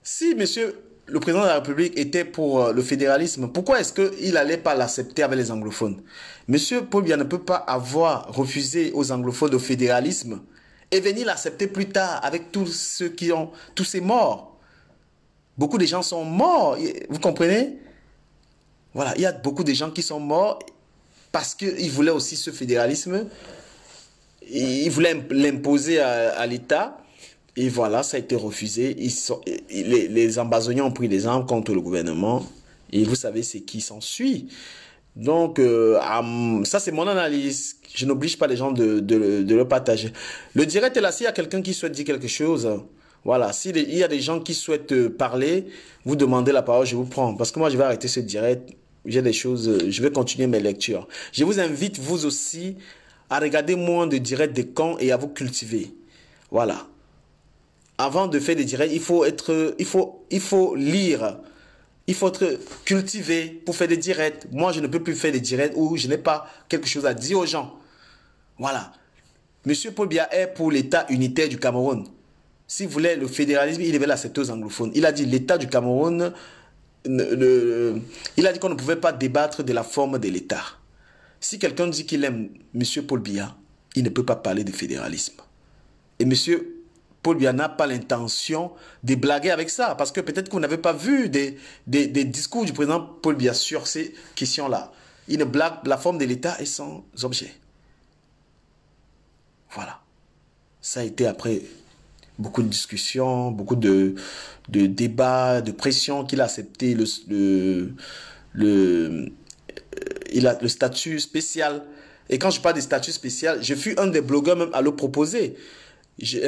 si Monsieur le président de la République était pour euh, le fédéralisme, pourquoi est-ce qu'il n'allait pas l'accepter avec les anglophones Monsieur Paul ne peut pas avoir refusé aux anglophones le fédéralisme et venir l'accepter plus tard avec tous ceux qui ont, tous ces morts. Beaucoup de gens sont morts, vous comprenez Voilà, il y a beaucoup de gens qui sont morts parce qu'ils voulaient aussi ce fédéralisme, ils voulaient l'imposer à l'État et voilà, ça a été refusé. Ils sont, les, les ont pris des armes contre le gouvernement. Et vous savez, ce qui s'ensuit. Donc, euh, ça, c'est mon analyse. Je n'oblige pas les gens de, de, le partager. Le direct est là. S'il y a quelqu'un qui souhaite dire quelque chose, voilà. S'il y a des gens qui souhaitent euh, parler, vous demandez la parole, je vous prends. Parce que moi, je vais arrêter ce direct. J'ai des choses, euh, je vais continuer mes lectures. Je vous invite, vous aussi, à regarder moins de direct des camps et à vous cultiver. Voilà avant de faire des directs, il faut être, il faut, il faut lire. Il faut être cultivé pour faire des directs. Moi, je ne peux plus faire des directs où je n'ai pas quelque chose à dire aux gens. Voilà. Monsieur Biya est pour l'État unitaire du Cameroun. S'il voulait le fédéralisme, il avait la aux anglophones. Il a dit l'État du Cameroun, il a dit qu'on ne pouvait pas débattre de la forme de l'État. Si quelqu'un dit qu'il aime Monsieur Paul Biya, il ne peut pas parler de fédéralisme. Et Monsieur Paul Biya n'a pas l'intention de blaguer avec ça, parce que peut-être qu'on n'avait pas vu des, des, discours du président Paul Bia sur ces questions-là. Il ne blague la forme de l'État et sans objet. Voilà. Ça a été après beaucoup de discussions, beaucoup de, de débats, de pressions qu'il a accepté le, le, euh, il a le statut spécial. Et quand je parle de statut spécial, je fus un des blogueurs même à le proposer.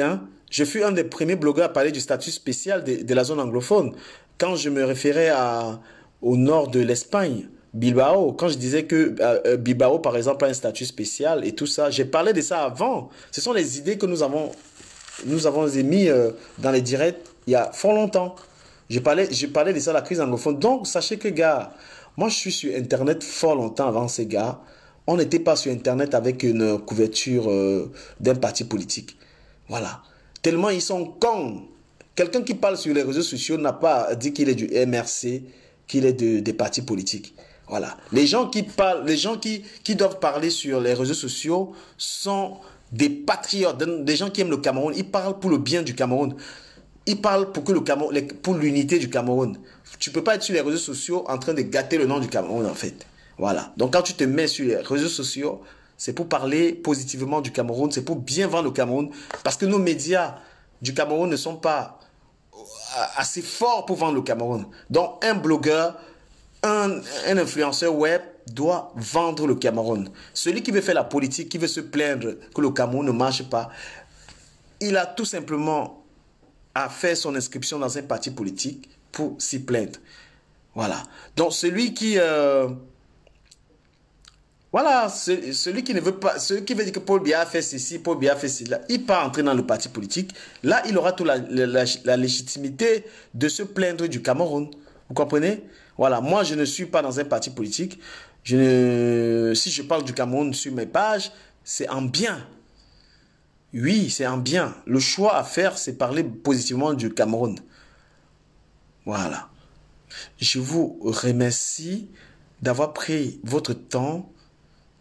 Hein, je fus un des premiers blogueurs à parler du statut spécial de, la zone anglophone. Quand je me référais à, au nord de l'Espagne, Bilbao, quand je disais que euh, euh, Bilbao, par exemple, a un statut spécial et tout ça, j'ai parlé de ça avant. Ce sont les idées que nous avons, nous avons émises euh, dans les directs il y a fort longtemps. J'ai parlé, j'ai parlé de ça, la crise anglophone. Donc, sachez que, gars, moi, je suis sur Internet fort longtemps avant ces gars. On n'était pas sur Internet avec une couverture d'un parti politique. Voilà. Tellement ils sont cons. Quelqu'un qui parle sur les réseaux sociaux n'a pas dit qu'il est du MRC, qu'il est des partis politiques. Voilà. Les gens qui parlent, les gens qui, qui doivent parler sur les réseaux sociaux sont des patriotes, des gens qui aiment le Cameroun. Ils parlent pour le bien du Cameroun. Ils parlent pour que le pour l'unité du Cameroun. Tu peux pas être sur les réseaux sociaux en train de gâter le nom du Cameroun, en fait. Voilà. Donc quand tu te mets sur les réseaux sociaux, c'est pour parler positivement du Cameroun, c'est pour bien vendre le Cameroun, parce que nos médias du Cameroun ne sont pas assez forts pour vendre le Cameroun. Donc un blogueur, un, influenceur web doit vendre le Cameroun. Celui qui veut faire la politique, qui veut se plaindre que le Cameroun ne marche pas, il a tout simplement à faire son inscription dans un parti politique pour s'y plaindre. Voilà. Donc celui qui... Euh, voilà, celui qui ne veut pas, celui qui veut dire que Paul Biya fait ceci, Paul Biya a fait cela, il part entrer dans le parti politique. Là, il aura toute la, légitimité de se plaindre du Cameroun. Vous comprenez Voilà, moi, je ne suis pas dans un parti politique. Si je parle du Cameroun sur mes pages, c'est en bien. Oui, c'est en bien. Le choix à faire, c'est parler positivement du Cameroun. Voilà. Je vous remercie d'avoir pris votre temps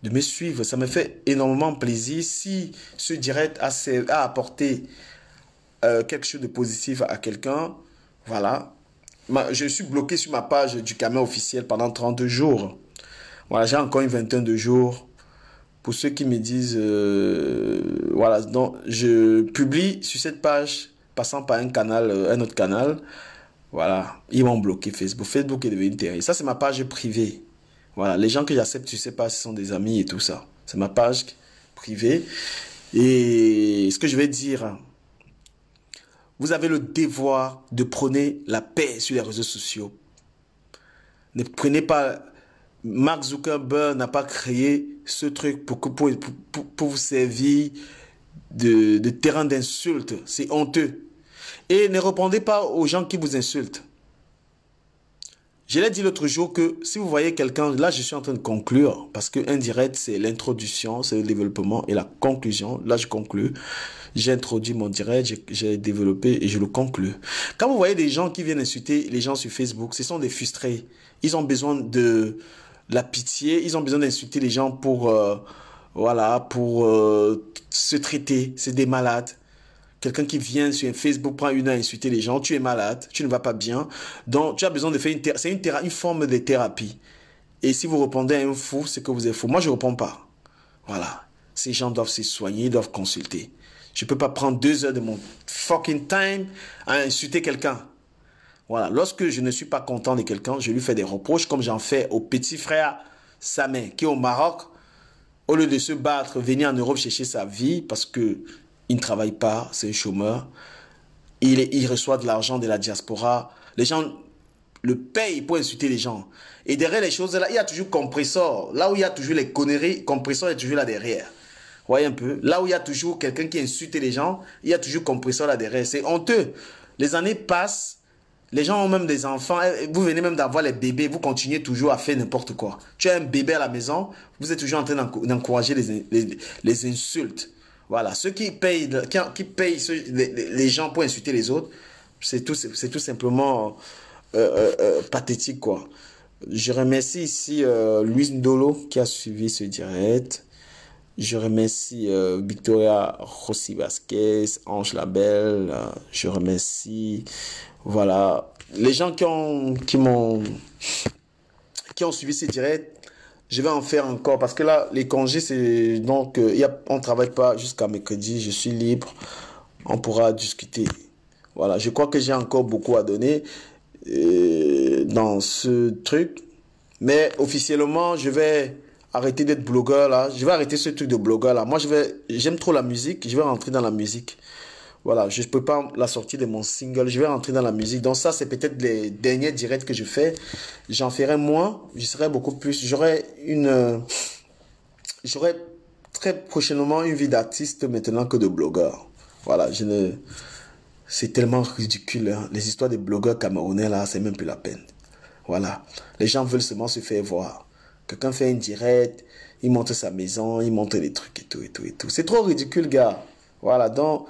de me suivre. Ça me fait énormément plaisir. Si ce direct a, apporté euh, quelque chose de positif à quelqu'un, voilà. je suis bloqué sur ma page du camion officiel pendant 32 jours. Voilà, j'ai encore une vingtaine de jours. Pour ceux qui me disent, euh, voilà, donc je publie sur cette page, passant par un canal, euh, un autre canal. Voilà, ils m'ont bloqué Facebook. Facebook est devenu intéressant. Ça, c'est ma page privée. Voilà, les gens que j'accepte, tu sais pas, ce sont des amis et tout ça. C'est ma page privée. Et ce que je vais dire, vous avez le devoir de prôner la paix sur les réseaux sociaux. Ne prenez pas... Mark Zuckerberg n'a pas créé ce truc pour, pour, pour, vous servir de, de terrain d'insulte. C'est honteux. Et ne répondez pas aux gens qui vous insultent. Je l'ai dit l'autre jour que si vous voyez quelqu'un, là je suis en train de conclure, parce que direct, c'est l'introduction, c'est le développement et la conclusion. Là je conclue, introduit mon direct, j'ai développé et je le conclue. Quand vous voyez des gens qui viennent insulter les gens sur Facebook, ce sont des frustrés. Ils ont besoin de la pitié, ils ont besoin d'insulter les gens pour, euh, voilà, pour euh, se traiter. C'est des malades. Quelqu'un qui vient sur Facebook prend une heure à insulter les gens, tu es malade, tu ne vas pas bien. Donc, tu as besoin de faire une C'est une, forme de thérapie. Et si vous répondez à un fou, c'est que vous êtes fou. Moi, je ne réponds pas. Voilà. Ces gens doivent se soigner, doivent consulter. Je ne peux pas prendre deux heures de mon fucking time à insulter quelqu'un. Voilà. Lorsque je ne suis pas content de quelqu'un, je lui fais des reproches comme j'en fais au petit frère Samet qui est au Maroc. Au lieu de se battre, venir en Europe chercher sa vie parce que il ne travaille pas, c'est un chômeur, il, reçoit de l'argent de la diaspora, les gens le payent pour insulter les gens. Et derrière les choses, là, il y a toujours compresseur, là où il y a toujours les conneries, compresseur est toujours là derrière. Voyez un peu, là où il y a toujours quelqu'un qui insulte les gens, il y a toujours compresseur là derrière, c'est honteux. Les années passent, les gens ont même des enfants. Eh, eh, vous venez même d'avoir les bébés. Vous continuez toujours à faire n'importe quoi. Tu as un bébé à la maison. Vous êtes toujours en train d'encourager les, insultes. Voilà, ceux qui payent, qui, les, gens pour insulter les autres, c'est tout, c'est tout simplement euh, euh, euh, pathétique, quoi. Je remercie ici Luis Ndolo qui a suivi ce direct. Je remercie Victoria Rossi Vasquez, Ange Labelle. je remercie, voilà, les gens qui ont, m'ont, qui ont suivi ce direct je vais en faire encore parce que là, les congés, c'est donc, euh, on ne travaille pas jusqu'à mercredi, je suis libre, on pourra discuter. Voilà, je crois que j'ai encore beaucoup à donner euh, dans ce truc, mais officiellement, je vais arrêter d'être blogueur là, je vais arrêter ce truc de blogueur là. Moi, je vais, j'aime trop la musique, je vais rentrer dans la musique. Voilà, je ne peux pas la sortie de mon single. Je vais rentrer dans la musique. Donc ça, c'est peut-être les derniers directs que je fais. J'en ferai moins. Je serai beaucoup plus. J'aurai une... Euh, j'aurai très prochainement une vie d'artiste maintenant que de blogueur. Voilà, je ne... C'est tellement ridicule. Hein. Les histoires des blogueurs camerounais, là, c'est même plus la peine. Voilà. Les gens veulent seulement se faire voir. Quelqu'un fait une direct, il monte sa maison, il monte les trucs et tout, et tout, et tout. C'est trop ridicule, gars. Voilà, donc...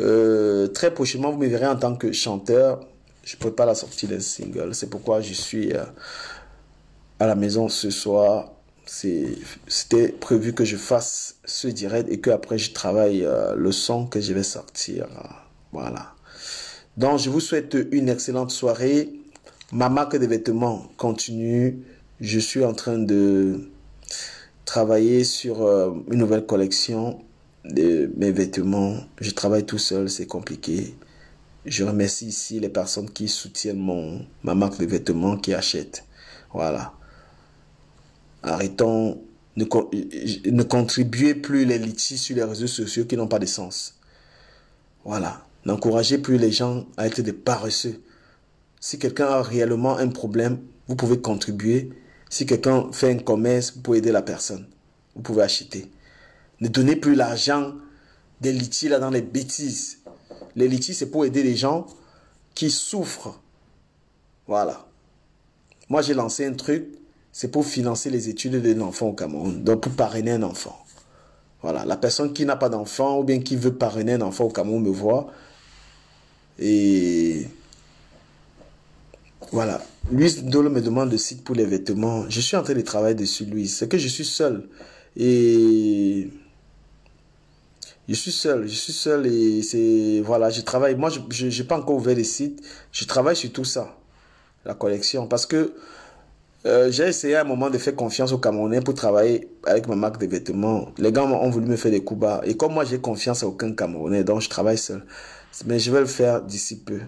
Euh, très prochainement, vous me verrez en tant que chanteur. Je pas la sortie d'un single. C'est pourquoi je suis euh, à la maison ce soir. C'était prévu que je fasse ce direct et que après je travaille euh, le son que je vais sortir. Voilà. Donc, je vous souhaite une excellente soirée. Ma marque de vêtements continue. Je suis en train de travailler sur une nouvelle collection de mes vêtements. Je travaille tout seul, c'est compliqué. Je remercie ici les personnes qui soutiennent mon, ma marque de vêtements, qui achètent. Voilà. Arrêtons, ne, ne contribuez plus les litiges sur les réseaux sociaux qui n'ont pas de sens. Voilà. N'encouragez plus les gens à être des paresseux. Si quelqu'un a réellement un problème, vous pouvez contribuer. Si quelqu'un fait un commerce, vous pouvez aider la personne. Vous pouvez acheter. Ne donnez plus l'argent des litis là dans les bêtises. Les litis, c'est pour aider les gens qui souffrent. Voilà. Moi, j'ai lancé un truc, c'est pour financer les études d'un enfant au Cameroun, donc pour parrainer un enfant. Voilà, la personne qui n'a pas d'enfant ou bien qui veut parrainer un enfant au Cameroun me voit. Et voilà, Louis Dole me demande le site pour les vêtements. Je suis en train de travailler dessus, Louis. C'est que je suis seul. Et je suis seul, je suis seul et c'est voilà, je travaille. Moi, je n'ai pas encore ouvert les sites. Je travaille sur tout ça, la collection, parce que euh, j'ai essayé à un moment de faire confiance aux Camerounais pour travailler avec ma marque de vêtements. Les gars ont voulu me faire des coups bas et comme moi, j'ai confiance à aucun Camerounais, donc je travaille seul. Mais je vais le faire d'ici peu.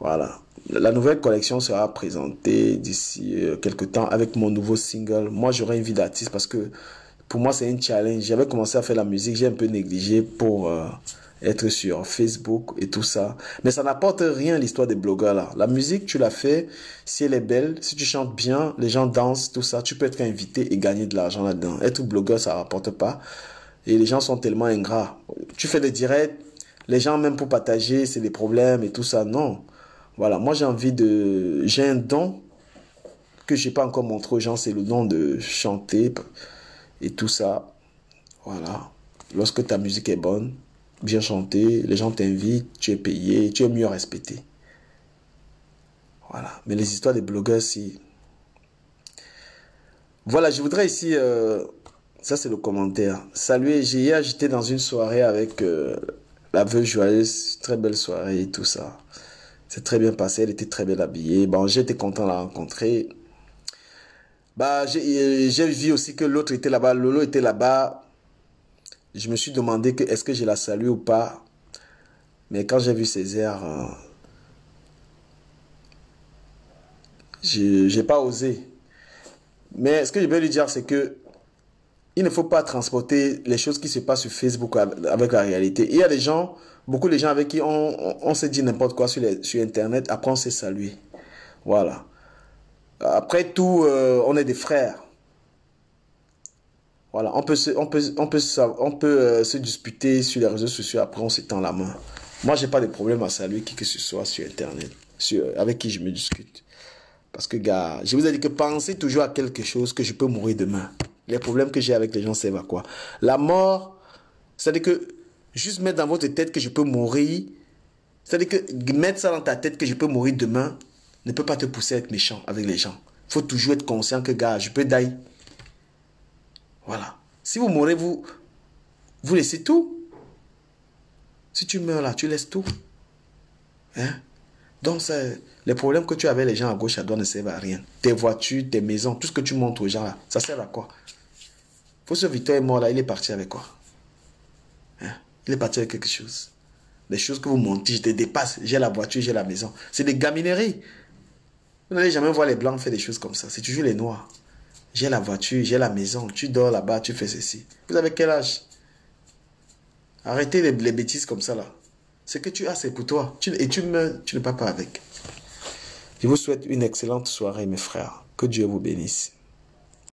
Voilà. La nouvelle collection sera présentée d'ici euh, quelques temps avec mon nouveau single. Moi, j'aurai une vie d'artiste parce que pour moi, c'est un challenge. J'avais commencé à faire la musique, j'ai un peu négligé pour euh, être sur Facebook et tout ça. Mais ça n'apporte rien l'histoire des blogueurs là. La musique, tu la fais, si elle est belle, si tu chantes bien, les gens dansent, tout ça, tu peux être invité et gagner de l'argent là-dedans. Être blogueur, ça rapporte pas. Et les gens sont tellement ingrats. Tu fais des directs, les gens même pour partager, c'est des problèmes et tout ça. Non. Voilà, moi j'ai envie de... J'ai un don que j'ai pas encore montré aux gens, c'est le don de chanter et tout ça, voilà. Lorsque ta musique est bonne, bien chantée, les gens t'invitent, tu es payé, tu es mieux respecté. Voilà. Mais les histoires des blogueurs, si... Voilà, je voudrais ici... Euh, ça, c'est le commentaire. Salut, j'ai j'étais dans une soirée avec euh, la veuve joyeuse. Très belle soirée tout ça. C'est très bien passé. Elle était très bien habillée. Bon, j'étais content de la rencontrer. Bah, euh, j'ai vu aussi que l'autre était là-bas, Lolo était là-bas. Je me suis demandé que est-ce que je la salue ou pas. Mais quand j'ai vu Césaire, euh, je j'ai pas osé. Mais ce que je vais lui dire, c'est que il ne faut pas transporter les choses qui se passent sur Facebook avec la réalité. Il y a des gens, beaucoup de gens avec qui on, on, se dit n'importe quoi sur, sur Internet, après on s'est salué. Voilà. Après tout, euh, on est des frères. Voilà, on peut, se, on peut, on peut, on peut euh, se disputer sur les réseaux sociaux, après on s'étend la main. Moi, j'ai pas de problème à saluer qui que ce soit sur Internet, sur, avec qui je me discute. Parce que, gars, je vous ai dit que pensez toujours à quelque chose que je peux mourir demain. Les problèmes que j'ai avec les gens, c'est à quoi La mort, c'est-à-dire que juste mettre dans votre tête que je peux mourir, c'est-à-dire que mettre ça dans ta tête que je peux mourir demain, ne peut pas te pousser à être méchant avec les gens. Il faut toujours être conscient que, gars, je peux die. Voilà. Si vous mourrez, vous, vous laissez tout. Si tu meurs là, tu laisses tout. Hein? Donc, les problèmes que tu avais les gens à gauche, à droite ne servent à rien. Tes voitures, tes maisons, tout ce que tu montres aux gens là, ça sert à quoi Faut ce Victor est mort là, il est parti avec quoi hein? Il est parti avec quelque chose. Les choses que vous montez, je te dépasse, j'ai la voiture, j'ai la maison. C'est des gamineries. Vous n'allez jamais voir les blancs faire des choses comme ça. C'est toujours les noirs. J'ai la voiture, j'ai la maison, tu dors là-bas, tu fais ceci. Vous avez quel âge Arrêtez les, bêtises comme ça là. Ce que tu as, c'est pour toi. et tu, me, tu ne pars pas avec. Je vous souhaite une excellente soirée, mes frères. Que Dieu vous bénisse.